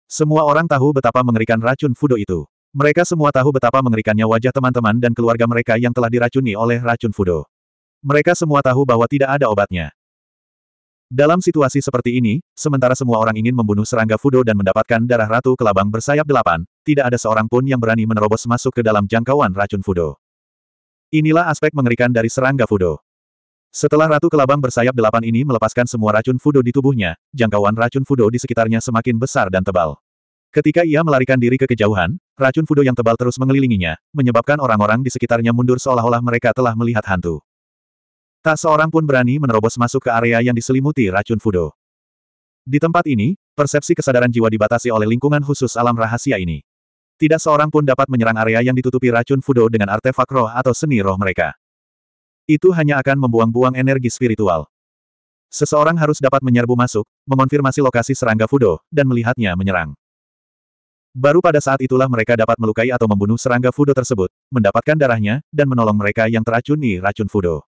Semua orang tahu betapa mengerikan racun Fudo itu. Mereka semua tahu betapa mengerikannya wajah teman-teman dan keluarga mereka yang telah diracuni oleh racun Fudo. Mereka semua tahu bahwa tidak ada obatnya. Dalam situasi seperti ini, sementara semua orang ingin membunuh serangga Fudo dan mendapatkan darah Ratu Kelabang bersayap delapan, tidak ada seorang pun yang berani menerobos masuk ke dalam jangkauan racun Fudo. Inilah aspek mengerikan dari serangga Fudo. Setelah Ratu Kelabang bersayap delapan ini melepaskan semua racun Fudo di tubuhnya, jangkauan racun Fudo di sekitarnya semakin besar dan tebal. Ketika ia melarikan diri ke kejauhan, racun fudo yang tebal terus mengelilinginya, menyebabkan orang-orang di sekitarnya mundur seolah-olah mereka telah melihat hantu. Tak seorang pun berani menerobos masuk ke area yang diselimuti racun fudo. Di tempat ini, persepsi kesadaran jiwa dibatasi oleh lingkungan khusus alam rahasia ini. Tidak seorang pun dapat menyerang area yang ditutupi racun fudo dengan artefak roh atau seni roh mereka. Itu hanya akan membuang-buang energi spiritual. Seseorang harus dapat menyerbu masuk, mengonfirmasi lokasi serangga fudo, dan melihatnya menyerang. Baru pada saat itulah mereka dapat melukai atau membunuh serangga Fudo tersebut, mendapatkan darahnya, dan menolong mereka yang teracuni racun Fudo.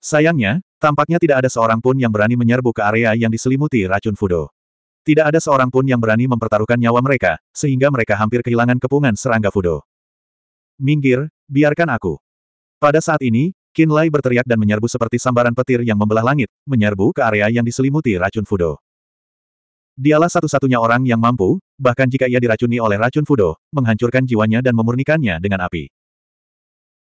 Sayangnya, tampaknya tidak ada seorang pun yang berani menyerbu ke area yang diselimuti racun Fudo. Tidak ada seorang pun yang berani mempertaruhkan nyawa mereka, sehingga mereka hampir kehilangan kepungan serangga Fudo. Minggir, biarkan aku. Pada saat ini, Kinlay berteriak dan menyerbu seperti sambaran petir yang membelah langit, menyerbu ke area yang diselimuti racun Fudo. Dialah satu-satunya orang yang mampu, bahkan jika ia diracuni oleh racun Fudo, menghancurkan jiwanya dan memurnikannya dengan api.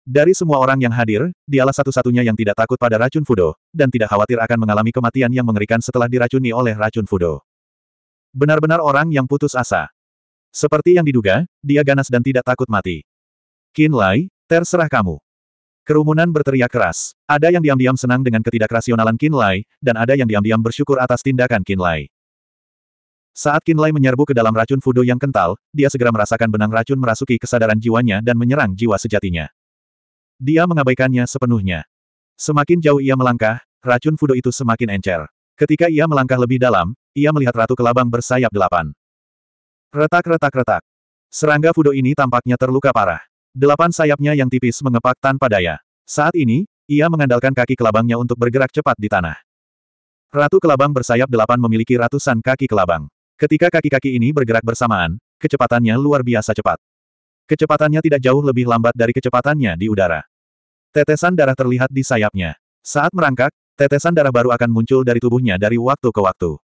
Dari semua orang yang hadir, dialah satu-satunya yang tidak takut pada racun Fudo, dan tidak khawatir akan mengalami kematian yang mengerikan setelah diracuni oleh racun Fudo. Benar-benar orang yang putus asa. Seperti yang diduga, dia ganas dan tidak takut mati. Qin Lai, terserah kamu. Kerumunan berteriak keras. Ada yang diam-diam senang dengan ketidakrasionalan Qin Lai, dan ada yang diam-diam bersyukur atas tindakan Qin Lai. Saat Kinlai menyerbu ke dalam racun Fudo yang kental, dia segera merasakan benang racun merasuki kesadaran jiwanya dan menyerang jiwa sejatinya. Dia mengabaikannya sepenuhnya. Semakin jauh ia melangkah, racun Fudo itu semakin encer. Ketika ia melangkah lebih dalam, ia melihat Ratu Kelabang bersayap delapan. Retak-retak-retak. Serangga Fudo ini tampaknya terluka parah. Delapan sayapnya yang tipis mengepak tanpa daya. Saat ini, ia mengandalkan kaki kelabangnya untuk bergerak cepat di tanah. Ratu Kelabang bersayap delapan memiliki ratusan kaki kelabang. Ketika kaki-kaki ini bergerak bersamaan, kecepatannya luar biasa cepat. Kecepatannya tidak jauh lebih lambat dari kecepatannya di udara. Tetesan darah terlihat di sayapnya. Saat merangkak, tetesan darah baru akan muncul dari tubuhnya dari waktu ke waktu.